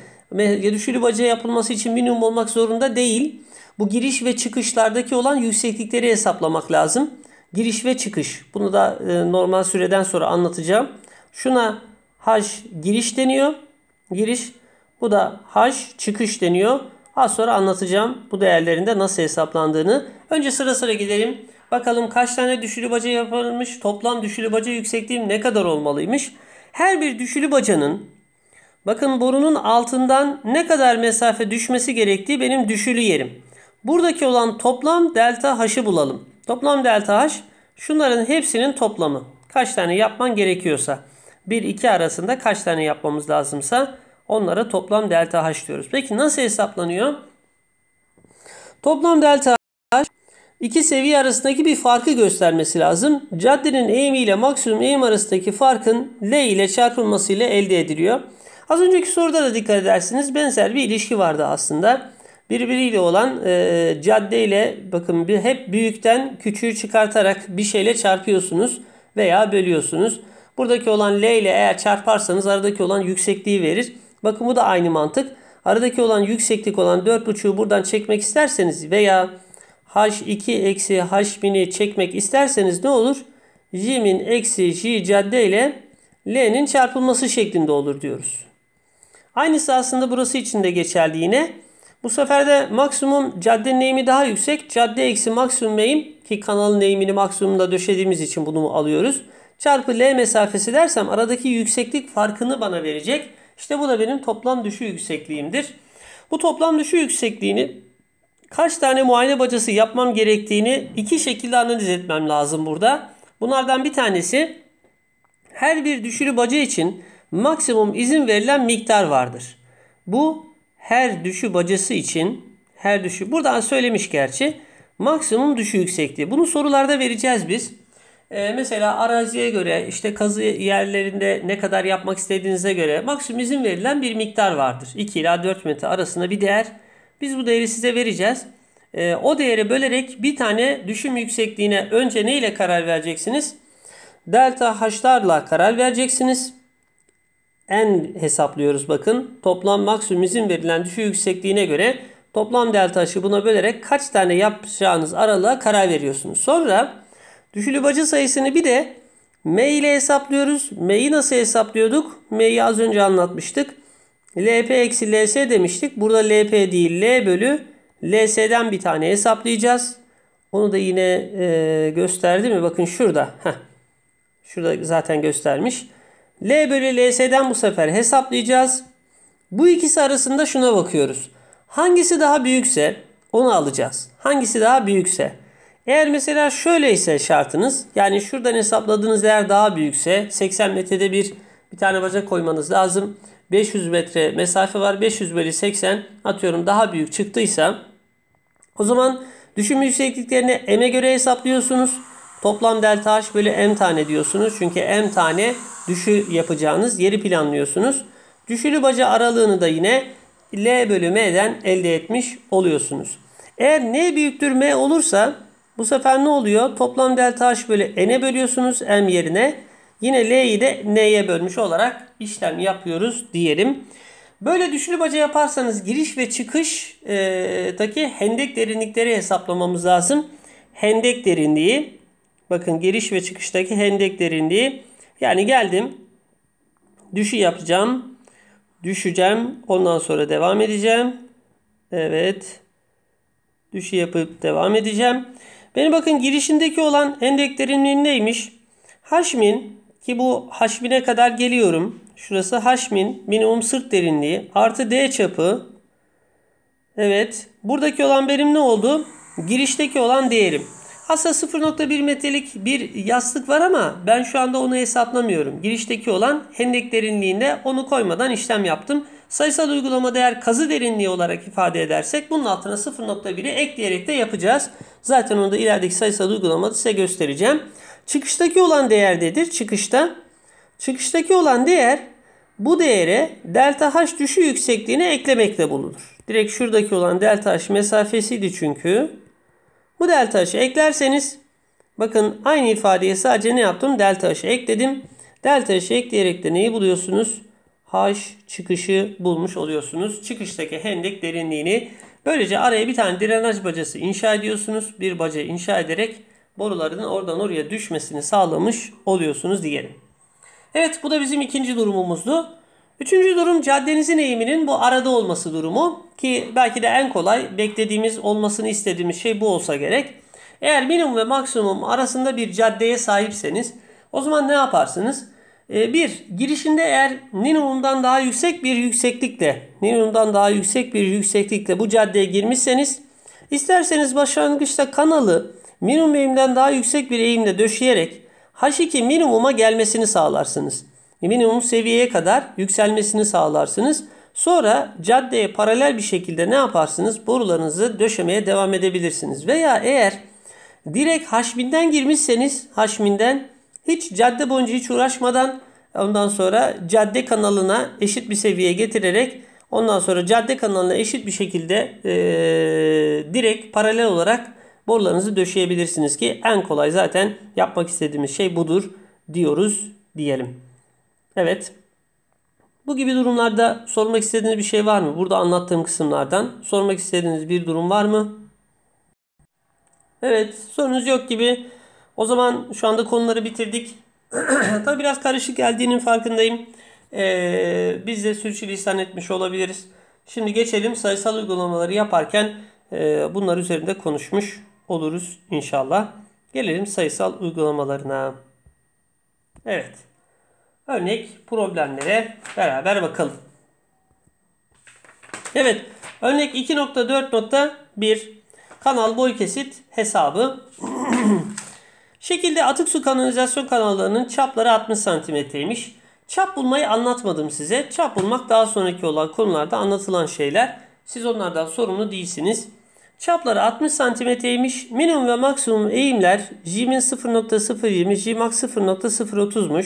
Düşülü baca yapılması için minimum olmak zorunda değil. Bu giriş ve çıkışlardaki olan yükseklikleri hesaplamak lazım. Giriş ve çıkış. Bunu da e, normal süreden sonra anlatacağım. Şuna H giriş deniyor. Giriş bu da H çıkış deniyor. Az sonra anlatacağım bu değerlerin de nasıl hesaplandığını. Önce sıra sıra gidelim. Bakalım kaç tane düşülü baca yapılmış? Toplam düşülü baca yüksekliği ne kadar olmalıymış? Her bir düşülü bacanın bakın borunun altından ne kadar mesafe düşmesi gerektiği benim düşülü yerim. Buradaki olan toplam delta h'ı bulalım. Toplam delta h şunların hepsinin toplamı. Kaç tane yapman gerekiyorsa. 1-2 arasında kaç tane yapmamız lazımsa Onlara toplam delta H diyoruz. Peki nasıl hesaplanıyor? Toplam delta H iki seviye arasındaki bir farkı göstermesi lazım. Caddenin eğimi ile maksimum eğim arasındaki farkın L ile çarpılmasıyla elde ediliyor. Az önceki soruda da dikkat edersiniz benzer bir ilişki vardı aslında. Birbiriyle olan e, cadde ile bakın bir, hep büyükten küçüğü çıkartarak bir şeyle çarpıyorsunuz veya bölüyorsunuz. Buradaki olan L ile eğer çarparsanız aradaki olan yüksekliği verir. Bakın bu da aynı mantık. Aradaki olan yükseklik olan 4.5'u buradan çekmek isterseniz veya h2 eksi h1'i çekmek isterseniz ne olur? j'min eksi j cadde ile l'nin çarpılması şeklinde olur diyoruz. Aynısı aslında burası için de geçerli yine. Bu sefer de maksimum caddenin eğimi daha yüksek. Cadde eksi maksimum eğim ki kanalın eğimini maksimumda döşediğimiz için bunu alıyoruz. Çarpı L mesafesi dersem aradaki yükseklik farkını bana verecek. İşte bu da benim toplam düşü yüksekliğimdir. Bu toplam düşü yüksekliğini kaç tane muayene bacası yapmam gerektiğini iki şekilde analiz etmem lazım burada. Bunlardan bir tanesi her bir düşülü baca için maksimum izin verilen miktar vardır. Bu her düşü bacası için her düşü buradan söylemiş gerçi maksimum düşü yüksekliği. Bunu sorularda vereceğiz biz. E, mesela araziye göre işte kazı yerlerinde ne kadar yapmak istediğinize göre maksimum izin verilen bir miktar vardır. 2 ila 4 metre arasında bir değer. Biz bu değeri size vereceğiz. E, o değere bölerek bir tane düşüm yüksekliğine önce ne ile karar vereceksiniz? Delta h'larla karar vereceksiniz. En hesaplıyoruz bakın. Toplam maksimum izin verilen düşüm yüksekliğine göre toplam delta h'ı buna bölerek kaç tane yapacağınız aralığa karar veriyorsunuz. Sonra Düşülü bacı sayısını bir de M ile hesaplıyoruz. M'yi nasıl hesaplıyorduk? M'yi az önce anlatmıştık. LP eksi LS demiştik. Burada LP değil L bölü LS'den bir tane hesaplayacağız. Onu da yine e, gösterdi mi? Bakın şurada. Heh. Şurada zaten göstermiş. L bölü LS'den bu sefer hesaplayacağız. Bu ikisi arasında şuna bakıyoruz. Hangisi daha büyükse onu alacağız. Hangisi daha büyükse. Eğer mesela şöyleyse şartınız yani şuradan hesapladığınız değer daha büyükse 80 metrede bir bir tane bacak koymanız lazım. 500 metre mesafe var. 500 bölü 80 atıyorum daha büyük çıktıysa o zaman düşünme yüksekliklerini m'e göre hesaplıyorsunuz. Toplam delta h bölü m tane diyorsunuz. Çünkü m tane düşü yapacağınız yeri planlıyorsunuz. Düşülü baca aralığını da yine L bölü M'den elde etmiş oluyorsunuz. Eğer N büyüktür M olursa bu sefer ne oluyor? Toplam delta h bölü n'e bölüyorsunuz m yerine. Yine l'yi de n'ye bölmüş olarak işlem yapıyoruz diyelim. Böyle düşünü baca yaparsanız giriş ve çıkıştaki e, hendek derinlikleri hesaplamamız lazım. Hendek derinliği bakın giriş ve çıkıştaki hendek derinliği yani geldim düşü yapacağım. Düşeceğim. Ondan sonra devam edeceğim. Evet. Düşü yapıp devam edeceğim. Beni bakın girişindeki olan endeklerin neymiş? Haşmin ki bu haşmine kadar geliyorum. Şurası haşmin minimum sırt derinliği artı D çapı. Evet buradaki olan benim ne oldu? Girişteki olan değerim. Aslında 0.1 metrelik bir yastık var ama ben şu anda onu hesaplamıyorum. Girişteki olan hendek derinliğinde onu koymadan işlem yaptım. Sayısal uygulama değer kazı derinliği olarak ifade edersek bunun altına 0.1'i ekleyerek de yapacağız. Zaten onu da ilerideki sayısal uygulamada size göstereceğim. Çıkıştaki olan değer nedir? Çıkışta çıkıştaki olan değer bu değere delta h düşü yüksekliğini eklemekle bulunur. Direkt şuradaki olan delta h mesafesiydi çünkü. Bu delta h'ı eklerseniz bakın aynı ifadeye sadece ne yaptım? Delta h'ı ekledim. Delta h'ı ekleyerek de neyi buluyorsunuz? H çıkışı bulmuş oluyorsunuz. Çıkıştaki hendek derinliğini böylece araya bir tane drenaj bacası inşa ediyorsunuz. Bir baca inşa ederek boruların oradan oraya düşmesini sağlamış oluyorsunuz diyelim. Evet bu da bizim ikinci durumumuzdu. Üçüncü durum caddenizin eğiminin bu arada olması durumu ki belki de en kolay beklediğimiz olmasını istediğimiz şey bu olsa gerek. Eğer minimum ve maksimum arasında bir caddeye sahipseniz o zaman ne yaparsınız? 1. Ee, girişinde eğer minimumdan daha yüksek bir yükseklikle, minimumdan daha yüksek bir yükseklikle bu caddeye girmişseniz, isterseniz başlangıçta kanalı minimum eğimden daha yüksek bir eğimle döşeyerek H2 minimuma gelmesini sağlarsınız. Minimum seviyeye kadar yükselmesini sağlarsınız. Sonra caddeye paralel bir şekilde ne yaparsınız? Borularınızı döşemeye devam edebilirsiniz. Veya eğer direkt haşminden girmişseniz haşminden hiç cadde boyunca hiç uğraşmadan ondan sonra cadde kanalına eşit bir seviyeye getirerek ondan sonra cadde kanalına eşit bir şekilde e, direkt paralel olarak borularınızı döşeyebilirsiniz ki en kolay zaten yapmak istediğimiz şey budur diyoruz diyelim. Evet. Bu gibi durumlarda sormak istediğiniz bir şey var mı? Burada anlattığım kısımlardan sormak istediğiniz bir durum var mı? Evet, sorunuz yok gibi. O zaman şu anda konuları bitirdik. Tabi biraz karışık geldiğinin farkındayım. Ee, biz de sürçülisan etmiş olabiliriz. Şimdi geçelim sayısal uygulamaları yaparken e, bunlar üzerinde konuşmuş oluruz inşallah. Gelelim sayısal uygulamalarına. Evet. Örnek problemlere beraber bakalım. Evet. Örnek 2.4.1 kanal boy kesit hesabı Şekilde atık su kanalizasyon kanallarının çapları 60 santimetreymiş. Çap bulmayı anlatmadım size. Çap bulmak daha sonraki olan konularda anlatılan şeyler. Siz onlardan sorumlu değilsiniz. Çapları 60 santimetreymiş. Minimum ve maksimum eğimler Jmin 0.020, Jmax 0.030'muş.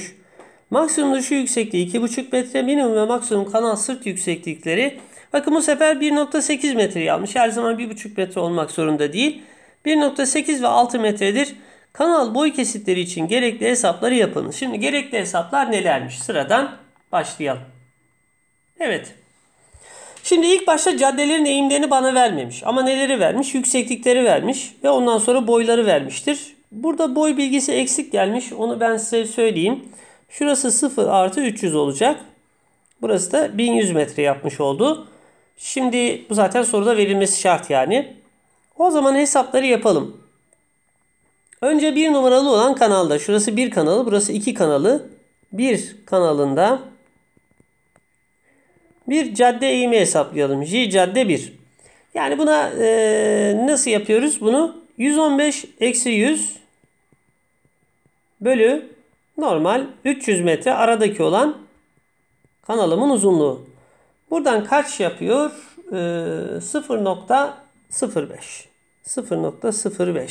Maksimum dışı yüksekliği 2,5 metre, minimum ve maksimum kanal sırt yükseklikleri. Bakın bu sefer 1.8 metreyi almış. Her zaman 1,5 metre olmak zorunda değil. 1.8 ve 6 metredir. Kanal boy kesitleri için gerekli hesapları yapın. Şimdi gerekli hesaplar nelermiş? Sıradan başlayalım. Evet. Şimdi ilk başta caddelerin eğimlerini bana vermemiş. Ama neleri vermiş? Yükseklikleri vermiş ve ondan sonra boyları vermiştir. Burada boy bilgisi eksik gelmiş. Onu ben size söyleyeyim. Şurası 0 artı 300 olacak. Burası da 1100 metre yapmış oldu. Şimdi bu zaten soruda verilmesi şart yani. O zaman hesapları yapalım. Önce bir numaralı olan kanalda. Şurası bir kanalı. Burası iki kanalı. Bir kanalında bir cadde eğimi hesaplayalım. J cadde 1. Yani buna e, nasıl yapıyoruz? Bunu 115 eksi 100 bölü normal 300 metre aradaki olan kanalımın uzunluğu. Buradan kaç yapıyor? E, 0.05 0.05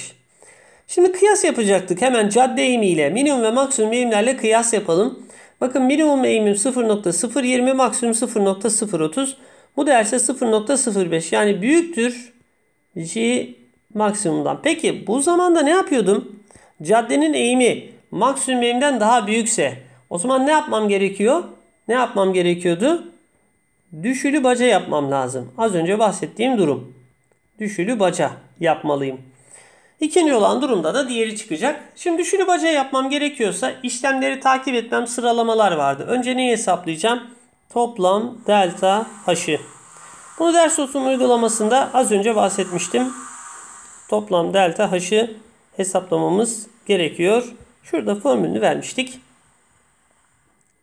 Şimdi kıyas yapacaktık. Hemen cadde eğimiyle minimum ve maksimum eğimlerle kıyas yapalım. Bakın minimum eğimim 0.020 maksimum 0.030. Bu derse 0.05 yani büyüktür J maksimumdan. Peki bu zamanda ne yapıyordum? Caddenin eğimi maksimum eğimden daha büyükse o zaman ne yapmam gerekiyor? Ne yapmam gerekiyordu? Düşülü baca yapmam lazım. Az önce bahsettiğim durum. Düşülü baca yapmalıyım. İkinci olan durumda da diğeri çıkacak. Şimdi şunu baca yapmam gerekiyorsa işlemleri takip etmem sıralamalar vardı. Önce neyi hesaplayacağım? Toplam delta h'ı. Bunu ders olsun uygulamasında az önce bahsetmiştim. Toplam delta h'ı hesaplamamız gerekiyor. Şurada formülünü vermiştik.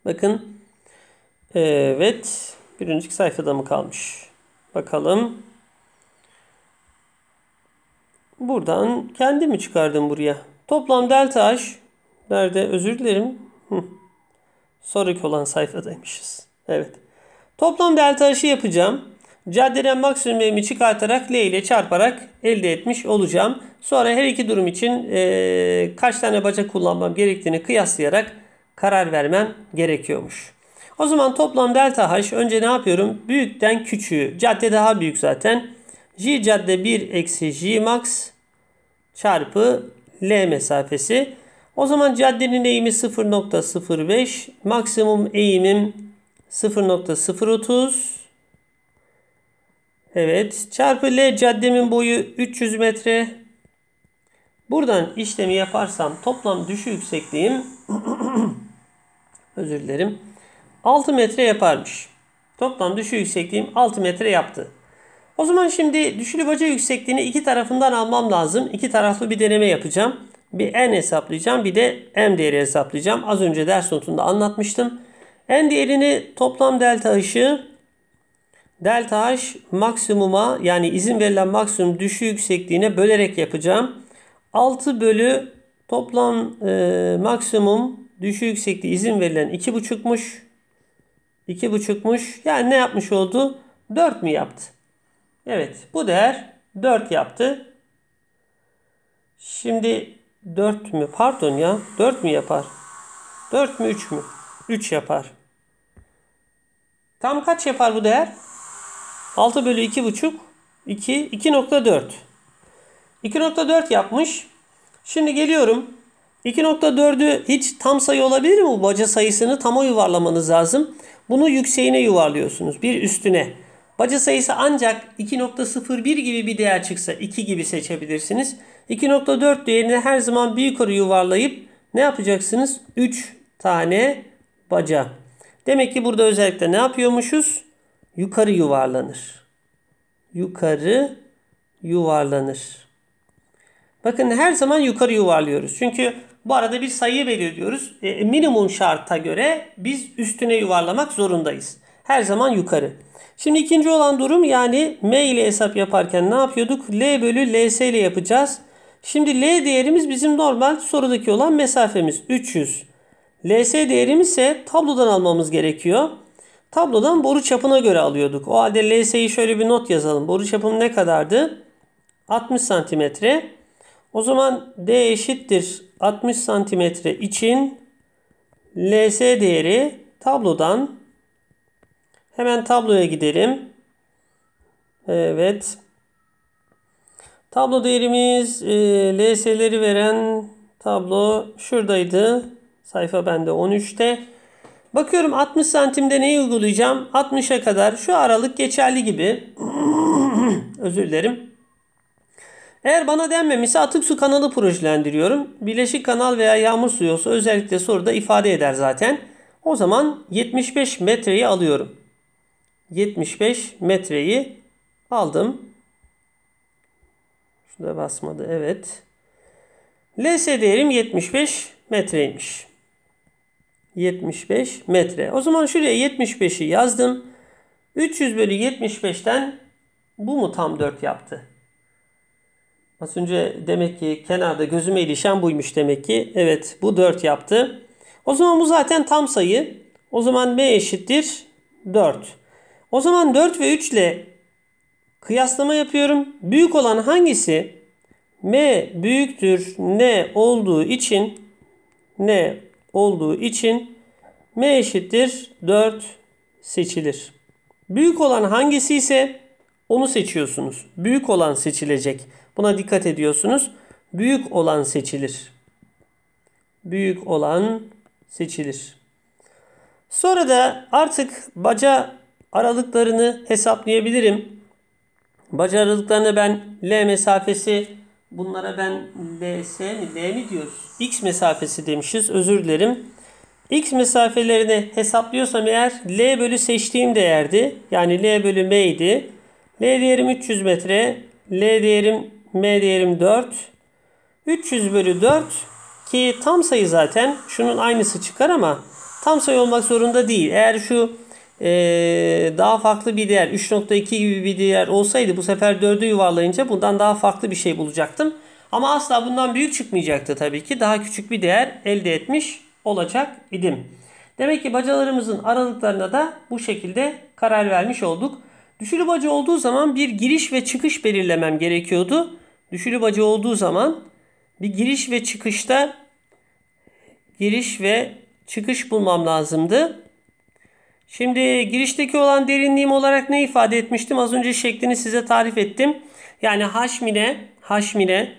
Bakın. Evet. Birinci sayfada mı kalmış? Bakalım. Buradan kendimi çıkardım buraya. Toplam delta h nerede? Özür dilerim. Sonraki olan sayfadaymışız. Evet. Toplam delta h'ı yapacağım. Caddeden maksimum değerimi çıkartarak L ile çarparak elde etmiş olacağım. Sonra her iki durum için e, kaç tane bacak kullanmam gerektiğini kıyaslayarak karar vermem gerekiyormuş. O zaman toplam delta h önce ne yapıyorum? Büyükten küçüğü. Cadde daha büyük zaten. J cadde 1 eksi J max çarpı L mesafesi. O zaman caddenin eğimi 0.05. Maksimum eğimim 0.030. Evet. Çarpı L caddemin boyu 300 metre. Buradan işlemi yaparsam toplam düşü yüksekliğim özür dilerim. 6 metre yaparmış. Toplam düşü yüksekliğim 6 metre yaptı. O zaman şimdi düşülü baca yüksekliğini iki tarafından almam lazım. İki taraflı bir deneme yapacağım. Bir n hesaplayacağım bir de m değeri hesaplayacağım. Az önce ders notunda anlatmıştım. n değerini toplam delta h'ı delta h maksimuma yani izin verilen maksimum düşü yüksekliğine bölerek yapacağım. 6 bölü toplam e, maksimum düşü yüksekliği izin verilen 2,5'muş. 2,5'muş. Yani ne yapmış oldu? 4 mü yaptı? Evet bu değer 4 yaptı. Şimdi 4 mü? Pardon ya. 4 mü yapar? 4 mü 3 mü? 3 yapar. Tam kaç yapar bu değer? 6 bölü 2,5 2 2.4 2.4 yapmış. Şimdi geliyorum. 2.4'ü hiç tam sayı olabilir mi? Baca sayısını tama yuvarlamanız lazım. Bunu yükseğine yuvarlıyorsunuz. Bir üstüne. Baca sayısı ancak 2.01 gibi bir değer çıksa 2 gibi seçebilirsiniz. 2.4 değerini her zaman bir yukarı yuvarlayıp ne yapacaksınız? 3 tane baca. Demek ki burada özellikle ne yapıyormuşuz? Yukarı yuvarlanır. Yukarı yuvarlanır. Bakın her zaman yukarı yuvarlıyoruz. Çünkü bu arada bir sayı belirliyoruz. E, minimum şarta göre biz üstüne yuvarlamak zorundayız. Her zaman yukarı. Şimdi ikinci olan durum yani M ile hesap yaparken ne yapıyorduk? L bölü LS ile yapacağız. Şimdi L değerimiz bizim normal sorudaki olan mesafemiz 300. LS değerimiz ise tablodan almamız gerekiyor. Tablodan boru çapına göre alıyorduk. O halde LS'yi şöyle bir not yazalım. Boru çapım ne kadardı? 60 santimetre. O zaman D eşittir 60 santimetre için LS değeri tablodan Hemen tabloya gidelim. Evet. Tablo değerimiz e, LS'leri veren tablo şuradaydı. Sayfa bende 13'te. Bakıyorum 60 santimde neyi uygulayacağım? 60'a kadar şu aralık geçerli gibi. Özür dilerim. Eğer bana denmemişse atık su kanalı projelendiriyorum. Bileşik kanal veya yağmur suyu olsa özellikle soruda ifade eder zaten. O zaman 75 metreyi alıyorum. 75 metreyi aldım. Şurada basmadı. Evet. LS değerim 75 metreymiş. 75 metre. O zaman şuraya 75'i yazdım. 300 bölü 75'ten bu mu tam 4 yaptı? Az önce demek ki kenarda gözüme ilişen buymuş demek ki. Evet bu 4 yaptı. O zaman bu zaten tam sayı. O zaman m eşittir 4. O zaman 4 ve 3 ile kıyaslama yapıyorum. Büyük olan hangisi? M büyüktür N olduğu için N olduğu için M eşittir 4 seçilir. Büyük olan hangisi ise onu seçiyorsunuz. Büyük olan seçilecek. Buna dikkat ediyorsunuz. Büyük olan seçilir. Büyük olan seçilir. Sonra da artık baca aralıklarını hesaplayabilirim. Baca aralıklarını ben L mesafesi bunlara ben LS mi L mi diyoruz? X mesafesi demişiz özür dilerim. X mesafelerini hesaplıyorsam eğer L bölü seçtiğim değerdi. Yani L bölü M idi. L değerim 300 metre. L değerim M değerim 4. 300 bölü 4 ki tam sayı zaten şunun aynısı çıkar ama tam sayı olmak zorunda değil. Eğer şu ee, daha farklı bir değer 3.2 gibi bir değer olsaydı bu sefer 4'ü yuvarlayınca bundan daha farklı bir şey bulacaktım. Ama asla bundan büyük çıkmayacaktı tabii ki. Daha küçük bir değer elde etmiş olacak idim. Demek ki bacalarımızın aralıklarına da bu şekilde karar vermiş olduk. Düşülü baca olduğu zaman bir giriş ve çıkış belirlemem gerekiyordu. Düşülü baca olduğu zaman bir giriş ve çıkışta giriş ve çıkış bulmam lazımdı. Şimdi girişteki olan derinliğim olarak ne ifade etmiştim? Az önce şeklini size tarif ettim. Yani haşmine, haşmine,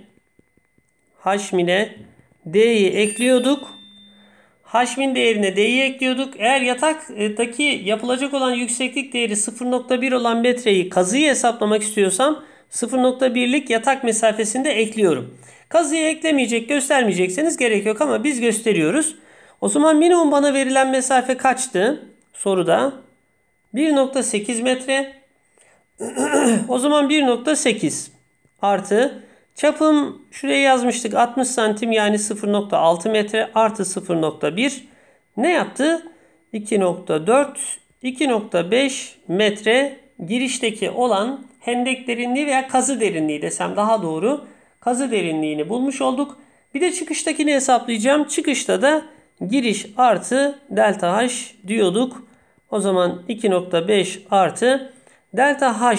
haşmine D'yi ekliyorduk. Haşmin değerine D'yi ekliyorduk. Eğer yataktaki yapılacak olan yükseklik değeri 0.1 olan metreyi kazıyı hesaplamak istiyorsam 0.1'lik yatak mesafesinde ekliyorum. Kazıyı eklemeyecek göstermeyecekseniz gerek yok ama biz gösteriyoruz. O zaman minimum bana verilen mesafe kaçtı? soruda 1.8 metre. o zaman 1.8 artı çapım şuraya yazmıştık 60 santim yani 0.6 metre artı 0.1 ne yaptı? 2.4 2.5 metre girişteki olan hendek derinliği veya kazı derinliği desem daha doğru kazı derinliğini bulmuş olduk. Bir de çıkıştakini hesaplayacağım. Çıkışta da giriş artı delta h diyorduk. O zaman 2.5 artı delta h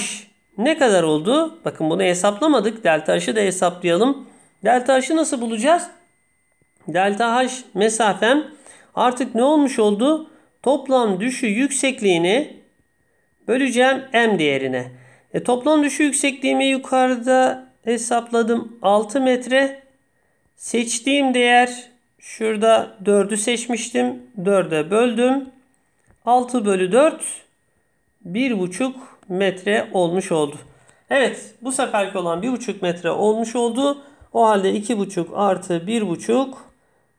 ne kadar oldu? Bakın bunu hesaplamadık. Delta h'ı da hesaplayalım. Delta h'ı nasıl bulacağız? Delta h mesafem artık ne olmuş oldu? Toplam düşü yüksekliğini böleceğim m değerine. E, toplam düşü yüksekliğimi yukarıda hesapladım 6 metre. Seçtiğim değer Şurada 4'ü seçmiştim. 4'e böldüm. 6 bölü 4 1,5 metre olmuş oldu. Evet bu seferki olan 1,5 metre olmuş oldu. O halde 2,5 artı 1,5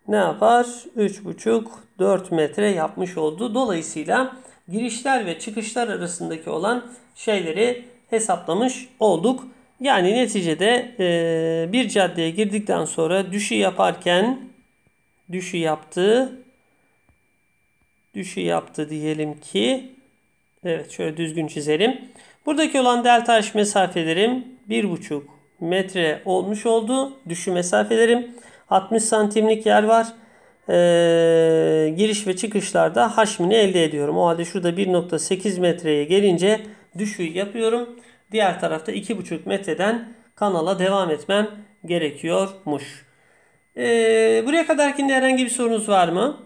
ne yapar? 3,5 4 metre yapmış oldu. Dolayısıyla girişler ve çıkışlar arasındaki olan şeyleri hesaplamış olduk. Yani neticede bir caddeye girdikten sonra düşü yaparken düşü yaptı. Düşü yaptı diyelim ki. Evet şöyle düzgün çizelim. Buradaki olan delta h mesafelerim 1,5 metre olmuş oldu. Düşü mesafelerim 60 santimlik yer var. Ee, giriş ve çıkışlarda haşmini elde ediyorum. O halde şurada 1.8 metreye gelince düşü yapıyorum. Diğer tarafta 2,5 metreden kanala devam etmem gerekiyormuş. Ee, buraya kadarkinde herhangi bir sorunuz var mı?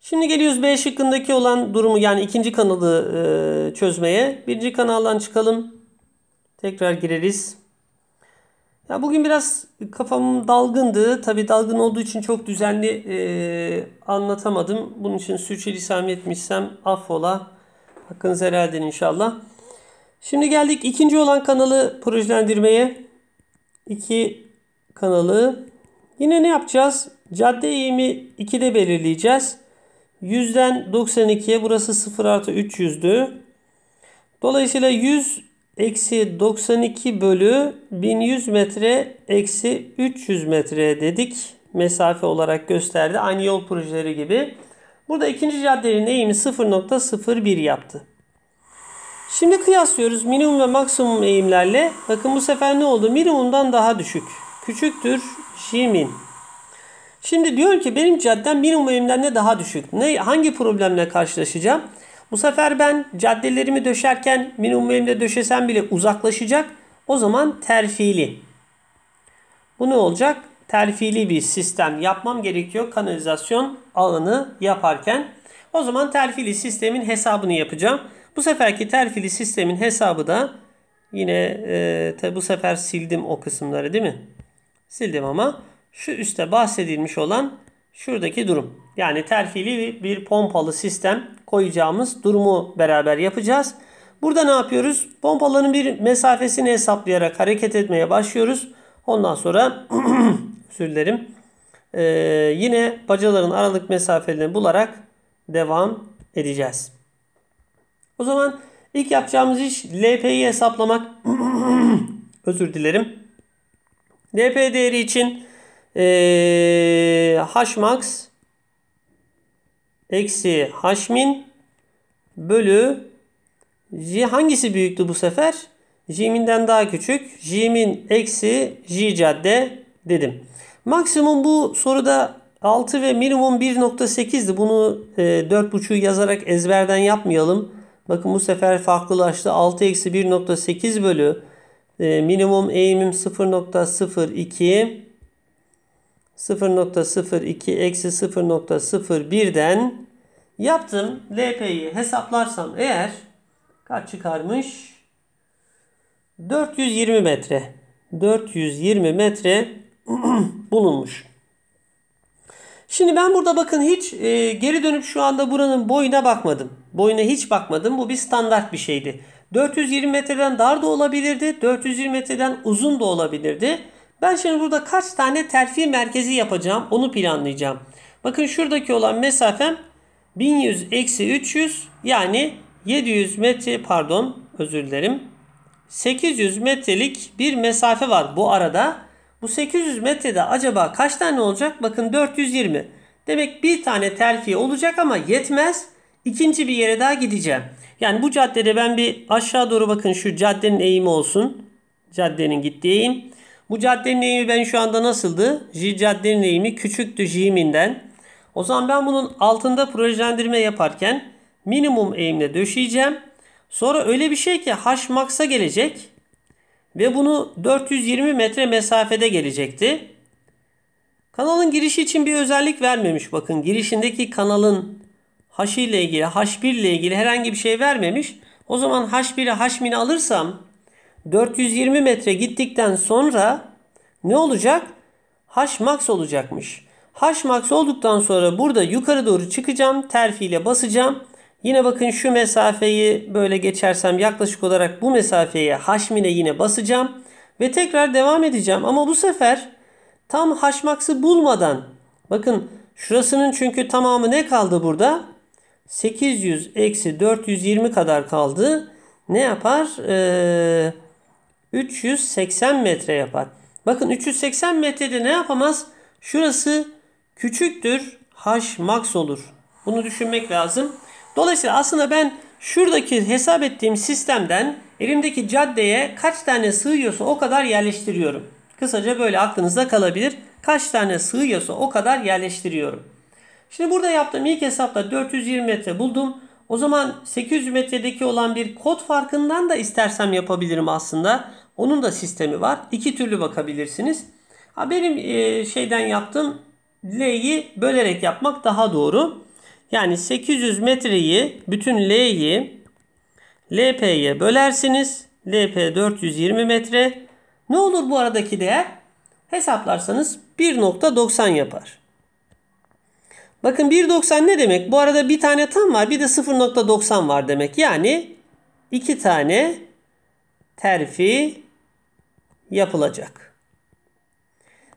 Şimdi geliyoruz B şıkkındaki olan durumu yani ikinci kanalı e, çözmeye. Birinci kanaldan çıkalım. Tekrar gireriz. Ya bugün biraz kafam dalgındı. Tabii dalgın olduğu için çok düzenli e, anlatamadım. Bunun için sürçülisan etmişsem affola. Hakkınız helaldir inşallah. Şimdi geldik ikinci olan kanalı projelendirmeye. İki kanalı Yine ne yapacağız? Cadde eğimi 2'de belirleyeceğiz. 100'den 92'ye burası 0 artı 300'dü. Dolayısıyla 100 eksi 92 bölü 1100 metre eksi 300 metre dedik. Mesafe olarak gösterdi. Aynı yol projeleri gibi. Burada ikinci caddenin eğimi 0.01 yaptı. Şimdi kıyaslıyoruz minimum ve maksimum eğimlerle. Bakın bu sefer ne oldu? Minimumdan daha düşük. Küçüktür simin. Şimdi diyor ki benim caddem minimum evimden daha düşük. Ne, hangi problemle karşılaşacağım? Bu sefer ben caddelerimi döşerken minimum evimde döşesem bile uzaklaşacak. O zaman terfili. Bu ne olacak? Terfili bir sistem yapmam gerekiyor kanalizasyon ağını yaparken. O zaman terfili sistemin hesabını yapacağım. Bu seferki terfili sistemin hesabı da yine e, bu sefer sildim o kısımları değil mi? sildim ama şu üstte bahsedilmiş olan şuradaki durum. Yani terfili bir pompalı sistem koyacağımız durumu beraber yapacağız. Burada ne yapıyoruz? Pompaların bir mesafesini hesaplayarak hareket etmeye başlıyoruz. Ondan sonra özür dilerim. Ee, yine bacaların aralık mesafelerini bularak devam edeceğiz. O zaman ilk yapacağımız iş LP'yi hesaplamak. özür dilerim dp değeri için ee, hmax eksi hmin bölü j hangisi büyüktü bu sefer? Jimin'den daha küçük. Jimin eksi j cadde dedim. Maksimum bu soruda 6 ve minimum 1.8'di. Bunu e, 4.5'u yazarak ezberden yapmayalım. Bakın bu sefer farklılaştı. 6 eksi 1.8 bölü ee, minimum eğimim 0.02 0.02 eksi 0.01'den yaptım. LP'yi hesaplarsam eğer kaç çıkarmış? 420 metre. 420 metre bulunmuş. Şimdi ben burada bakın hiç e, geri dönüp şu anda buranın boyuna bakmadım. Boyuna hiç bakmadım. Bu bir standart bir şeydi. 420 metreden dar da olabilirdi, 420 metreden uzun da olabilirdi. Ben şimdi burada kaç tane terfi merkezi yapacağım onu planlayacağım. Bakın şuradaki olan mesafem 1100 eksi 300 yani 700 metre pardon özür dilerim. 800 metrelik bir mesafe var bu arada. Bu 800 metrede acaba kaç tane olacak? Bakın 420. Demek bir tane terfi olacak ama yetmez. İkinci bir yere daha gideceğim. Yani bu caddede ben bir aşağı doğru bakın şu caddenin eğimi olsun. Caddenin gittiği eğim. Bu caddenin eğimi ben şu anda nasıldı? J caddenin eğimi küçüktü jiminden. O zaman ben bunun altında projelendirme yaparken minimum eğimle döşeyeceğim. Sonra öyle bir şey ki H max'a gelecek. Ve bunu 420 metre mesafede gelecekti. Kanalın girişi için bir özellik vermemiş. Bakın girişindeki kanalın H ile ilgili, H1 ile ilgili herhangi bir şey vermemiş. O zaman H1'i H1'i alırsam 420 metre gittikten sonra ne olacak? H max olacakmış. H max olduktan sonra burada yukarı doğru çıkacağım. Terfiyle basacağım. Yine bakın şu mesafeyi böyle geçersem yaklaşık olarak bu mesafeye haşmine yine basacağım. Ve tekrar devam edeceğim. Ama bu sefer tam haşmaksı bulmadan bakın şurasının çünkü tamamı ne kaldı burada? 800 eksi 420 kadar kaldı. Ne yapar? Ee, 380 metre yapar. Bakın 380 metrede ne yapamaz? Şurası küçüktür. H max olur. Bunu düşünmek lazım. Dolayısıyla aslında ben şuradaki hesap ettiğim sistemden elimdeki caddeye kaç tane sığıyorsa o kadar yerleştiriyorum. Kısaca böyle aklınızda kalabilir. Kaç tane sığıyorsa o kadar yerleştiriyorum. Şimdi burada yaptığım ilk hesapta 420 metre buldum. O zaman 800 metredeki olan bir kod farkından da istersem yapabilirim aslında. Onun da sistemi var. İki türlü bakabilirsiniz. Ha benim e, şeyden yaptım. L'yi bölerek yapmak daha doğru. Yani 800 metreyi bütün L'yi LP'ye bölersiniz. LP 420 metre. Ne olur bu aradaki değer? Hesaplarsanız 1.90 yapar. Bakın 1.90 ne demek? Bu arada bir tane tam var bir de 0.90 var demek. Yani iki tane terfi yapılacak.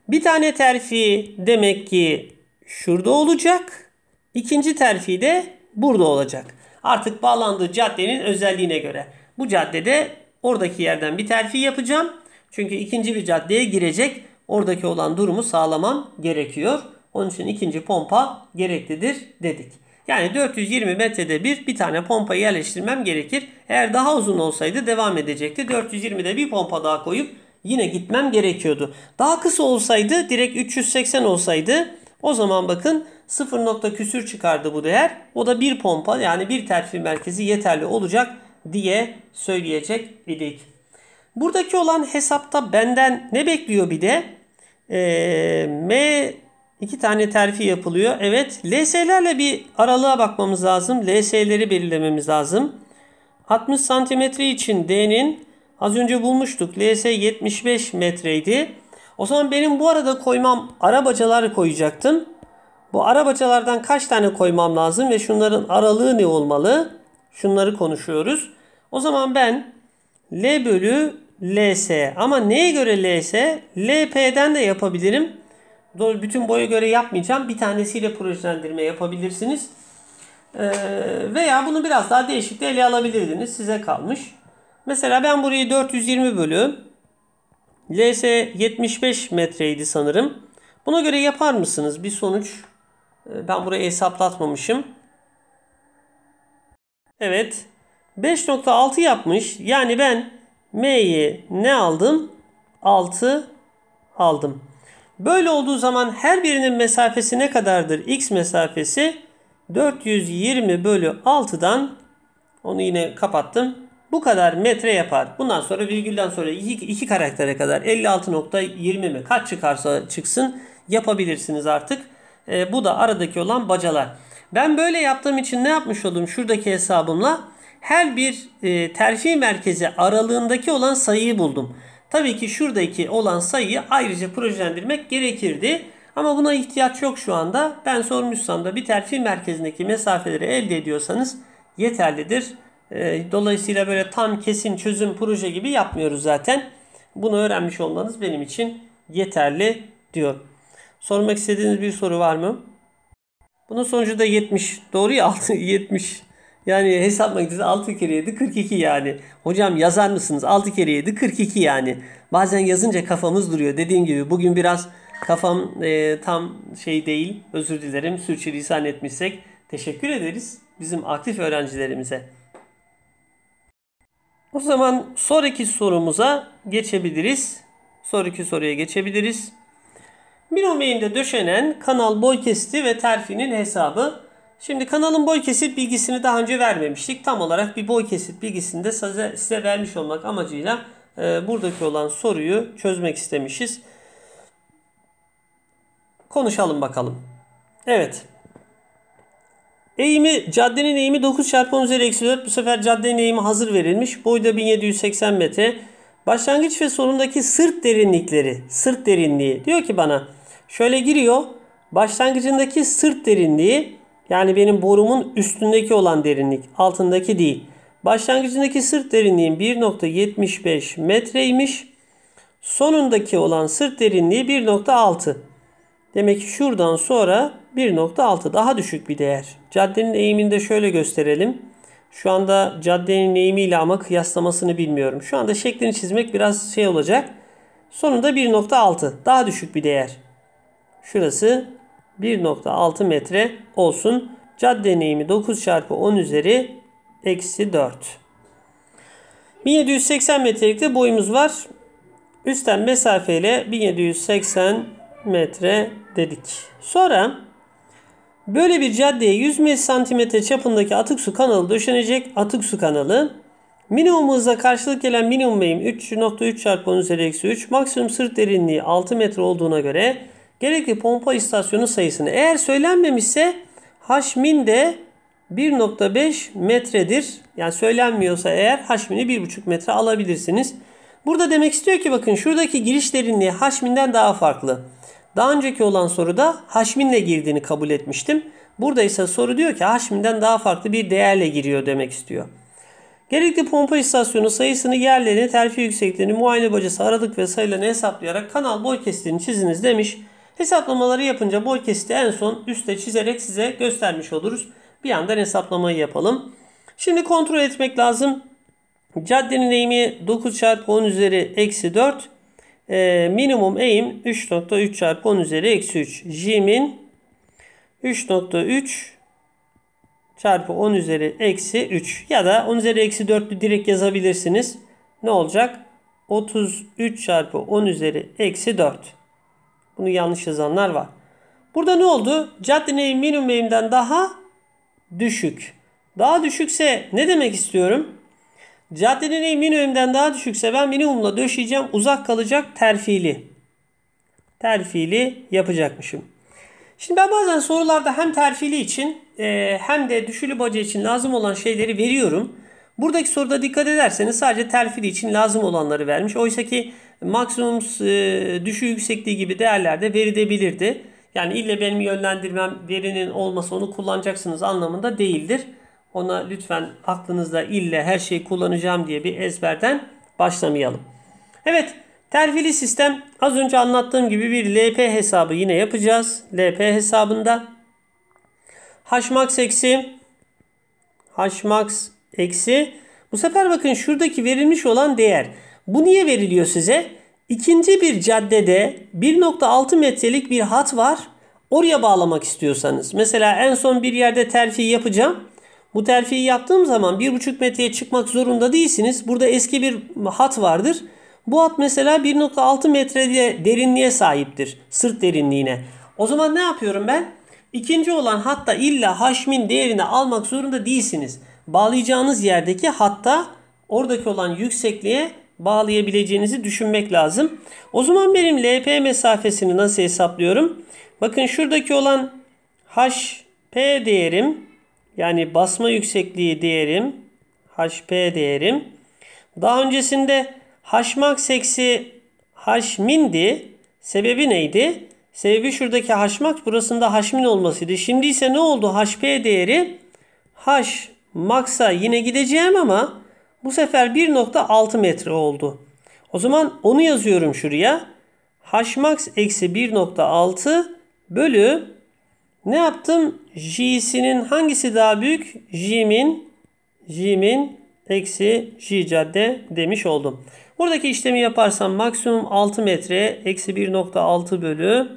Bir tane terfi demek ki şurada olacak. İkinci terfi de burada olacak. Artık bağlandığı caddenin özelliğine göre. Bu caddede oradaki yerden bir terfi yapacağım. Çünkü ikinci bir caddeye girecek. Oradaki olan durumu sağlamam gerekiyor. Onun için ikinci pompa gereklidir dedik. Yani 420 metrede bir bir tane pompa yerleştirmem gerekir. Eğer daha uzun olsaydı devam edecekti. 420'de bir pompa daha koyup yine gitmem gerekiyordu. Daha kısa olsaydı direkt 380 olsaydı o zaman bakın 0 küsür çıkardı bu değer. O da bir pompa yani bir terfi merkezi yeterli olacak diye söyleyecek idik. Buradaki olan hesapta benden ne bekliyor bir de? Ee, M İki tane terfi yapılıyor. Evet LS'lerle bir aralığa bakmamız lazım. LS'leri belirlememiz lazım. 60 santimetre için D'nin az önce bulmuştuk. LS 75 metreydi. O zaman benim bu arada koymam arabacalar koyacaktım. Bu arabacalardan kaç tane koymam lazım ve şunların aralığı ne olmalı? Şunları konuşuyoruz. O zaman ben L bölü LS ama neye göre LS? LP'den de yapabilirim bütün boya göre yapmayacağım. Bir tanesiyle projelendirme yapabilirsiniz. Ee, veya bunu biraz daha değişik de ele alabilirdiniz. Size kalmış. Mesela ben burayı 420 bölü LS 75 metreydi sanırım. Buna göre yapar mısınız? Bir sonuç. E, ben burayı hesaplatmamışım. Evet. 5.6 yapmış. Yani ben M'yi ne aldım? 6 aldım. Böyle olduğu zaman her birinin mesafesi ne kadardır? X mesafesi 420 bölü 6'dan onu yine kapattım. Bu kadar metre yapar. Bundan sonra virgülden sonra iki, iki karaktere kadar 56.20 mi kaç çıkarsa çıksın yapabilirsiniz artık. E, bu da aradaki olan bacalar. Ben böyle yaptığım için ne yapmış oldum şuradaki hesabımla? Her bir e, terfi merkezi aralığındaki olan sayıyı buldum. Tabii ki şuradaki olan sayıyı ayrıca projelendirmek gerekirdi. Ama buna ihtiyaç yok şu anda. Ben sormuşsam da bir terfi merkezindeki mesafeleri elde ediyorsanız yeterlidir. Ee, dolayısıyla böyle tam kesin çözüm proje gibi yapmıyoruz zaten. Bunu öğrenmiş olmanız benim için yeterli diyor. Sormak istediğiniz bir soru var mı? Bunun sonucu da 70. Doğru ya 70. Yani hesap makinesi 6 kere 7 42 yani. Hocam yazar mısınız? 6 kere 7 42 yani. Bazen yazınca kafamız duruyor. Dediğim gibi bugün biraz kafam e, tam şey değil. Özür dilerim. Sürçülisan etmişsek teşekkür ederiz bizim aktif öğrencilerimize. O zaman sonraki sorumuza geçebiliriz. Sonraki soruya geçebiliriz. Miromeğinde döşenen kanal boy kesti ve terfinin hesabı Şimdi kanalın boy kesit bilgisini daha önce vermemiştik. Tam olarak bir boy kesit bilgisini de size, size vermiş olmak amacıyla e, buradaki olan soruyu çözmek istemişiz. Konuşalım bakalım. Evet. Eğimi, caddenin eğimi 9 çarpı 10 üzeri eksi 4. Bu sefer caddenin eğimi hazır verilmiş. Boyu da 1780 metre. Başlangıç ve sonundaki sırt derinlikleri, sırt derinliği. Diyor ki bana şöyle giriyor. Başlangıcındaki sırt derinliği yani benim borumun üstündeki olan derinlik, altındaki değil. Başlangıcındaki sırt derinliğim 1.75 metreymiş. Sonundaki olan sırt derinliği 1.6. Demek ki şuradan sonra 1.6 daha düşük bir değer. Caddenin eğimini de şöyle gösterelim. Şu anda caddenin eğimiyle ama kıyaslamasını bilmiyorum. Şu anda şeklini çizmek biraz şey olacak. Sonunda 1.6 daha düşük bir değer. Şurası 1.6 metre olsun. Cadde eğimi 9 çarpı 10 üzeri eksi 4. 1780 metrelik de boyumuz var. Üstten mesafeyle 1780 metre dedik. Sonra böyle bir caddeye 100 santimetre çapındaki atık su kanalı döşenecek. Atık su kanalı minimum hıza karşılık gelen minimum eğim 3.3 çarpı 10 üzeri eksi 3. Maksimum sırt derinliği 6 metre olduğuna göre gerekli pompa istasyonu sayısını. Eğer söylenmemişse haşmin de 1.5 metredir. Yani söylenmiyorsa eğer haşmini 1.5 metre alabilirsiniz. Burada demek istiyor ki bakın şuradaki giriş derinliği haşminden daha farklı. Daha önceki olan soruda haşminle girdiğini kabul etmiştim. Burada ise soru diyor ki haşminden daha farklı bir değerle giriyor demek istiyor. Gerekli pompa istasyonu sayısını, yerlerini, terfi yüksekliğini, muayene bacası, aralık ve sayılarını hesaplayarak kanal boy kestiğini çiziniz demiş. Hesaplamaları yapınca boy kesiti en son üste çizerek size göstermiş oluruz. Bir yandan hesaplamayı yapalım. Şimdi kontrol etmek lazım. Caddenin eğimi 9 çarpı 10 üzeri eksi 4. Ee, minimum eğim 3.3 çarpı 10 üzeri eksi 3. Jimin 3.3 çarpı 10 üzeri eksi 3 ya da 10 üzeri eksi 4'lü direkt yazabilirsiniz. Ne olacak? 33 çarpı 10 üzeri eksi 4. Bunu yanlış yazanlar var. Burada ne oldu? Caddi neyim minimum neyimden daha düşük. Daha düşükse ne demek istiyorum? Caddenin neyim minimumden daha düşükse ben minimumla döşeyeceğim. Uzak kalacak terfili. Terfili yapacakmışım. Şimdi ben bazen sorularda hem terfili için e, hem de düşülü baca için lazım olan şeyleri veriyorum. Buradaki soruda dikkat ederseniz sadece terfili için lazım olanları vermiş. Oysa ki maksimum e, düşü yüksekliği gibi değerlerde verilebilirdi. Yani ille benim yönlendirmem verinin olması onu kullanacaksınız anlamında değildir. Ona lütfen aklınızda ille her şeyi kullanacağım diye bir ezberden başlamayalım. Evet terfili sistem az önce anlattığım gibi bir LP hesabı yine yapacağız. LP hesabında hmax eksi hmax eksi bu sefer bakın şuradaki verilmiş olan değer bu niye veriliyor size? İkinci bir caddede 1.6 metrelik bir hat var. Oraya bağlamak istiyorsanız. Mesela en son bir yerde terfi yapacağım. Bu terfiyi yaptığım zaman 1.5 metreye çıkmak zorunda değilsiniz. Burada eski bir hat vardır. Bu hat mesela 1.6 metre derinliğe sahiptir. Sırt derinliğine. O zaman ne yapıyorum ben? İkinci olan hatta illa haşmin değerini almak zorunda değilsiniz. Bağlayacağınız yerdeki hatta oradaki olan yüksekliğe bağlayabileceğinizi düşünmek lazım. O zaman benim LP mesafesini nasıl hesaplıyorum? Bakın şuradaki olan HP değerim yani basma yüksekliği değerim HP değerim. Daha öncesinde Hmax eksi Hmin'di. Sebebi neydi? Sebebi şuradaki Hmax burasında Hmin olmasıydı. Şimdi ise ne oldu? HP değeri Hmax'a yine gideceğim ama bu sefer 1.6 metre oldu. O zaman onu yazıyorum şuraya. Hmax eksi 1.6 bölü ne yaptım? J'sinin hangisi daha büyük? J'min J'min eksi J cadde demiş oldum. Buradaki işlemi yaparsam maksimum 6 metre eksi 1.6 bölü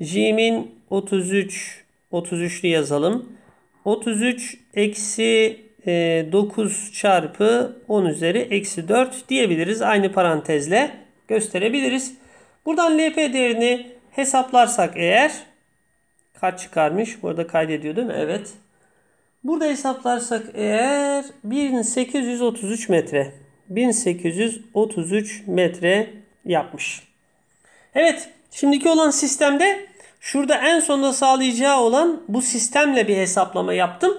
J'min 33 33'lü yazalım. 33 eksi 9 ee, çarpı 10 üzeri eksi 4 diyebiliriz. Aynı parantezle gösterebiliriz. Buradan LP değerini hesaplarsak eğer kaç çıkarmış? Burada kaydediyor değil mi? Evet. Burada hesaplarsak eğer 1833 metre. 1833 metre yapmış. Evet. Şimdiki olan sistemde şurada en sonda sağlayacağı olan bu sistemle bir hesaplama yaptım.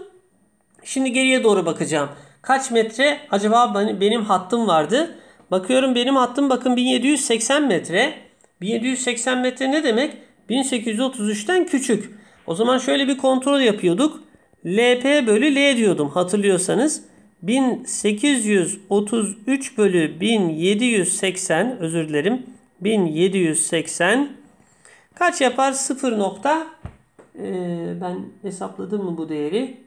Şimdi geriye doğru bakacağım. Kaç metre acaba hani benim hattım vardı? Bakıyorum benim hattım bakın 1780 metre. 1780 metre ne demek? 1833'ten küçük. O zaman şöyle bir kontrol yapıyorduk. LP bölü L diyordum hatırlıyorsanız. 1833 bölü 1780 özür dilerim. 1780 kaç yapar? 0. Nokta. Ee, ben hesapladım mı bu değeri?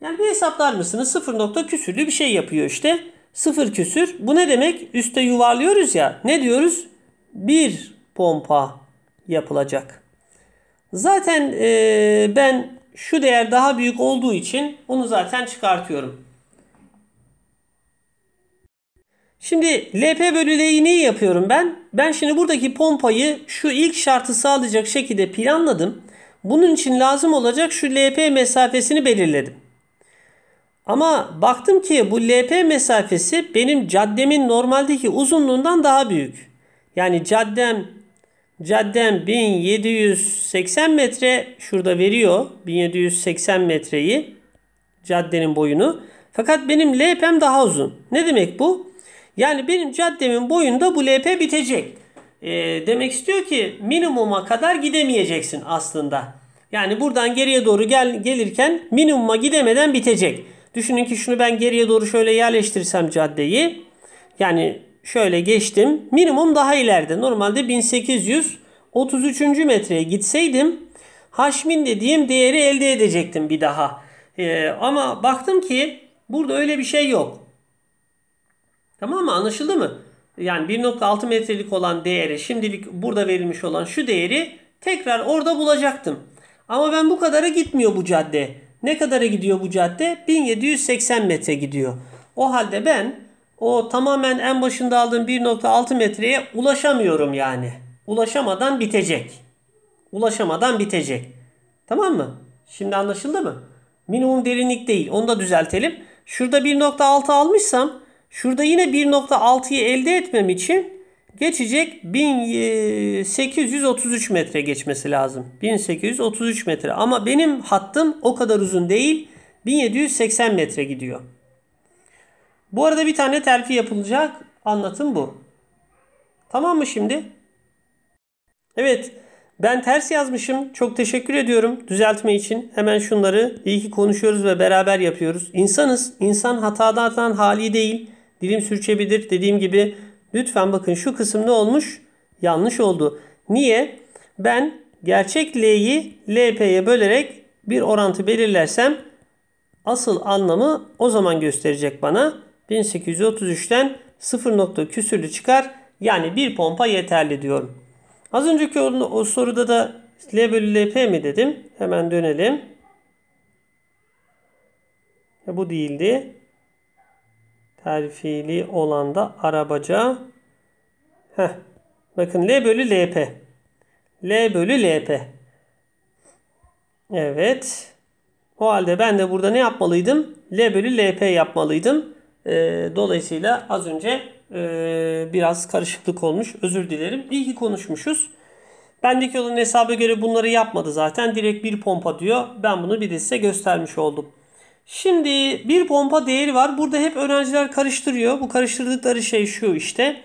Yani bir hesaplar mısınız? 0 küsürlü bir şey yapıyor işte. 0 küsür. Bu ne demek? Üste yuvarlıyoruz ya. Ne diyoruz? 1 pompa yapılacak. Zaten e, ben şu değer daha büyük olduğu için onu zaten çıkartıyorum. Şimdi LP bölü L'yi neyi yapıyorum ben? Ben şimdi buradaki pompayı şu ilk şartı sağlayacak şekilde planladım. Bunun için lazım olacak şu LP mesafesini belirledim. Ama baktım ki bu LP mesafesi benim caddemin normaldeki uzunluğundan daha büyük. Yani caddem caddem 1780 metre şurada veriyor 1780 metreyi caddenin boyunu. Fakat benim LP'm daha uzun. Ne demek bu? Yani benim caddemin boyunda bu LP bitecek. E, demek istiyor ki minimuma kadar gidemeyeceksin aslında. Yani buradan geriye doğru gel, gelirken minimuma gidemeden bitecek. Düşünün ki şunu ben geriye doğru şöyle yerleştirsem caddeyi. Yani şöyle geçtim. Minimum daha ileride. Normalde 1833. metreye gitseydim haşmin dediğim değeri elde edecektim bir daha. Ee, ama baktım ki burada öyle bir şey yok. Tamam mı? Anlaşıldı mı? Yani 1.6 metrelik olan değeri şimdilik burada verilmiş olan şu değeri tekrar orada bulacaktım. Ama ben bu kadara gitmiyor bu cadde. Ne kadara gidiyor bu cadde? 1780 metre gidiyor. O halde ben o tamamen en başında aldığım 1.6 metreye ulaşamıyorum yani. Ulaşamadan bitecek. Ulaşamadan bitecek. Tamam mı? Şimdi anlaşıldı mı? Minimum derinlik değil. Onu da düzeltelim. Şurada 1.6 almışsam şurada yine 1.6'yı elde etmem için geçecek 1833 metre geçmesi lazım. 1833 metre ama benim hattım o kadar uzun değil. 1780 metre gidiyor. Bu arada bir tane terfi yapılacak. Anlatım bu. Tamam mı şimdi? Evet. Ben ters yazmışım. Çok teşekkür ediyorum düzeltme için. Hemen şunları iyi ki konuşuyoruz ve beraber yapıyoruz. İnsanız. İnsan hatadan hali değil. Dilim sürçebilir. Dediğim gibi Lütfen bakın şu kısım ne olmuş? Yanlış oldu. Niye? Ben gerçek L'yi LP'ye bölerek bir orantı belirlersem asıl anlamı o zaman gösterecek bana. 1833'ten 0 küsürlü çıkar. Yani bir pompa yeterli diyorum. Az önceki o soruda da L bölü LP mi dedim. Hemen dönelim. Bu değildi. Her fiili olan da arabaca. Heh. Bakın L bölü LP. L bölü LP. Evet. O halde ben de burada ne yapmalıydım? L bölü LP yapmalıydım. E, dolayısıyla az önce e, biraz karışıklık olmuş. Özür dilerim. İyi ki konuşmuşuz. Bendeki olan hesaba göre bunları yapmadı zaten. Direkt bir pompa diyor. Ben bunu bir de size göstermiş oldum. Şimdi bir pompa değeri var. Burada hep öğrenciler karıştırıyor. Bu karıştırdıkları şey şu işte.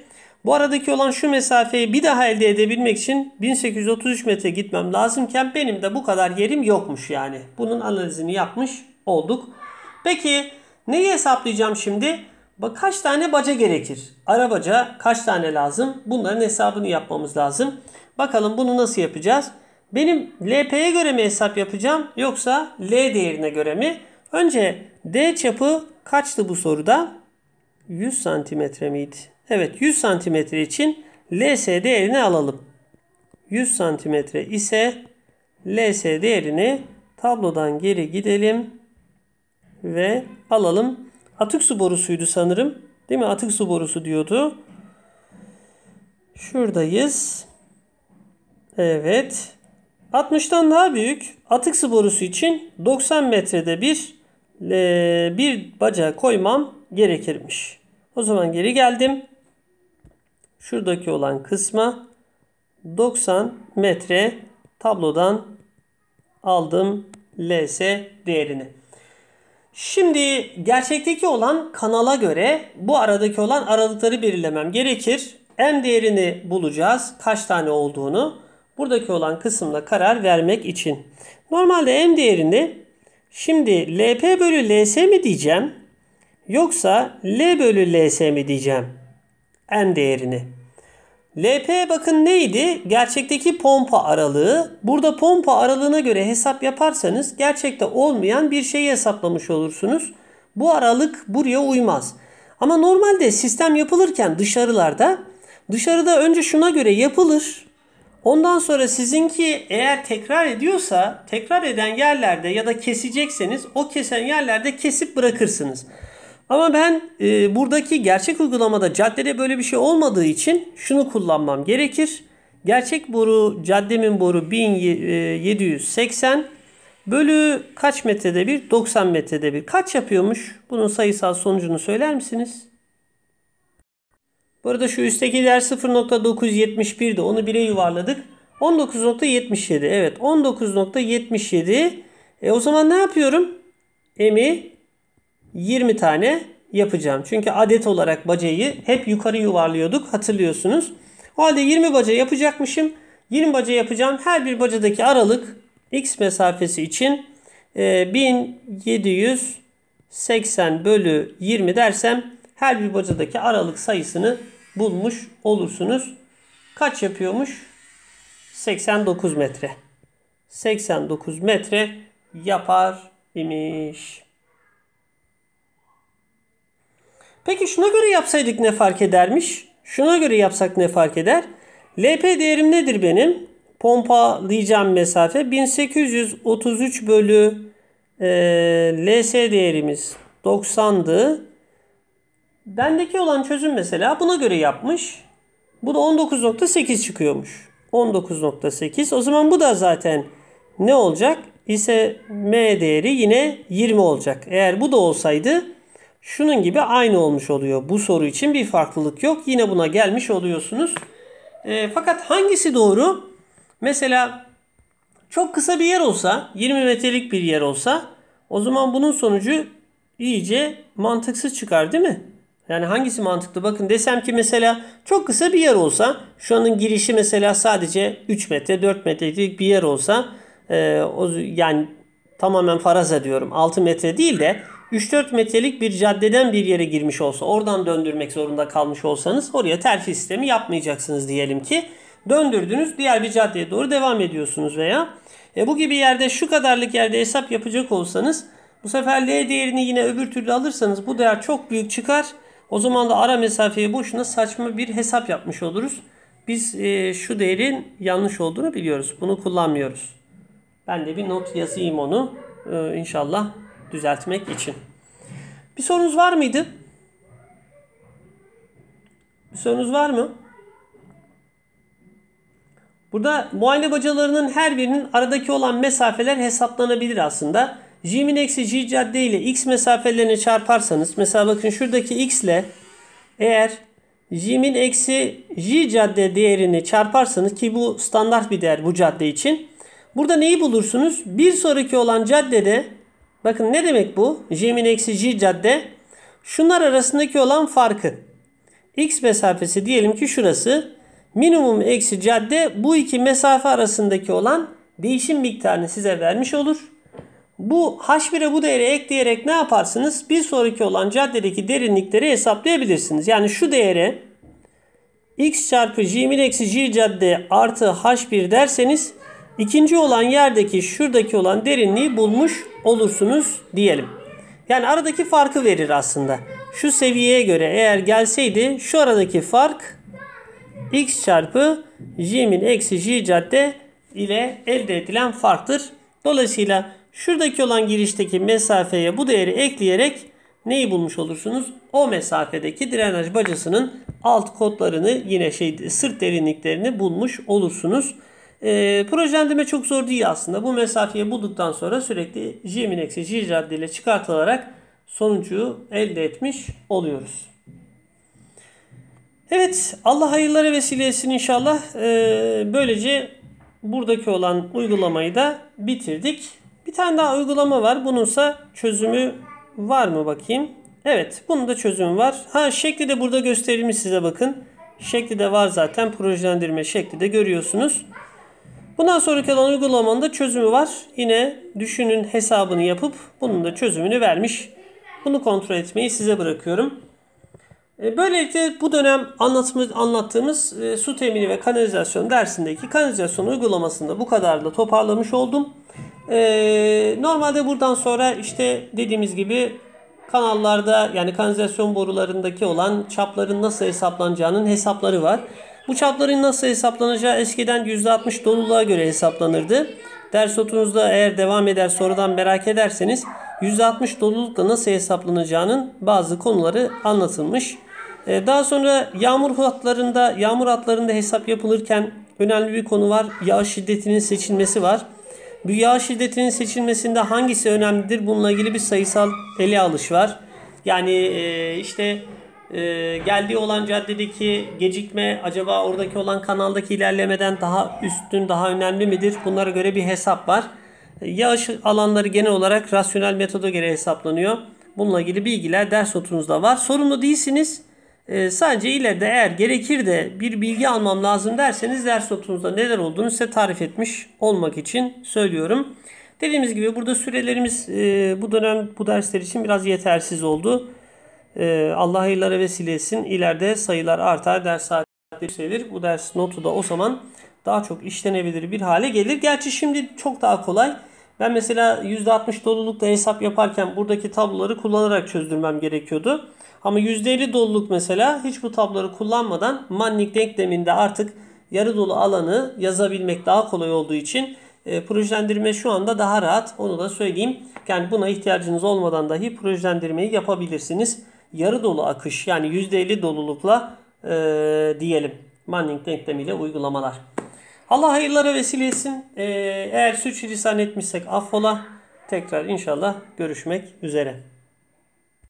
Bu aradaki olan şu mesafeyi bir daha elde edebilmek için 1833 metre gitmem lazımken benim de bu kadar yerim yokmuş yani. Bunun analizini yapmış olduk. Peki neyi hesaplayacağım şimdi? kaç tane baca gerekir? Arabaca kaç tane lazım? Bunların hesabını yapmamız lazım. Bakalım bunu nasıl yapacağız? Benim LP'ye göre mi hesap yapacağım yoksa L değerine göre mi? Önce D çapı kaçtı bu soruda? 100 santimetre miydi? Evet 100 santimetre için LS değerini alalım. 100 santimetre ise LS değerini tablodan geri gidelim ve alalım. Atık su borusuydu sanırım. Değil mi? Atık su borusu diyordu. Şuradayız. Evet. 60'tan daha büyük atık su borusu için 90 metrede bir ee, bir bacağı koymam gerekirmiş. O zaman geri geldim. Şuradaki olan kısma 90 metre tablodan aldım LS değerini. Şimdi gerçekteki olan kanala göre bu aradaki olan aralıkları belirlemem gerekir. M değerini bulacağız. Kaç tane olduğunu. Buradaki olan kısımla karar vermek için. Normalde M değerini Şimdi LP bölü LS mi diyeceğim? Yoksa L bölü LS mi diyeceğim? N değerini. LP bakın neydi? Gerçekteki pompa aralığı. Burada pompa aralığına göre hesap yaparsanız gerçekte olmayan bir şeyi hesaplamış olursunuz. Bu aralık buraya uymaz. Ama normalde sistem yapılırken dışarılarda dışarıda önce şuna göre yapılır. Ondan sonra sizinki eğer tekrar ediyorsa tekrar eden yerlerde ya da kesecekseniz o kesen yerlerde kesip bırakırsınız. Ama ben e, buradaki gerçek uygulamada caddede böyle bir şey olmadığı için şunu kullanmam gerekir. Gerçek boru caddemin boru 1780 e, bölü kaç metrede bir? 90 metrede bir. Kaç yapıyormuş? Bunun sayısal sonucunu söyler misiniz? Bu arada şu üstteki değer 0.971'di. Onu bile yuvarladık. 19.77. Evet 19.77. E o zaman ne yapıyorum? M'i 20 tane yapacağım. Çünkü adet olarak bacayı hep yukarı yuvarlıyorduk hatırlıyorsunuz. O halde 20 baca yapacakmışım. 20 baca yapacağım. Her bir bacadaki aralık x mesafesi için 1780 e, bölü 20 dersem her bir bacadaki aralık sayısını bulmuş olursunuz. Kaç yapıyormuş? 89 metre. 89 metre yapar imiş. Peki şuna göre yapsaydık ne fark edermiş? Şuna göre yapsak ne fark eder? LP değerim nedir benim? Pompalayacağım mesafe 1833 bölü e, LS değerimiz 90'dı. Bendeki olan çözüm mesela buna göre yapmış. Bu da 19.8 çıkıyormuş. 19.8. O zaman bu da zaten ne olacak? ise m değeri yine 20 olacak. Eğer bu da olsaydı şunun gibi aynı olmuş oluyor. Bu soru için bir farklılık yok. Yine buna gelmiş oluyorsunuz. E, fakat hangisi doğru? Mesela çok kısa bir yer olsa, 20 metrelik bir yer olsa o zaman bunun sonucu iyice mantıksız çıkar değil mi? Yani hangisi mantıklı? Bakın desem ki mesela çok kısa bir yer olsa şu anın girişi mesela sadece 3 metre 4 metrelik bir yer olsa e, o, yani tamamen faraza diyorum 6 metre değil de 3-4 metrelik bir caddeden bir yere girmiş olsa oradan döndürmek zorunda kalmış olsanız oraya terfi sistemi yapmayacaksınız diyelim ki. Döndürdünüz diğer bir caddeye doğru devam ediyorsunuz veya e, bu gibi yerde şu kadarlık yerde hesap yapacak olsanız bu sefer L değerini yine öbür türlü alırsanız bu değer çok büyük çıkar o zaman da ara mesafeyi boşuna saçma bir hesap yapmış oluruz. Biz e, şu değerin yanlış olduğunu biliyoruz. Bunu kullanmıyoruz. Ben de bir not yazayım onu. E, inşallah düzeltmek için. Bir sorunuz var mıydı? Bir sorunuz var mı? Burada muayene bacalarının her birinin aradaki olan mesafeler hesaplanabilir aslında. J'min eksi J cadde ile X mesafelerini çarparsanız mesela bakın şuradaki X ile eğer J'min eksi J cadde değerini çarparsanız ki bu standart bir değer bu cadde için. Burada neyi bulursunuz? Bir sonraki olan caddede bakın ne demek bu? J'min eksi J cadde şunlar arasındaki olan farkı. X mesafesi diyelim ki şurası. Minimum eksi cadde bu iki mesafe arasındaki olan değişim miktarını size vermiş olur. Bu H1'e bu değeri ekleyerek ne yaparsınız? Bir sonraki olan caddedeki derinlikleri hesaplayabilirsiniz. Yani şu değere x çarpı j1 eksi j cadde artı h1 derseniz ikinci olan yerdeki şuradaki olan derinliği bulmuş olursunuz diyelim. Yani aradaki farkı verir aslında. Şu seviyeye göre eğer gelseydi şu aradaki fark x çarpı j'min eksi j cadde ile elde edilen farktır. Dolayısıyla Şuradaki olan girişteki mesafeye bu değeri ekleyerek neyi bulmuş olursunuz? O mesafedeki drenaj bacasının alt kodlarını yine şey sırt derinliklerini bulmuş olursunuz. E, ee, projelendirme çok zor değil aslında. Bu mesafeyi bulduktan sonra sürekli J eksi J ile çıkartılarak sonucu elde etmiş oluyoruz. Evet Allah hayırlara vesile inşallah. E, böylece buradaki olan uygulamayı da bitirdik. Bir tane daha uygulama var. Bununsa çözümü var mı bakayım? Evet bunun da çözümü var. Ha şekli de burada gösterilmiş size bakın. Şekli de var zaten. Projelendirme şekli de görüyorsunuz. Bundan sonraki olan uygulamanın da çözümü var. Yine düşünün hesabını yapıp bunun da çözümünü vermiş. Bunu kontrol etmeyi size bırakıyorum. E, böylelikle bu dönem anlattığımız e, su temini ve kanalizasyon dersindeki kanalizasyon uygulamasında bu kadarla toparlamış oldum. Ee, normalde buradan sonra işte dediğimiz gibi kanallarda yani kanalizasyon borularındaki olan çapların nasıl hesaplanacağının hesapları var. Bu çapların nasıl hesaplanacağı eskiden %60 doluluğa göre hesaplanırdı. Ders notunuzda eğer devam eder sorudan merak ederseniz %60 dolulukla nasıl hesaplanacağının bazı konuları anlatılmış. Ee, daha sonra yağmur hatlarında, yağmur hatlarında hesap yapılırken önemli bir konu var. Yağış şiddetinin seçilmesi var. Rüya şiddetinin seçilmesinde hangisi önemlidir? Bununla ilgili bir sayısal ele alış var. Yani e, işte e, geldiği olan caddedeki gecikme acaba oradaki olan kanaldaki ilerlemeden daha üstün, daha önemli midir? Bunlara göre bir hesap var. Yağış alanları genel olarak rasyonel metoda göre hesaplanıyor. Bununla ilgili bilgiler ders notunuzda var. Sorumlu değilsiniz. E, sadece ileride eğer gerekir de bir bilgi almam lazım derseniz ders notunuzda neler olduğunu size tarif etmiş olmak için söylüyorum. Dediğimiz gibi burada sürelerimiz e, bu dönem bu dersler için biraz yetersiz oldu. E, Allah hayırlara vesile etsin. İleride sayılar artar, ders saatleri yükselir. Bu ders notu da o zaman daha çok işlenebilir bir hale gelir. Gerçi şimdi çok daha kolay. Ben mesela %60 dolulukta hesap yaparken buradaki tabloları kullanarak çözdürmem gerekiyordu. Ama %50 doluluk mesela hiç bu tabloları kullanmadan Manning denkleminde artık yarı dolu alanı yazabilmek daha kolay olduğu için e, projelendirme şu anda daha rahat onu da söyleyeyim. Yani buna ihtiyacınız olmadan dahi projelendirmeyi yapabilirsiniz. Yarı dolu akış yani %50 dolulukla e, diyelim Manning denklemiyle uygulamalar. Allah hayırlara vesile etsin. E, eğer suç lisan etmişsek affola. Tekrar inşallah görüşmek üzere.